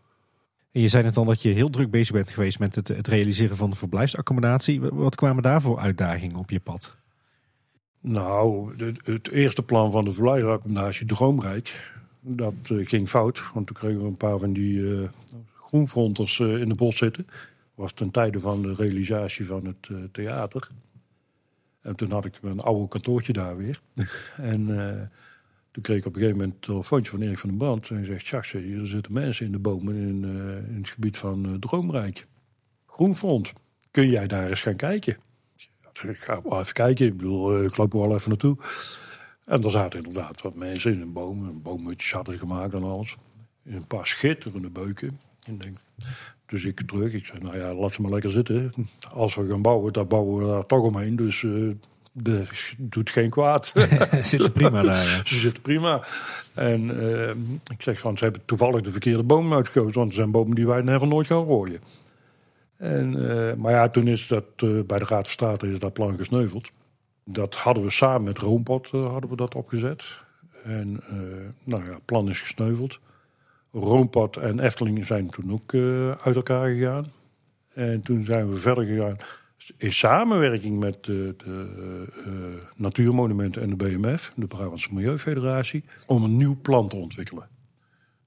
En je zei net al dat je heel druk bezig bent geweest met het, het realiseren van de verblijfsaccommodatie. Wat kwamen daarvoor uitdagingen op je pad? Nou, het, het eerste plan van de verblijfsaccommodatie Droomrijk, dat eh, ging fout, want toen kregen we een paar van die eh, groenfronters eh, in de bos zitten. was ten tijde van de realisatie van het theater. En toen had ik mijn oude kantoortje daar weer. [LAUGHS] en toen kreeg ik op een gegeven moment een telefoontje van Erik van den Brand. En hij zegt, Jacques, er zitten mensen in de bomen in, in het gebied van Droomrijk. Groenfront, kun jij daar eens gaan kijken? Ik ga wel even kijken, ik ik loop er wel even naartoe. En daar zaten inderdaad wat mensen in een boom. Een boomhutje hadden gemaakt en alles. In een paar schitterende beuken. En denk, dus ik terug. Ik zei, nou ja, laat ze maar lekker zitten. Als we gaan bouwen, dan bouwen we daar toch omheen. Dus uh, doet geen kwaad. ze [LAUGHS] [LAUGHS] zitten prima daar. Ze zitten prima. En eh, ik zeg van, ze hebben toevallig de verkeerde boom uitgekozen. Want het zijn bomen die wij never nooit gaan rooien. En, eh, maar ja, toen is dat bij de Raad van State is dat plan gesneuveld. Dat hadden we samen met Roompot eh, hadden we dat opgezet. En eh, nou ja, het plan is gesneuveld. Roompot en Efteling zijn toen ook eh, uit elkaar gegaan. En toen zijn we verder gegaan in samenwerking met de, de Natuurmonumenten en de BMF, de Brabantse Milieufederatie, om een nieuw plan te ontwikkelen.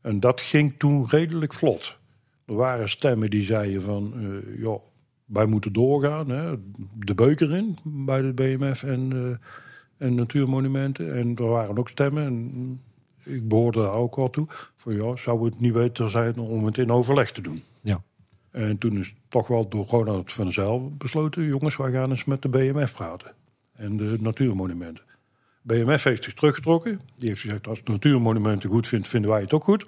En dat ging toen redelijk vlot. Er waren stemmen die zeiden van, joh, wij moeten doorgaan. Hè. De beuker in bij de BMF en, uh, en natuurmonumenten. En er waren ook stemmen. En ik behoorde daar ook al toe. Van ja, zou het niet beter zijn om het in overleg te doen? Ja. En toen is toch wel door Ronald van Zijl besloten... jongens, wij gaan eens met de BMF praten. En de natuurmonumenten. BMF heeft zich teruggetrokken. Die heeft gezegd, als het natuurmonumenten goed vindt, vinden wij het ook goed.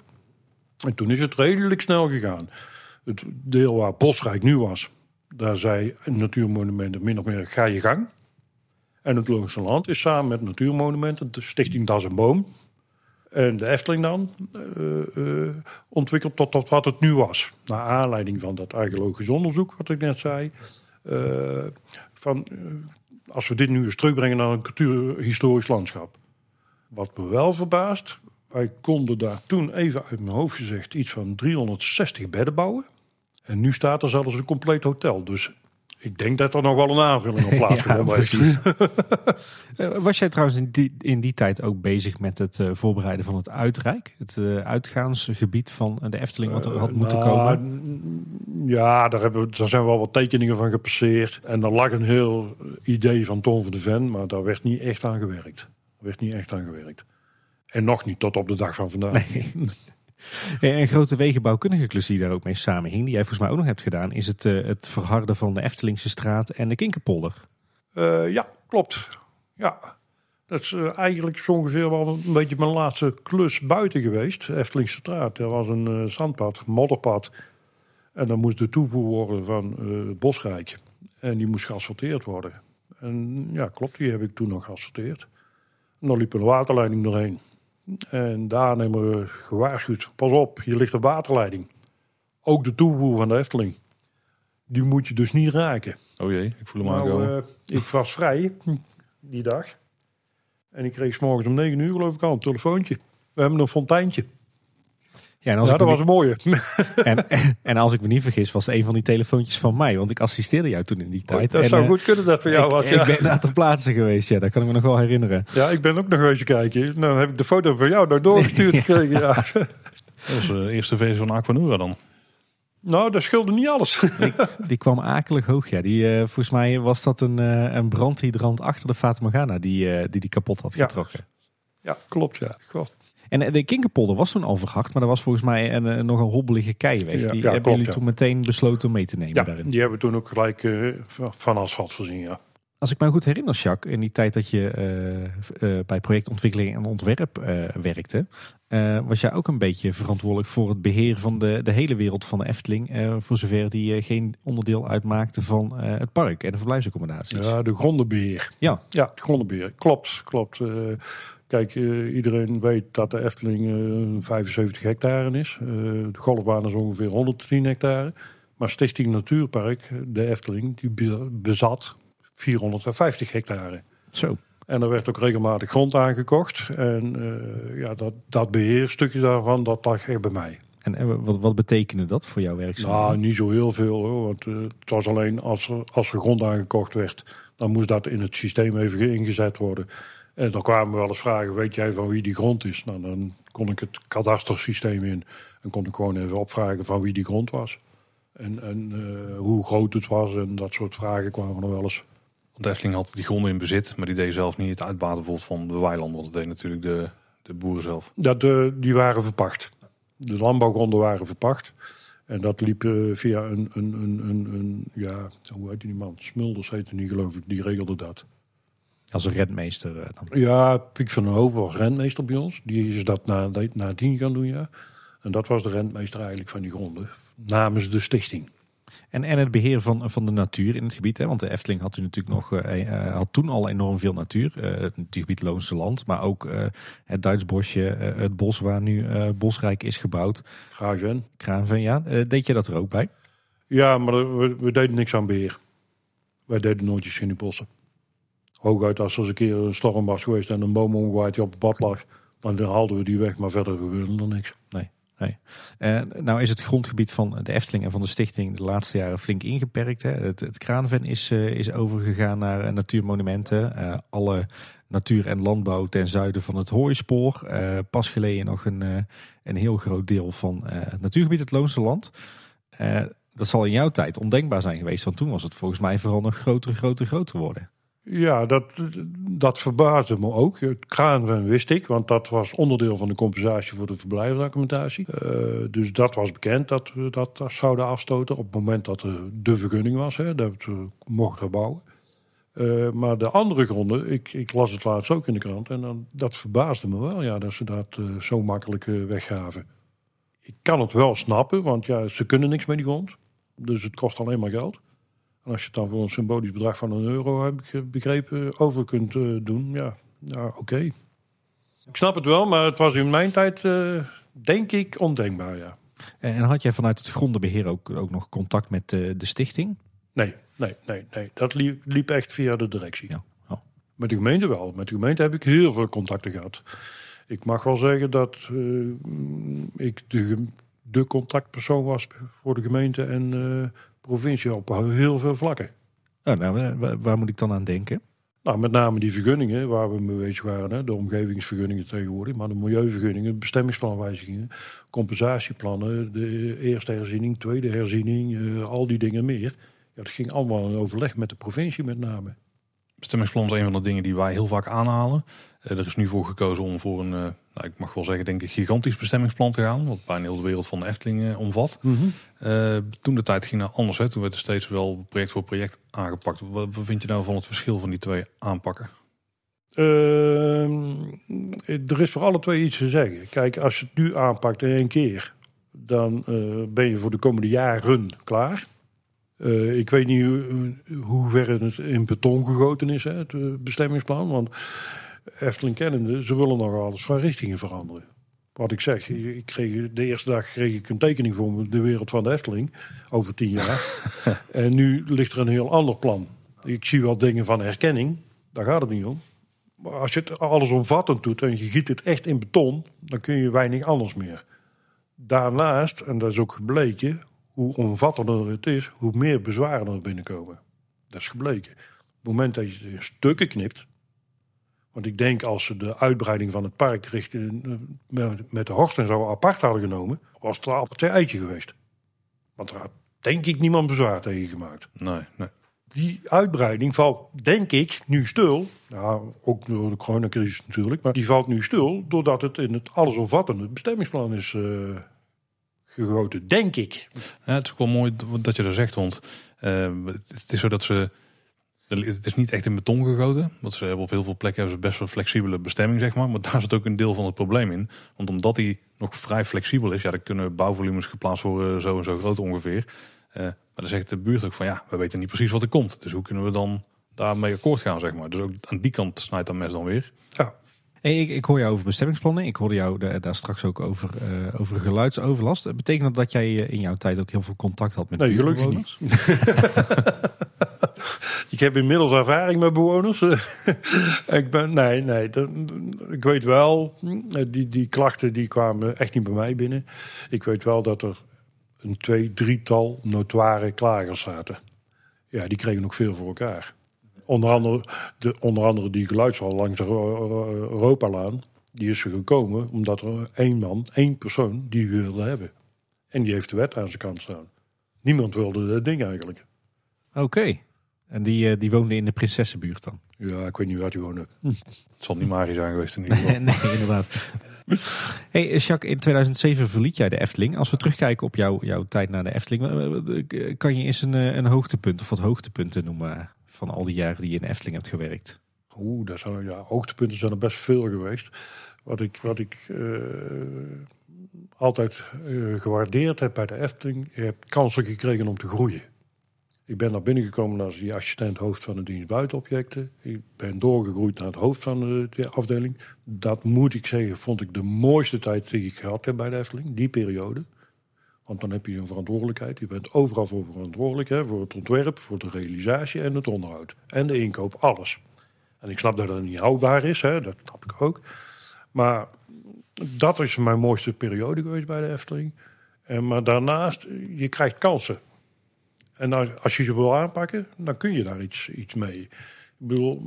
En toen is het redelijk snel gegaan. Het deel waar Bosrijk nu was, daar zei Natuurmonumenten min of meer: ga je gang. En het Logische Land is samen met Natuurmonumenten, de Stichting Das en Boom en de Efteling dan, uh, ontwikkeld tot, wat het nu was. Naar aanleiding van dat archeologisch onderzoek, wat ik net zei. Eh, van, als we dit nu eens terugbrengen naar een cultuurhistorisch landschap. Wat me wel verbaast, wij konden daar toen even uit mijn hoofd gezegd iets van 360 bedden bouwen. En nu staat er zelfs een compleet hotel. Dus ik denk dat er nog wel een aanvulling op [LAUGHS] plaatsgevonden ja, heeft. [LAUGHS] Eh, was jij trouwens in die, tijd ook bezig met het eh, voorbereiden van het uitrijk? Het uh, uitgaansgebied van de Efteling wat er had moeten nou, komen? Mm, ja, daar, hebben, daar zijn wel wat tekeningen van gepasseerd. En daar lag een heel idee van Tom van de Ven, maar daar werd niet echt aan gewerkt. werd niet echt aan gewerkt. En nog niet tot op de dag van vandaag. Nee. Eh, en grote wegenbouwkundige klus die daar ook mee samenhing, die jij volgens mij ook nog hebt gedaan, is het, eh, het verharden van de Eftelingse straat en de Kinkerpolder. Eh, ja, klopt. Ja. Dat is eigenlijk zo ongeveer wel een beetje mijn laatste klus buiten geweest. Eftelingse straat. Er was een zandpad, modderpad. En dan moest de toevoer worden van Bosrijk. En die moest geasfalteerd worden. En ja, klopt, die heb ik toen nog geasfalteerd. En dan liep een waterleiding doorheen. En daar hebben we gewaarschuwd, pas op, hier ligt een waterleiding. Ook de toevoer van de Efteling. Die moet je dus niet raken. Oh jee, ik voel hem nou, eh, ik was vrij die dag. En ik kreeg s morgens om 9 uur geloof ik al een telefoontje. We hebben een fonteintje. Ja, en als ik dat was [LAUGHS] En, en, als ik me niet vergis, was een van die telefoontjes van mij. Want ik assisteerde jou toen in die oh, tijd. dat zou eh, goed kunnen dat voor jou was. Ja. Ik ben daar ter plaatse geweest, ja. Dat kan ik me nog wel herinneren. Ja, ik ben ook nog eens kijken. Dan heb ik de foto van jou naar doorgestuurd [LAUGHS] gekregen. Ja. Dat was eh, de eerste versie van Aquanura dan. Nou, dat scheelde niet alles. Die, [LAUGHS] kwam akelig hoog, ja. Die, eh, volgens mij was dat een, een brandhydrant achter de Fatima die, die die kapot had getrokken. Ja, ja klopt, ja. Klopt. En eh, de Kinkerpolder was toen al maar dat was volgens mij een, eh, een hobbelige keiweg. Ja, die hebben jullie toen meteen besloten om mee te nemen daarin. die hebben we toen ook gelijk uh, van asfalt voorzien, ja. Als ik me goed herinner, Jacques, in die tijd dat je bij projectontwikkeling en ontwerp werkte, was jij ook een beetje verantwoordelijk voor het beheer van de, de hele wereld van de Efteling, voor zover die geen onderdeel uitmaakte van het park en de verblijfsaccommodaties. Ja, de grondenbeheer. Ja, ja het grondenbeheer. Klopt, klopt. Kijk, eh, iedereen weet dat de Efteling 75 eh, hectare is. Eh, de golfbaan is ongeveer 110 hectare. Maar Stichting Natuurpark, de Efteling, die bezat 450 hectare. Zo. En er werd ook regelmatig grond aangekocht. En ja, dat, dat beheerstukje daarvan, dat lag echt bij mij. En, wat, wat, betekende dat voor jouw werkzaamheden? Nou, niet zo heel veel. Hoor, want het was alleen als er, als er grond aangekocht werd, dan moest dat in het systeem even ingezet worden. En dan kwamen wel eens vragen, weet jij van wie die grond is? Nou, dan kon ik het kadastersysteem in en kon ik gewoon even opvragen van wie die grond was. En, en eh, hoe groot het was en dat soort vragen kwamen er wel eens. Want Efteling had die gronden in bezit, maar die deed zelf niet het uitbaten bijvoorbeeld van de weilanden. Want dat deed natuurlijk de, de boeren zelf. Dat, eh, die waren verpacht. De landbouwgronden waren verpacht. En dat liep eh, via een, een, een, een, ja, hoe heet die man? Smulders heette niet geloof ik, die regelde dat. Als een rentmeester eh, dan. Ja, Piek van den Hoven was rentmeester bij ons. Die is dat na, tien gaan doen, ja. En dat was de rentmeester eigenlijk van die gronden. Namens de stichting. En, en het beheer van, van de natuur in het gebied. Hè? Want de Efteling had, u natuurlijk nog, eh, eh, had toen al enorm veel natuur. het gebied Loonse Land, maar ook het Duits bosje, het bos waar nu Bosrijk is gebouwd. Graven. Graven, ja. deed je dat er ook bij? Ja, maar we, deden niks aan beheer. Wij deden nooitjes in die bossen. Hooguit als er eens een keer een storm was geweest en een boom omgewaaid die op het pad lag, dan haalden we die weg, maar verder gebeurde er niks. Nee. Nee. En eh, nou is het grondgebied van de Efteling en van de stichting de laatste jaren flink ingeperkt. Hè. Het, het Kraanven is, eh, is overgegaan naar eh, natuurmonumenten. alle natuur en landbouw ten zuiden van het Hooispoor. pas geleden nog een, een heel groot deel van het natuurgebied, het Loonse Land. dat zal in jouw tijd ondenkbaar zijn geweest, want toen was het volgens mij vooral nog groter, groter, groter worden. Ja, dat, dat verbaasde me ook. Het kraanven wist ik, want dat was onderdeel van de compensatie voor de verblijfsdocumentatie. Eh, dus dat was bekend dat we dat zouden afstoten op het moment dat de vergunning was, hè, dat we mochten bouwen. Eh, maar de andere gronden, ik, ik, las het laatst ook in de krant en dan, dat verbaasde me wel ja, dat ze dat eh, zo makkelijk weggaven. Ik kan het wel snappen, want ja, ze kunnen niks met die grond. Dus het kost alleen maar geld. En als je het dan voor een symbolisch bedrag van een euro, heb ik eh, begrepen, over kunt eh, doen, ja, oké. Ik snap het wel, maar het was in mijn tijd, eh, denk ik, ondenkbaar, ja. En had jij vanuit het grondenbeheer ook, ook nog contact met de stichting? Nee, nee, nee, nee. Dat liep, echt via de directie. Ja. Oh. Met de gemeente wel. Met de gemeente heb ik heel veel contacten gehad. Ik mag wel zeggen dat ik de, de contactpersoon was voor de gemeente en provincie op heel veel vlakken. Nou, nou, waar, moet ik dan aan denken? Nou, met name die vergunningen waar we mee bezig waren. Hè, de omgevingsvergunningen tegenwoordig, maar de milieuvergunningen, bestemmingsplanwijzigingen, compensatieplannen, de eerste herziening, tweede herziening, eh, al die dingen meer. Ja, dat ging allemaal in overleg met de provincie met name. Bestemmingsplan is een van de dingen die wij heel vaak aanhalen. Eh, er is nu voor gekozen om voor een, eh, nou, ik mag wel zeggen, denk ik, gigantisch bestemmingsplan te gaan. Wat bijna heel de wereld van de Efteling eh, omvat. Mhm. toen de tijd ging naar anders. Hè, toen werd er steeds wel project voor project aangepakt. Wat, wat vind je nou van het verschil van die twee aanpakken? Ehm, er is voor alle twee iets te zeggen. Kijk, als je het nu aanpakt in één keer, dan ben je voor de komende jaren klaar. ik weet niet hoe, hoe ver het in beton gegoten is, hè, het bestemmingsplan. Want Efteling kennende, ze willen nog alles van richtingen veranderen. Wat ik zeg, ik kreeg, de eerste dag kreeg ik een tekening voor de wereld van de Efteling over tien jaar. [LAUGHS] en nu ligt er een heel ander plan. Ik zie wel dingen van herkenning, daar gaat het niet om. Maar als je het allesomvattend doet en je giet het echt in beton, dan kun je weinig anders meer. Daarnaast, en dat is ook gebleken, hoe omvattender het is, hoe meer bezwaren er binnenkomen. Dat is gebleken. Op het moment dat je stukken knipt, want ik denk als ze de uitbreiding van het park richting, eh, met de horst en zo apart hadden genomen, was het een eitje geweest. Want daar had denk ik niemand bezwaar tegen gemaakt. Nee, nee. Die uitbreiding valt, denk ik, nu stil. Nou, ook door de coronacrisis natuurlijk. Maar die valt nu stil doordat het in het allesomvattende bestemmingsplan is uh, gegoten, denk ik. Ja, het is ook wel mooi dat je dat zegt, want eh, het is zo dat ze het is niet echt in beton gegoten. Want ze hebben op heel veel plekken hebben ze best wel flexibele bestemming, zeg maar. Maar daar zit ook een deel van het probleem in. Want omdat die nog vrij flexibel is, ja, dan kunnen bouwvolumes geplaatst worden zo en zo groot ongeveer. Eh, maar dan zegt de buurt ook van ja, we weten niet precies wat er komt. Dus hoe kunnen we dan daarmee akkoord gaan, zeg maar. Dus ook aan die kant snijdt dat mes dan weer. Ja. Hey, ik, hoor jou over bestemmingsplannen. Ik hoorde jou daar straks ook over, eh, over geluidsoverlast. Eh, betekent dat dat jij eh, in jouw tijd ook heel veel contact had met nee, gelukkig niet. [LAUGHS] ik heb inmiddels ervaring met bewoners. [LAUGHS] ik ben, nee, nee. ik weet wel, die, die klachten die kwamen echt niet bij mij binnen. Ik weet wel dat er een twee, drietal notoire klagers zaten. Ja, die kregen ook veel voor elkaar. Onder andere, de, onder andere die geluidshal langs de Europalaan. Die is er gekomen omdat er één man, één persoon die wilde hebben. En die heeft de wet aan zijn kant staan. Niemand wilde dat ding eigenlijk. Oké. En die, eh, die woonde in de Prinsessenbuurt dan? Ja, ik weet niet waar die woonde. Hm. Het zal niet Marie zijn geweest in [LAUGHS] ieder geval. nee, inderdaad. Hey eh, Jacques, in 2007 verliet jij de Efteling. Als we terugkijken op jouw, jouw tijd naar de Efteling, eh, kan je eens een, een hoogtepunt of wat hoogtepunten noemen? van al die jaren die je in Efteling hebt gewerkt? Oeh, daar zijn, ja, hoogtepunten zijn er best veel geweest. Wat ik, wat ik eh, altijd eh, gewaardeerd heb bij de Efteling, je hebt kansen gekregen om te groeien. Ik ben naar binnen gekomen als die assistent hoofd van de dienst buitenobjecten. Ik ben doorgegroeid naar het hoofd van de, de afdeling. Dat moet ik zeggen, vond ik de mooiste tijd die ik gehad heb bij de Efteling, die periode. Want dan heb je een verantwoordelijkheid. Je bent overal voor verantwoordelijk. Hè, voor het ontwerp, voor de realisatie en het onderhoud. En de inkoop, alles. En ik snap dat dat niet houdbaar is. Hè, dat snap ik ook. Maar dat is mijn mooiste periode geweest bij de Efteling. En, maar daarnaast, je krijgt kansen. En als, je ze wil aanpakken, dan kun je daar iets, iets mee. Ik bedoel,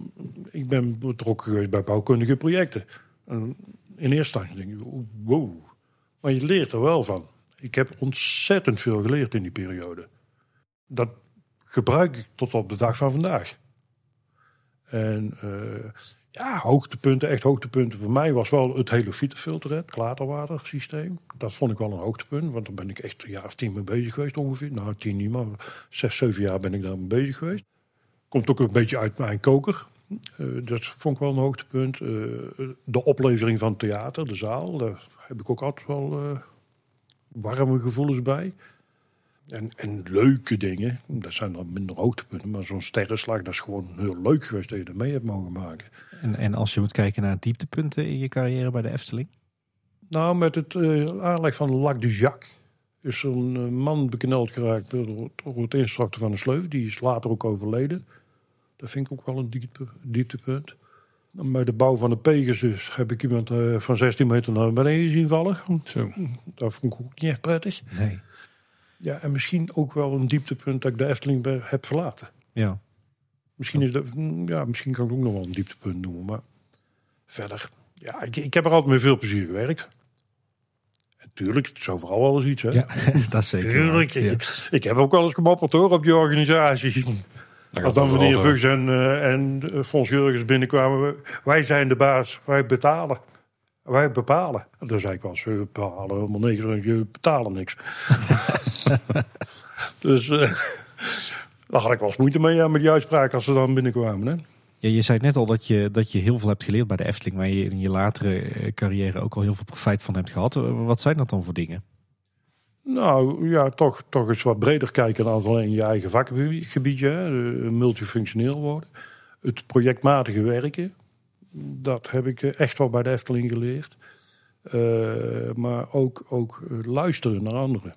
ik ben betrokken geweest bij bouwkundige projecten. En in eerste instantie denk je, wow. Maar je leert er wel van ik heb ontzettend veel geleerd in die periode. Dat gebruik ik tot op de dag van vandaag. En eh, ja, hoogtepunten, echt hoogtepunten voor mij was wel het hele filter, het klaterwatersysteem. Dat vond ik wel een hoogtepunt, want daar ben ik echt een jaar of tien mee bezig geweest ongeveer. Nou, tien niet, maar zes, zeven jaar ben ik daar mee bezig geweest. Komt ook een beetje uit mijn koker. Eh, dat vond ik wel een hoogtepunt. Eh, de oplevering van theater, de zaal, daar heb ik ook altijd wel warme gevoelens bij. En, en leuke dingen, dat zijn dan minder hoogtepunten, maar zo'n sterrenslag, dat is gewoon heel leuk geweest dat je er mee hebt mogen maken. En, en als je moet kijken naar dieptepunten in je carrière bij de Efteling? Nou, met het eh, aanleg van Lac du Jacques is een eh, man bekneld geraakt door, het instorten van een sleuf. Die is later ook overleden. Dat vind ik ook wel een dieptepunt. Bij de bouw van de Pegasus heb ik iemand eh, van 16 meter naar beneden zien vallen. Zo. Dat vond ik ook niet echt prettig. Nee. Ja, en misschien ook wel een dieptepunt dat ik de Efteling heb verlaten. Ja. Misschien, is dat, mm, ja, misschien kan ik ook nog wel een dieptepunt noemen. Maar verder, ja, ik, ik heb er altijd met veel plezier gewerkt. Tuurlijk, het is overal wel eens iets. Hè? Ja, [LAUGHS] dat zeker. Tuurlijk. Ik, ik, heb ook wel eens gemoppeld hoor op die organisatie. Als dan meneer Vugs en, uh, en eh, Fons Jurgens binnenkwamen, wij zijn de baas, wij betalen. Wij bepalen. Dan zei ik wel, ze bepalen helemaal niks, jullie betalen niks. [LAUGHS] dus eh, daar had ik wel eens moeite mee met die uitspraak als ze dan binnenkwamen. Hè? Ja, je zei net al dat je, dat je heel veel hebt geleerd bij de Efteling, waar je in je latere carrière ook al heel veel profijt van hebt gehad. Wat zijn dat dan voor dingen? Nou ja, toch, toch eens wat breder kijken dan alleen je eigen vakgebiedje. Eh, multifunctioneel worden. Het projectmatige werken. Dat heb ik eh, echt wel bij de Efteling geleerd. Eh, maar ook, ook luisteren naar anderen.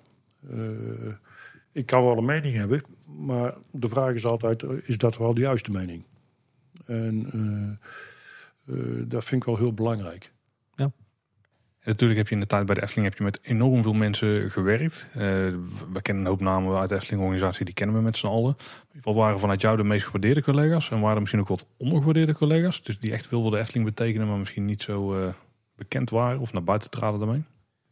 ik kan wel een mening hebben, maar de vraag is altijd: is dat wel de juiste mening? En dat vind ik wel heel belangrijk natuurlijk heb je in de tijd bij de Efteling heb je met enorm veel mensen gewerkt. Eh, we kennen een hoop namen uit de Efteling-organisatie, die kennen we met z'n allen. Wat waren vanuit jou de meest gewaardeerde collega's en waren misschien ook wat ondergewaardeerde collega's? Dus die echt veel wilden Efteling betekenen, maar misschien niet zo eh, bekend waren of naar buiten traden daarmee?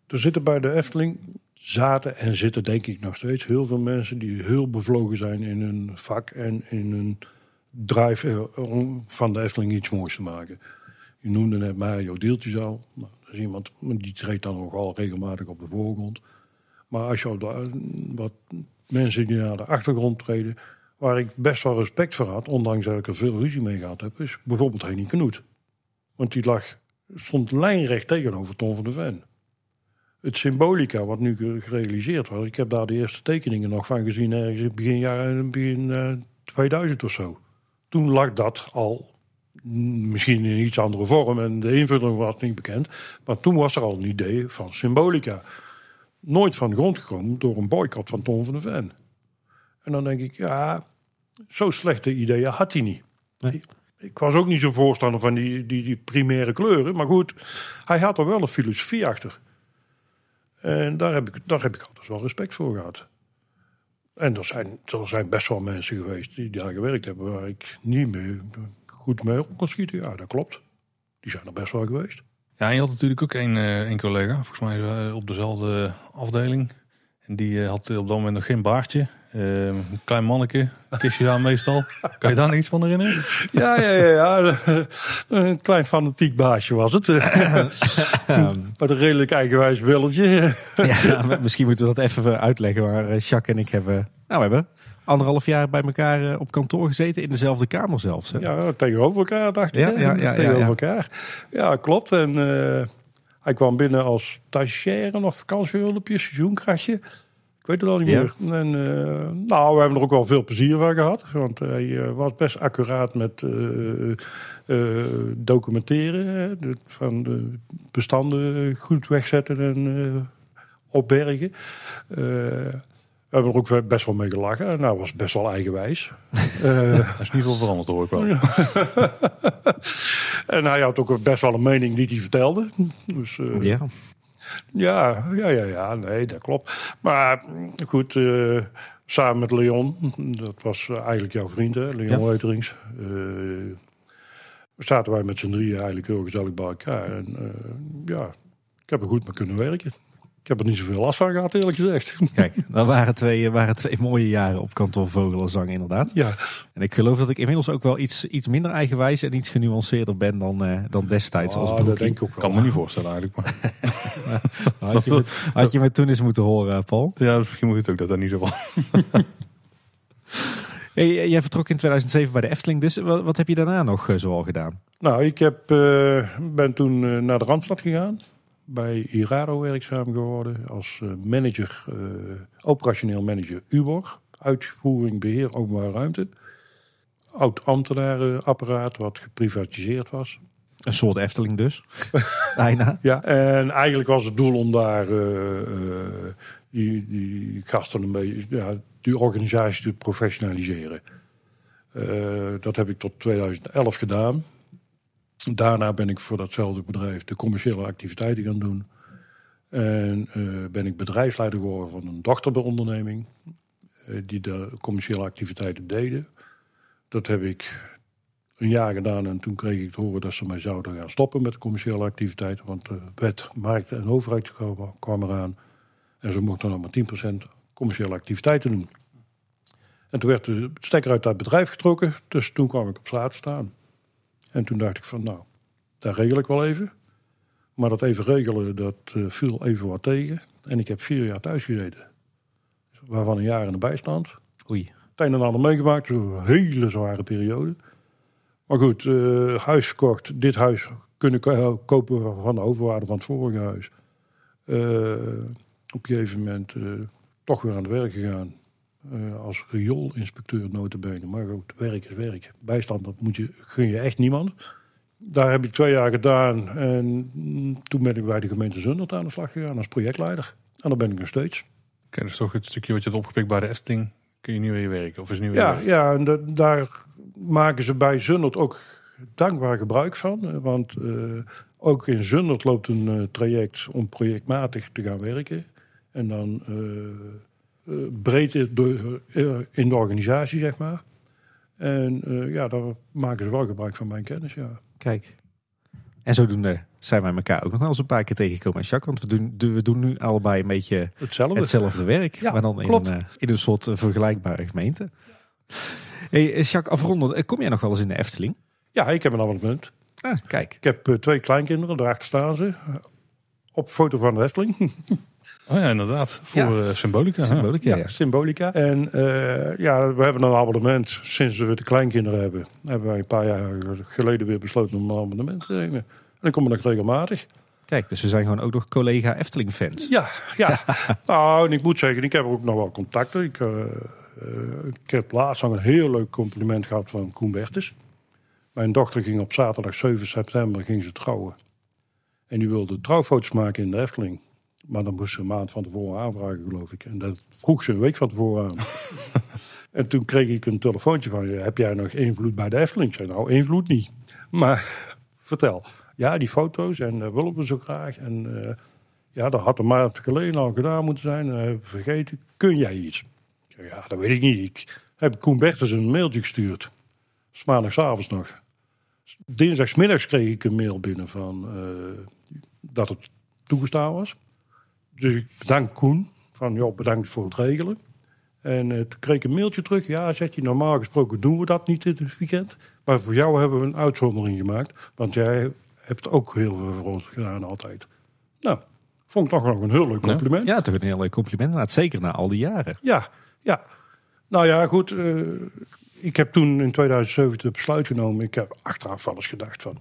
Er zitten bij de Efteling, zaten en zitten denk ik nog steeds heel veel mensen die heel bevlogen zijn in hun vak en in hun drive om van de Efteling iets moois te maken. Je noemde net Mario Deeltjes al. Nou, Iemand, want die treedt dan nogal regelmatig op de voorgrond. Maar als je op de, wat mensen die naar de achtergrond treden, waar ik best wel respect voor had, ondanks dat ik er veel ruzie mee gehad heb, is bijvoorbeeld Henny Knoet. Want die lag, stond lijnrecht tegenover Ton van de Ven. Het symbolica wat nu gerealiseerd was, ik heb daar de eerste tekeningen nog van gezien ergens in begin, jaren, 2000 eh, of zo. Toen lag dat al Misschien in iets andere vorm en de invulling was niet bekend. Maar toen was er al een idee van symbolica. Nooit van de grond gekomen door een boycott van Tom van de Ven. En dan denk ik, ja, zo slechte ideeën had hij niet. Nee. Ik was ook niet zo'n voorstander van die, die, die primaire kleuren. Maar goed, hij had er wel een filosofie achter. En daar heb ik, daar heb ik altijd wel respect voor gehad. En er zijn, er zijn best wel mensen geweest die daar gewerkt hebben waar ik niet mee, goed meugel kan schieten. Ja, dat klopt. Die zijn er best wel geweest. Ja, en je had natuurlijk ook één, eh, collega, volgens mij eh, op dezelfde afdeling. En die eh, had op dat moment nog geen baardje. Uh, een klein manneke, kistje daar, meestal. [LAUGHS] Kan je daar nog iets van herinneren? Ja, ja, ja, ja. [LAUGHS] Een klein fanatiek baasje was het. [LAUGHS] maar een redelijk eigenwijs willetje. ja, misschien moeten we dat even uitleggen. Maar Jacques en ik hebben... Nou, we hebben anderhalf jaar bij elkaar eh, op kantoor gezeten. In dezelfde kamer zelfs. Ja, tegenover elkaar dacht ik. Ja, ja, ja tegenover elkaar. Ja, klopt. En eh, hij kwam binnen als stagiaire of vakantiehulpje, seizoenkrachtje. Ik weet het al niet meer. En, eh, nou, we hebben er ook wel veel plezier van gehad. Want hij was best accuraat met uh, documenteren. van de bestanden goed wegzetten en opbergen. We hebben er ook best wel mee gelachen. Nou, dat was best wel eigenwijs. uh, [LAUGHS] is niet veel veranderd hoor ik wel. [LAUGHS] en hij had ook best wel een mening die hij vertelde. Dus, eh, ja. ja. Ja, ja, nee, dat klopt. Maar goed, eh, samen met Leon, dat was eigenlijk jouw vriend, hè? Leon ja. zaten wij met z'n drieën eigenlijk heel gezellig bij elkaar. En ja, ik heb er goed mee kunnen werken. Ik heb er niet zoveel last van gehad, eerlijk gezegd. [LAUGHS] Kijk, dat waren twee, waren twee mooie jaren op kantoor Vogelenzang, inderdaad. Ja. En ik geloof dat ik inmiddels ook wel iets, iets minder eigenwijs en iets genuanceerder ben dan, eh, dan destijds. als oh, dat denk ik ook wel. kan me niet voorstellen eigenlijk. Maar. [LAUGHS] had, je had je me toen eens moeten horen, eh, Paul? Ja, misschien moet je het ook dat dat niet zo was. [LAUGHS] jij vertrok in 2007 bij de Efteling, dus wat, heb je daarna nog eh, zoal gedaan? Nou, ik heb, ben toen naar de Randstad gegaan bij Irado werkzaam geworden als eh, manager, eh, operationeel manager UBOR, uitvoering beheer openbare ruimte. Oud ambtenarenapparaat wat geprivatiseerd was. Een soort Efteling dus, [LAUGHS] bijna. Ja, en eigenlijk was het doel om daar uh, die, die gasten een beetje, ja, die organisatie te professionaliseren. dat heb ik tot 2011 gedaan. Daarna ben ik voor datzelfde bedrijf de commerciële activiteiten gaan doen. En eh, ben ik bedrijfsleider geworden van een dochteronderneming. Uh, die de commerciële activiteiten deden. Dat heb ik een jaar gedaan en toen kreeg ik te horen dat ze mij zouden gaan stoppen met de commerciële activiteiten. Want de wet markt en overheid kwam eraan. En ze mochten nog maar 10% commerciële activiteiten doen. En toen werd de stekker uit dat bedrijf getrokken. Dus toen kwam ik op straat staan. En toen dacht ik van, nou, dat regel ik wel even. Maar dat even regelen, dat eh, viel even wat tegen. En ik heb vier jaar thuis gezeten. Waarvan een jaar in de bijstand. Oei. Het een en ander meegemaakt. Een hele zware periode. Maar goed, eh, huis verkocht. Dit huis kunnen eh, kopen van de overwaarde van het vorige huis. op een gegeven moment toch weer aan het werk gegaan. Eh, als rioolinspecteur notabene. Maar goed, werk is werk. Bijstand, dat moet je, gun je echt niemand. Daar heb ik twee jaar gedaan. En toen ben ik bij de gemeente Zundert aan de slag gegaan als projectleider. En daar ben ik nog steeds. Kijk, okay, toch het stukje wat je had opgepikt bij de Efteling... kun je nu weer werken? Of is nu weer ja, ja, en daar maken ze bij Zundert ook dankbaar gebruik van. Eh, want eh, ook in Zundert loopt een traject om projectmatig te gaan werken. En dan eh, breedte door, eh, in de organisatie, zeg maar. En eh, ja, daar maken ze wel gebruik van mijn kennis, ja. Kijk. En zodoende zijn wij elkaar ook nog wel eens een paar keer tegengekomen. En Jacques, want we doen, we doen nu allebei een beetje hetzelfde, hetzelfde werk. maar dan in een, in een, soort vergelijkbare gemeente. Hey, Jacques, afrondend, kom jij nog wel eens in de Efteling? Ja, ik heb een abonnement. Ah, kijk. Ik heb twee kleinkinderen, daarachter staan ze. Op foto van de Efteling. [LAUGHS] Oh ja, inderdaad. Voor eh, Symbolica. Symbolica, ja. Symbolica. En eh, ja, we hebben een abonnement. Sinds we de kleinkinderen hebben, hebben wij een paar jaar geleden weer besloten om een abonnement te nemen. En dan komen ik nog regelmatig. Kijk, dus we zijn gewoon ook nog collega Efteling-fans. Ja, ja. [LAUGHS] nou, en ik moet zeggen, ik heb ook nog wel contacten. Ik, uh, heb laatst nog een heel leuk compliment gehad van Koen Bertes. Mijn dochter ging op zaterdag 7 september ging ze trouwen. En die wilde trouwfoto's maken in de Efteling. Maar dan moest ze een maand van tevoren aanvragen, geloof ik. En dat vroeg ze een week van tevoren aan. [LAUGHS] en toen kreeg ik een telefoontje van je. Heb jij nog invloed bij de Efteling? Ik zei, nou, invloed niet. Maar [LAUGHS] vertel. Ja, die foto's en uh, eh, willen zo graag. En eh, ja, dat had een maand geleden al gedaan moeten zijn. Uh, vergeten. Kun jij iets? Ik zei, ja, dat weet ik niet. Ik heb Koen Bertens een mailtje gestuurd. Maandagavond nog. Dinsdagsmiddags kreeg ik een mail binnen van dat het toegestaan was dus ik bedank Koen. Van, ja, bedankt voor het regelen. En eh, toen kreeg ik een mailtje terug. Ja, zegt je normaal gesproken doen we dat niet dit weekend. Maar voor jou hebben we een uitzondering gemaakt. Want jij hebt ook heel veel voor ons gedaan altijd. Nou, vond ik toch nog een heel leuk compliment. Ja, toch een heel leuk compliment. Nou, zeker na al die jaren. Ja, ja. Nou ja, goed. Eh, ik heb toen in 2007 het besluit genomen. Ik heb achteraf alles gedacht van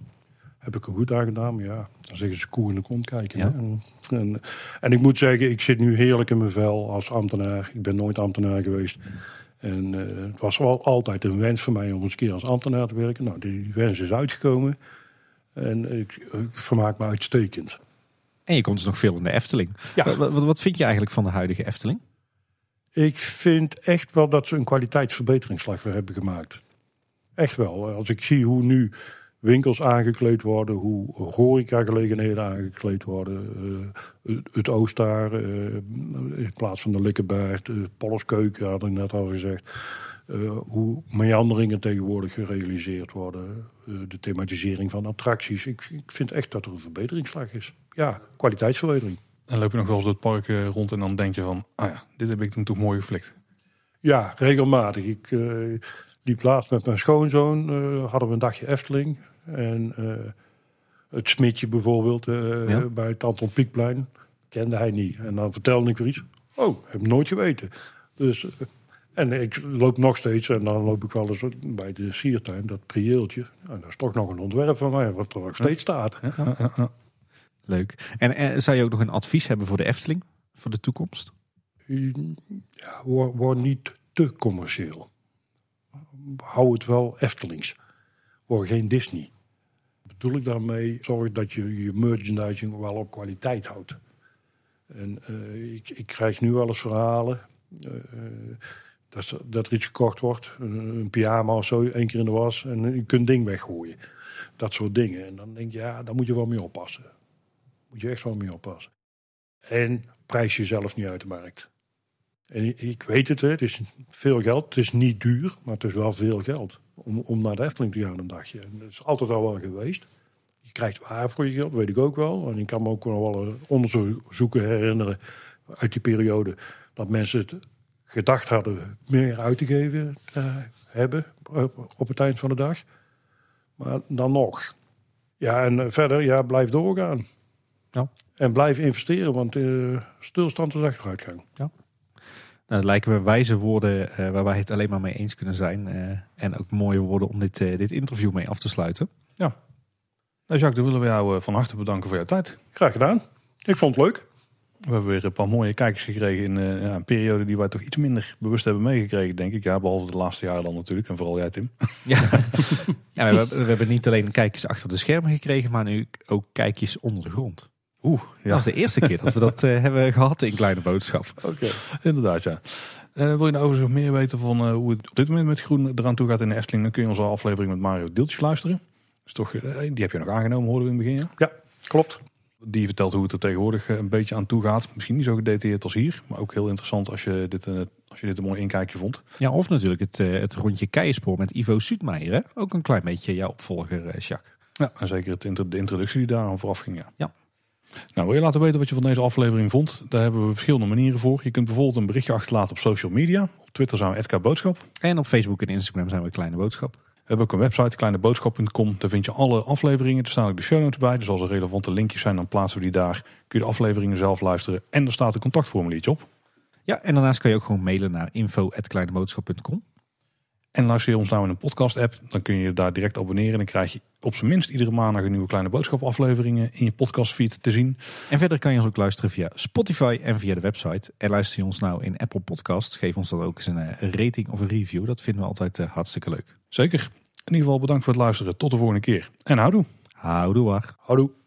heb ik er goed aan gedaan? Maar ja, dan zeggen ze koe in de kont kijken. En, en, en, ik moet zeggen, ik zit nu heerlijk in mijn vel als ambtenaar. Ik ben nooit ambtenaar geweest. En eh, het was wel altijd een wens van mij om eens een keer als ambtenaar te werken. Nou, die, wens is uitgekomen. En ik, vermaak me uitstekend. En je komt dus nog veel in de Efteling. Ja. Wat, wat vind je eigenlijk van de huidige Efteling? Ik vind echt wel dat ze een kwaliteitsverbeteringsslag hebben gemaakt. Echt wel. Als ik zie hoe nu winkels aangekleed worden, hoe horecagelegenheden aangekleed worden. Eh, het Oostaar, eh, in plaats van de Likkebaard, de eh, polleskeuken, had ik net al gezegd. hoe meanderingen tegenwoordig gerealiseerd worden. de thematisering van attracties. Ik, ik, vind echt dat er een verbeteringsslag is. Ja, kwaliteitsverbetering. En loop je nog wel eens door het park rond en dan denk je van... ah ja, dit heb ik toen toch mooi geflikt. Ja, regelmatig. Ik liep laatst met mijn schoonzoon, hadden we een dagje Efteling. En eh, het smidje bijvoorbeeld eh, bij het Anton kende hij niet. En dan vertelde ik weer iets. Oh, heb nooit geweten. Dus, eh, en ik loop nog steeds, en dan loop ik wel eens bij de siertuin, dat prieeltje. En dat is toch nog een ontwerp van mij, wat er nog steeds staat. Leuk. En, zou je ook nog een advies hebben voor de Efteling? Voor de toekomst? Ja, word, niet te commercieel. Hou het wel Eftelings. Word geen Disney ik daarmee zorg dat je je merchandising wel op kwaliteit houdt. En eh, ik, ik, krijg nu wel eens verhalen eh, dat, dat, er iets gekocht wordt, een, pyjama of zo, één keer in de was en je kunt ding weggooien. Dat soort dingen. En dan denk je, ja, daar moet je wel mee oppassen. Moet je echt wel mee oppassen. En prijs jezelf niet uit de markt. En ik weet het, het is veel geld. Het is niet duur, maar het is wel veel geld. Om, om naar de Efteling te gaan een dagje. dat is altijd al wel geweest. Je krijgt waar voor je geld, weet ik ook wel. En ik kan me ook nog wel onderzoeken herinneren uit die periode. Dat mensen het gedacht hadden meer uit te geven eh, hebben op het eind van de dag. Maar dan nog. Ja, en eh, verder, ja, blijf doorgaan. Ja. En blijf investeren, want eh, stilstand is achteruitgang. Ja. Nou, lijken we wijze woorden eh, waar wij het alleen maar mee eens kunnen zijn. Eh, en ook mooie woorden om dit, eh, dit interview mee af te sluiten. Ja. Nou Jacques, dan willen we jou van harte bedanken voor jouw tijd. Graag gedaan. Ik vond het leuk. We hebben weer een paar mooie kijkers gekregen in een periode die wij toch iets minder bewust hebben meegekregen, denk ik. Ja, behalve de laatste jaren dan natuurlijk. En vooral jij, Tim. [LAUGHS] Ja, ja we, hebben, we, hebben niet alleen kijkers achter de schermen gekregen, maar nu ook kijkjes onder de grond. Oeh, ja. Dat was de eerste keer dat we dat eh, hebben gehad in Kleine Boodschap. Oké, inderdaad ja. Eh, wil je nou overigens nog meer weten van eh, hoe het op dit moment met groen eraan toe gaat in de Efteling, dan kun je onze aflevering met Mario Deeltjes luisteren. Is toch, die heb je nog aangenomen, hoorden we in het begin. Ja, klopt. Die vertelt hoe het er tegenwoordig een beetje aan toe gaat. Misschien niet zo gedetailleerd als hier, maar ook heel interessant als je dit, als je dit een mooi inkijkje vond. Ja, of natuurlijk het, het rondje Keienspoor met Ivo Suutmeijer. Ook een klein beetje jouw opvolger, Jacques. Ja, en zeker het, de introductie die aan vooraf ging. ja. Nou, wil je laten weten wat je van deze aflevering vond? Daar hebben we verschillende manieren voor. Je kunt bijvoorbeeld een berichtje achterlaten op social media. Op Twitter zijn we Edka Boodschap. En op Facebook en Instagram zijn we Kleine Boodschap. We hebben ook een website, kleineboodschap.com. Daar vind je alle afleveringen. Daar staan ook de show notes bij. Dus als er relevante linkjes zijn, dan plaatsen we die daar. Kun je de afleveringen zelf luisteren. En er staat een contactformuliertje op. Ja, en daarnaast kan je ook gewoon mailen naar info.kleineboodschap.com. En luister je ons nou in een podcast-app, dan kun je je daar direct abonneren. En dan krijg je op zijn minst iedere maandag een nieuwe kleine boodschap afleveringen in je podcastfeed te zien. En verder kan je ons ook luisteren via Spotify en via de website. En luister je ons nou in Apple Podcasts, geef ons dan ook eens een eh, rating of een review. Dat vinden we altijd eh, hartstikke leuk. Zeker. In ieder geval bedankt voor het luisteren. Tot de volgende keer. En houdoe. Houdoe, wacht. Houdoe.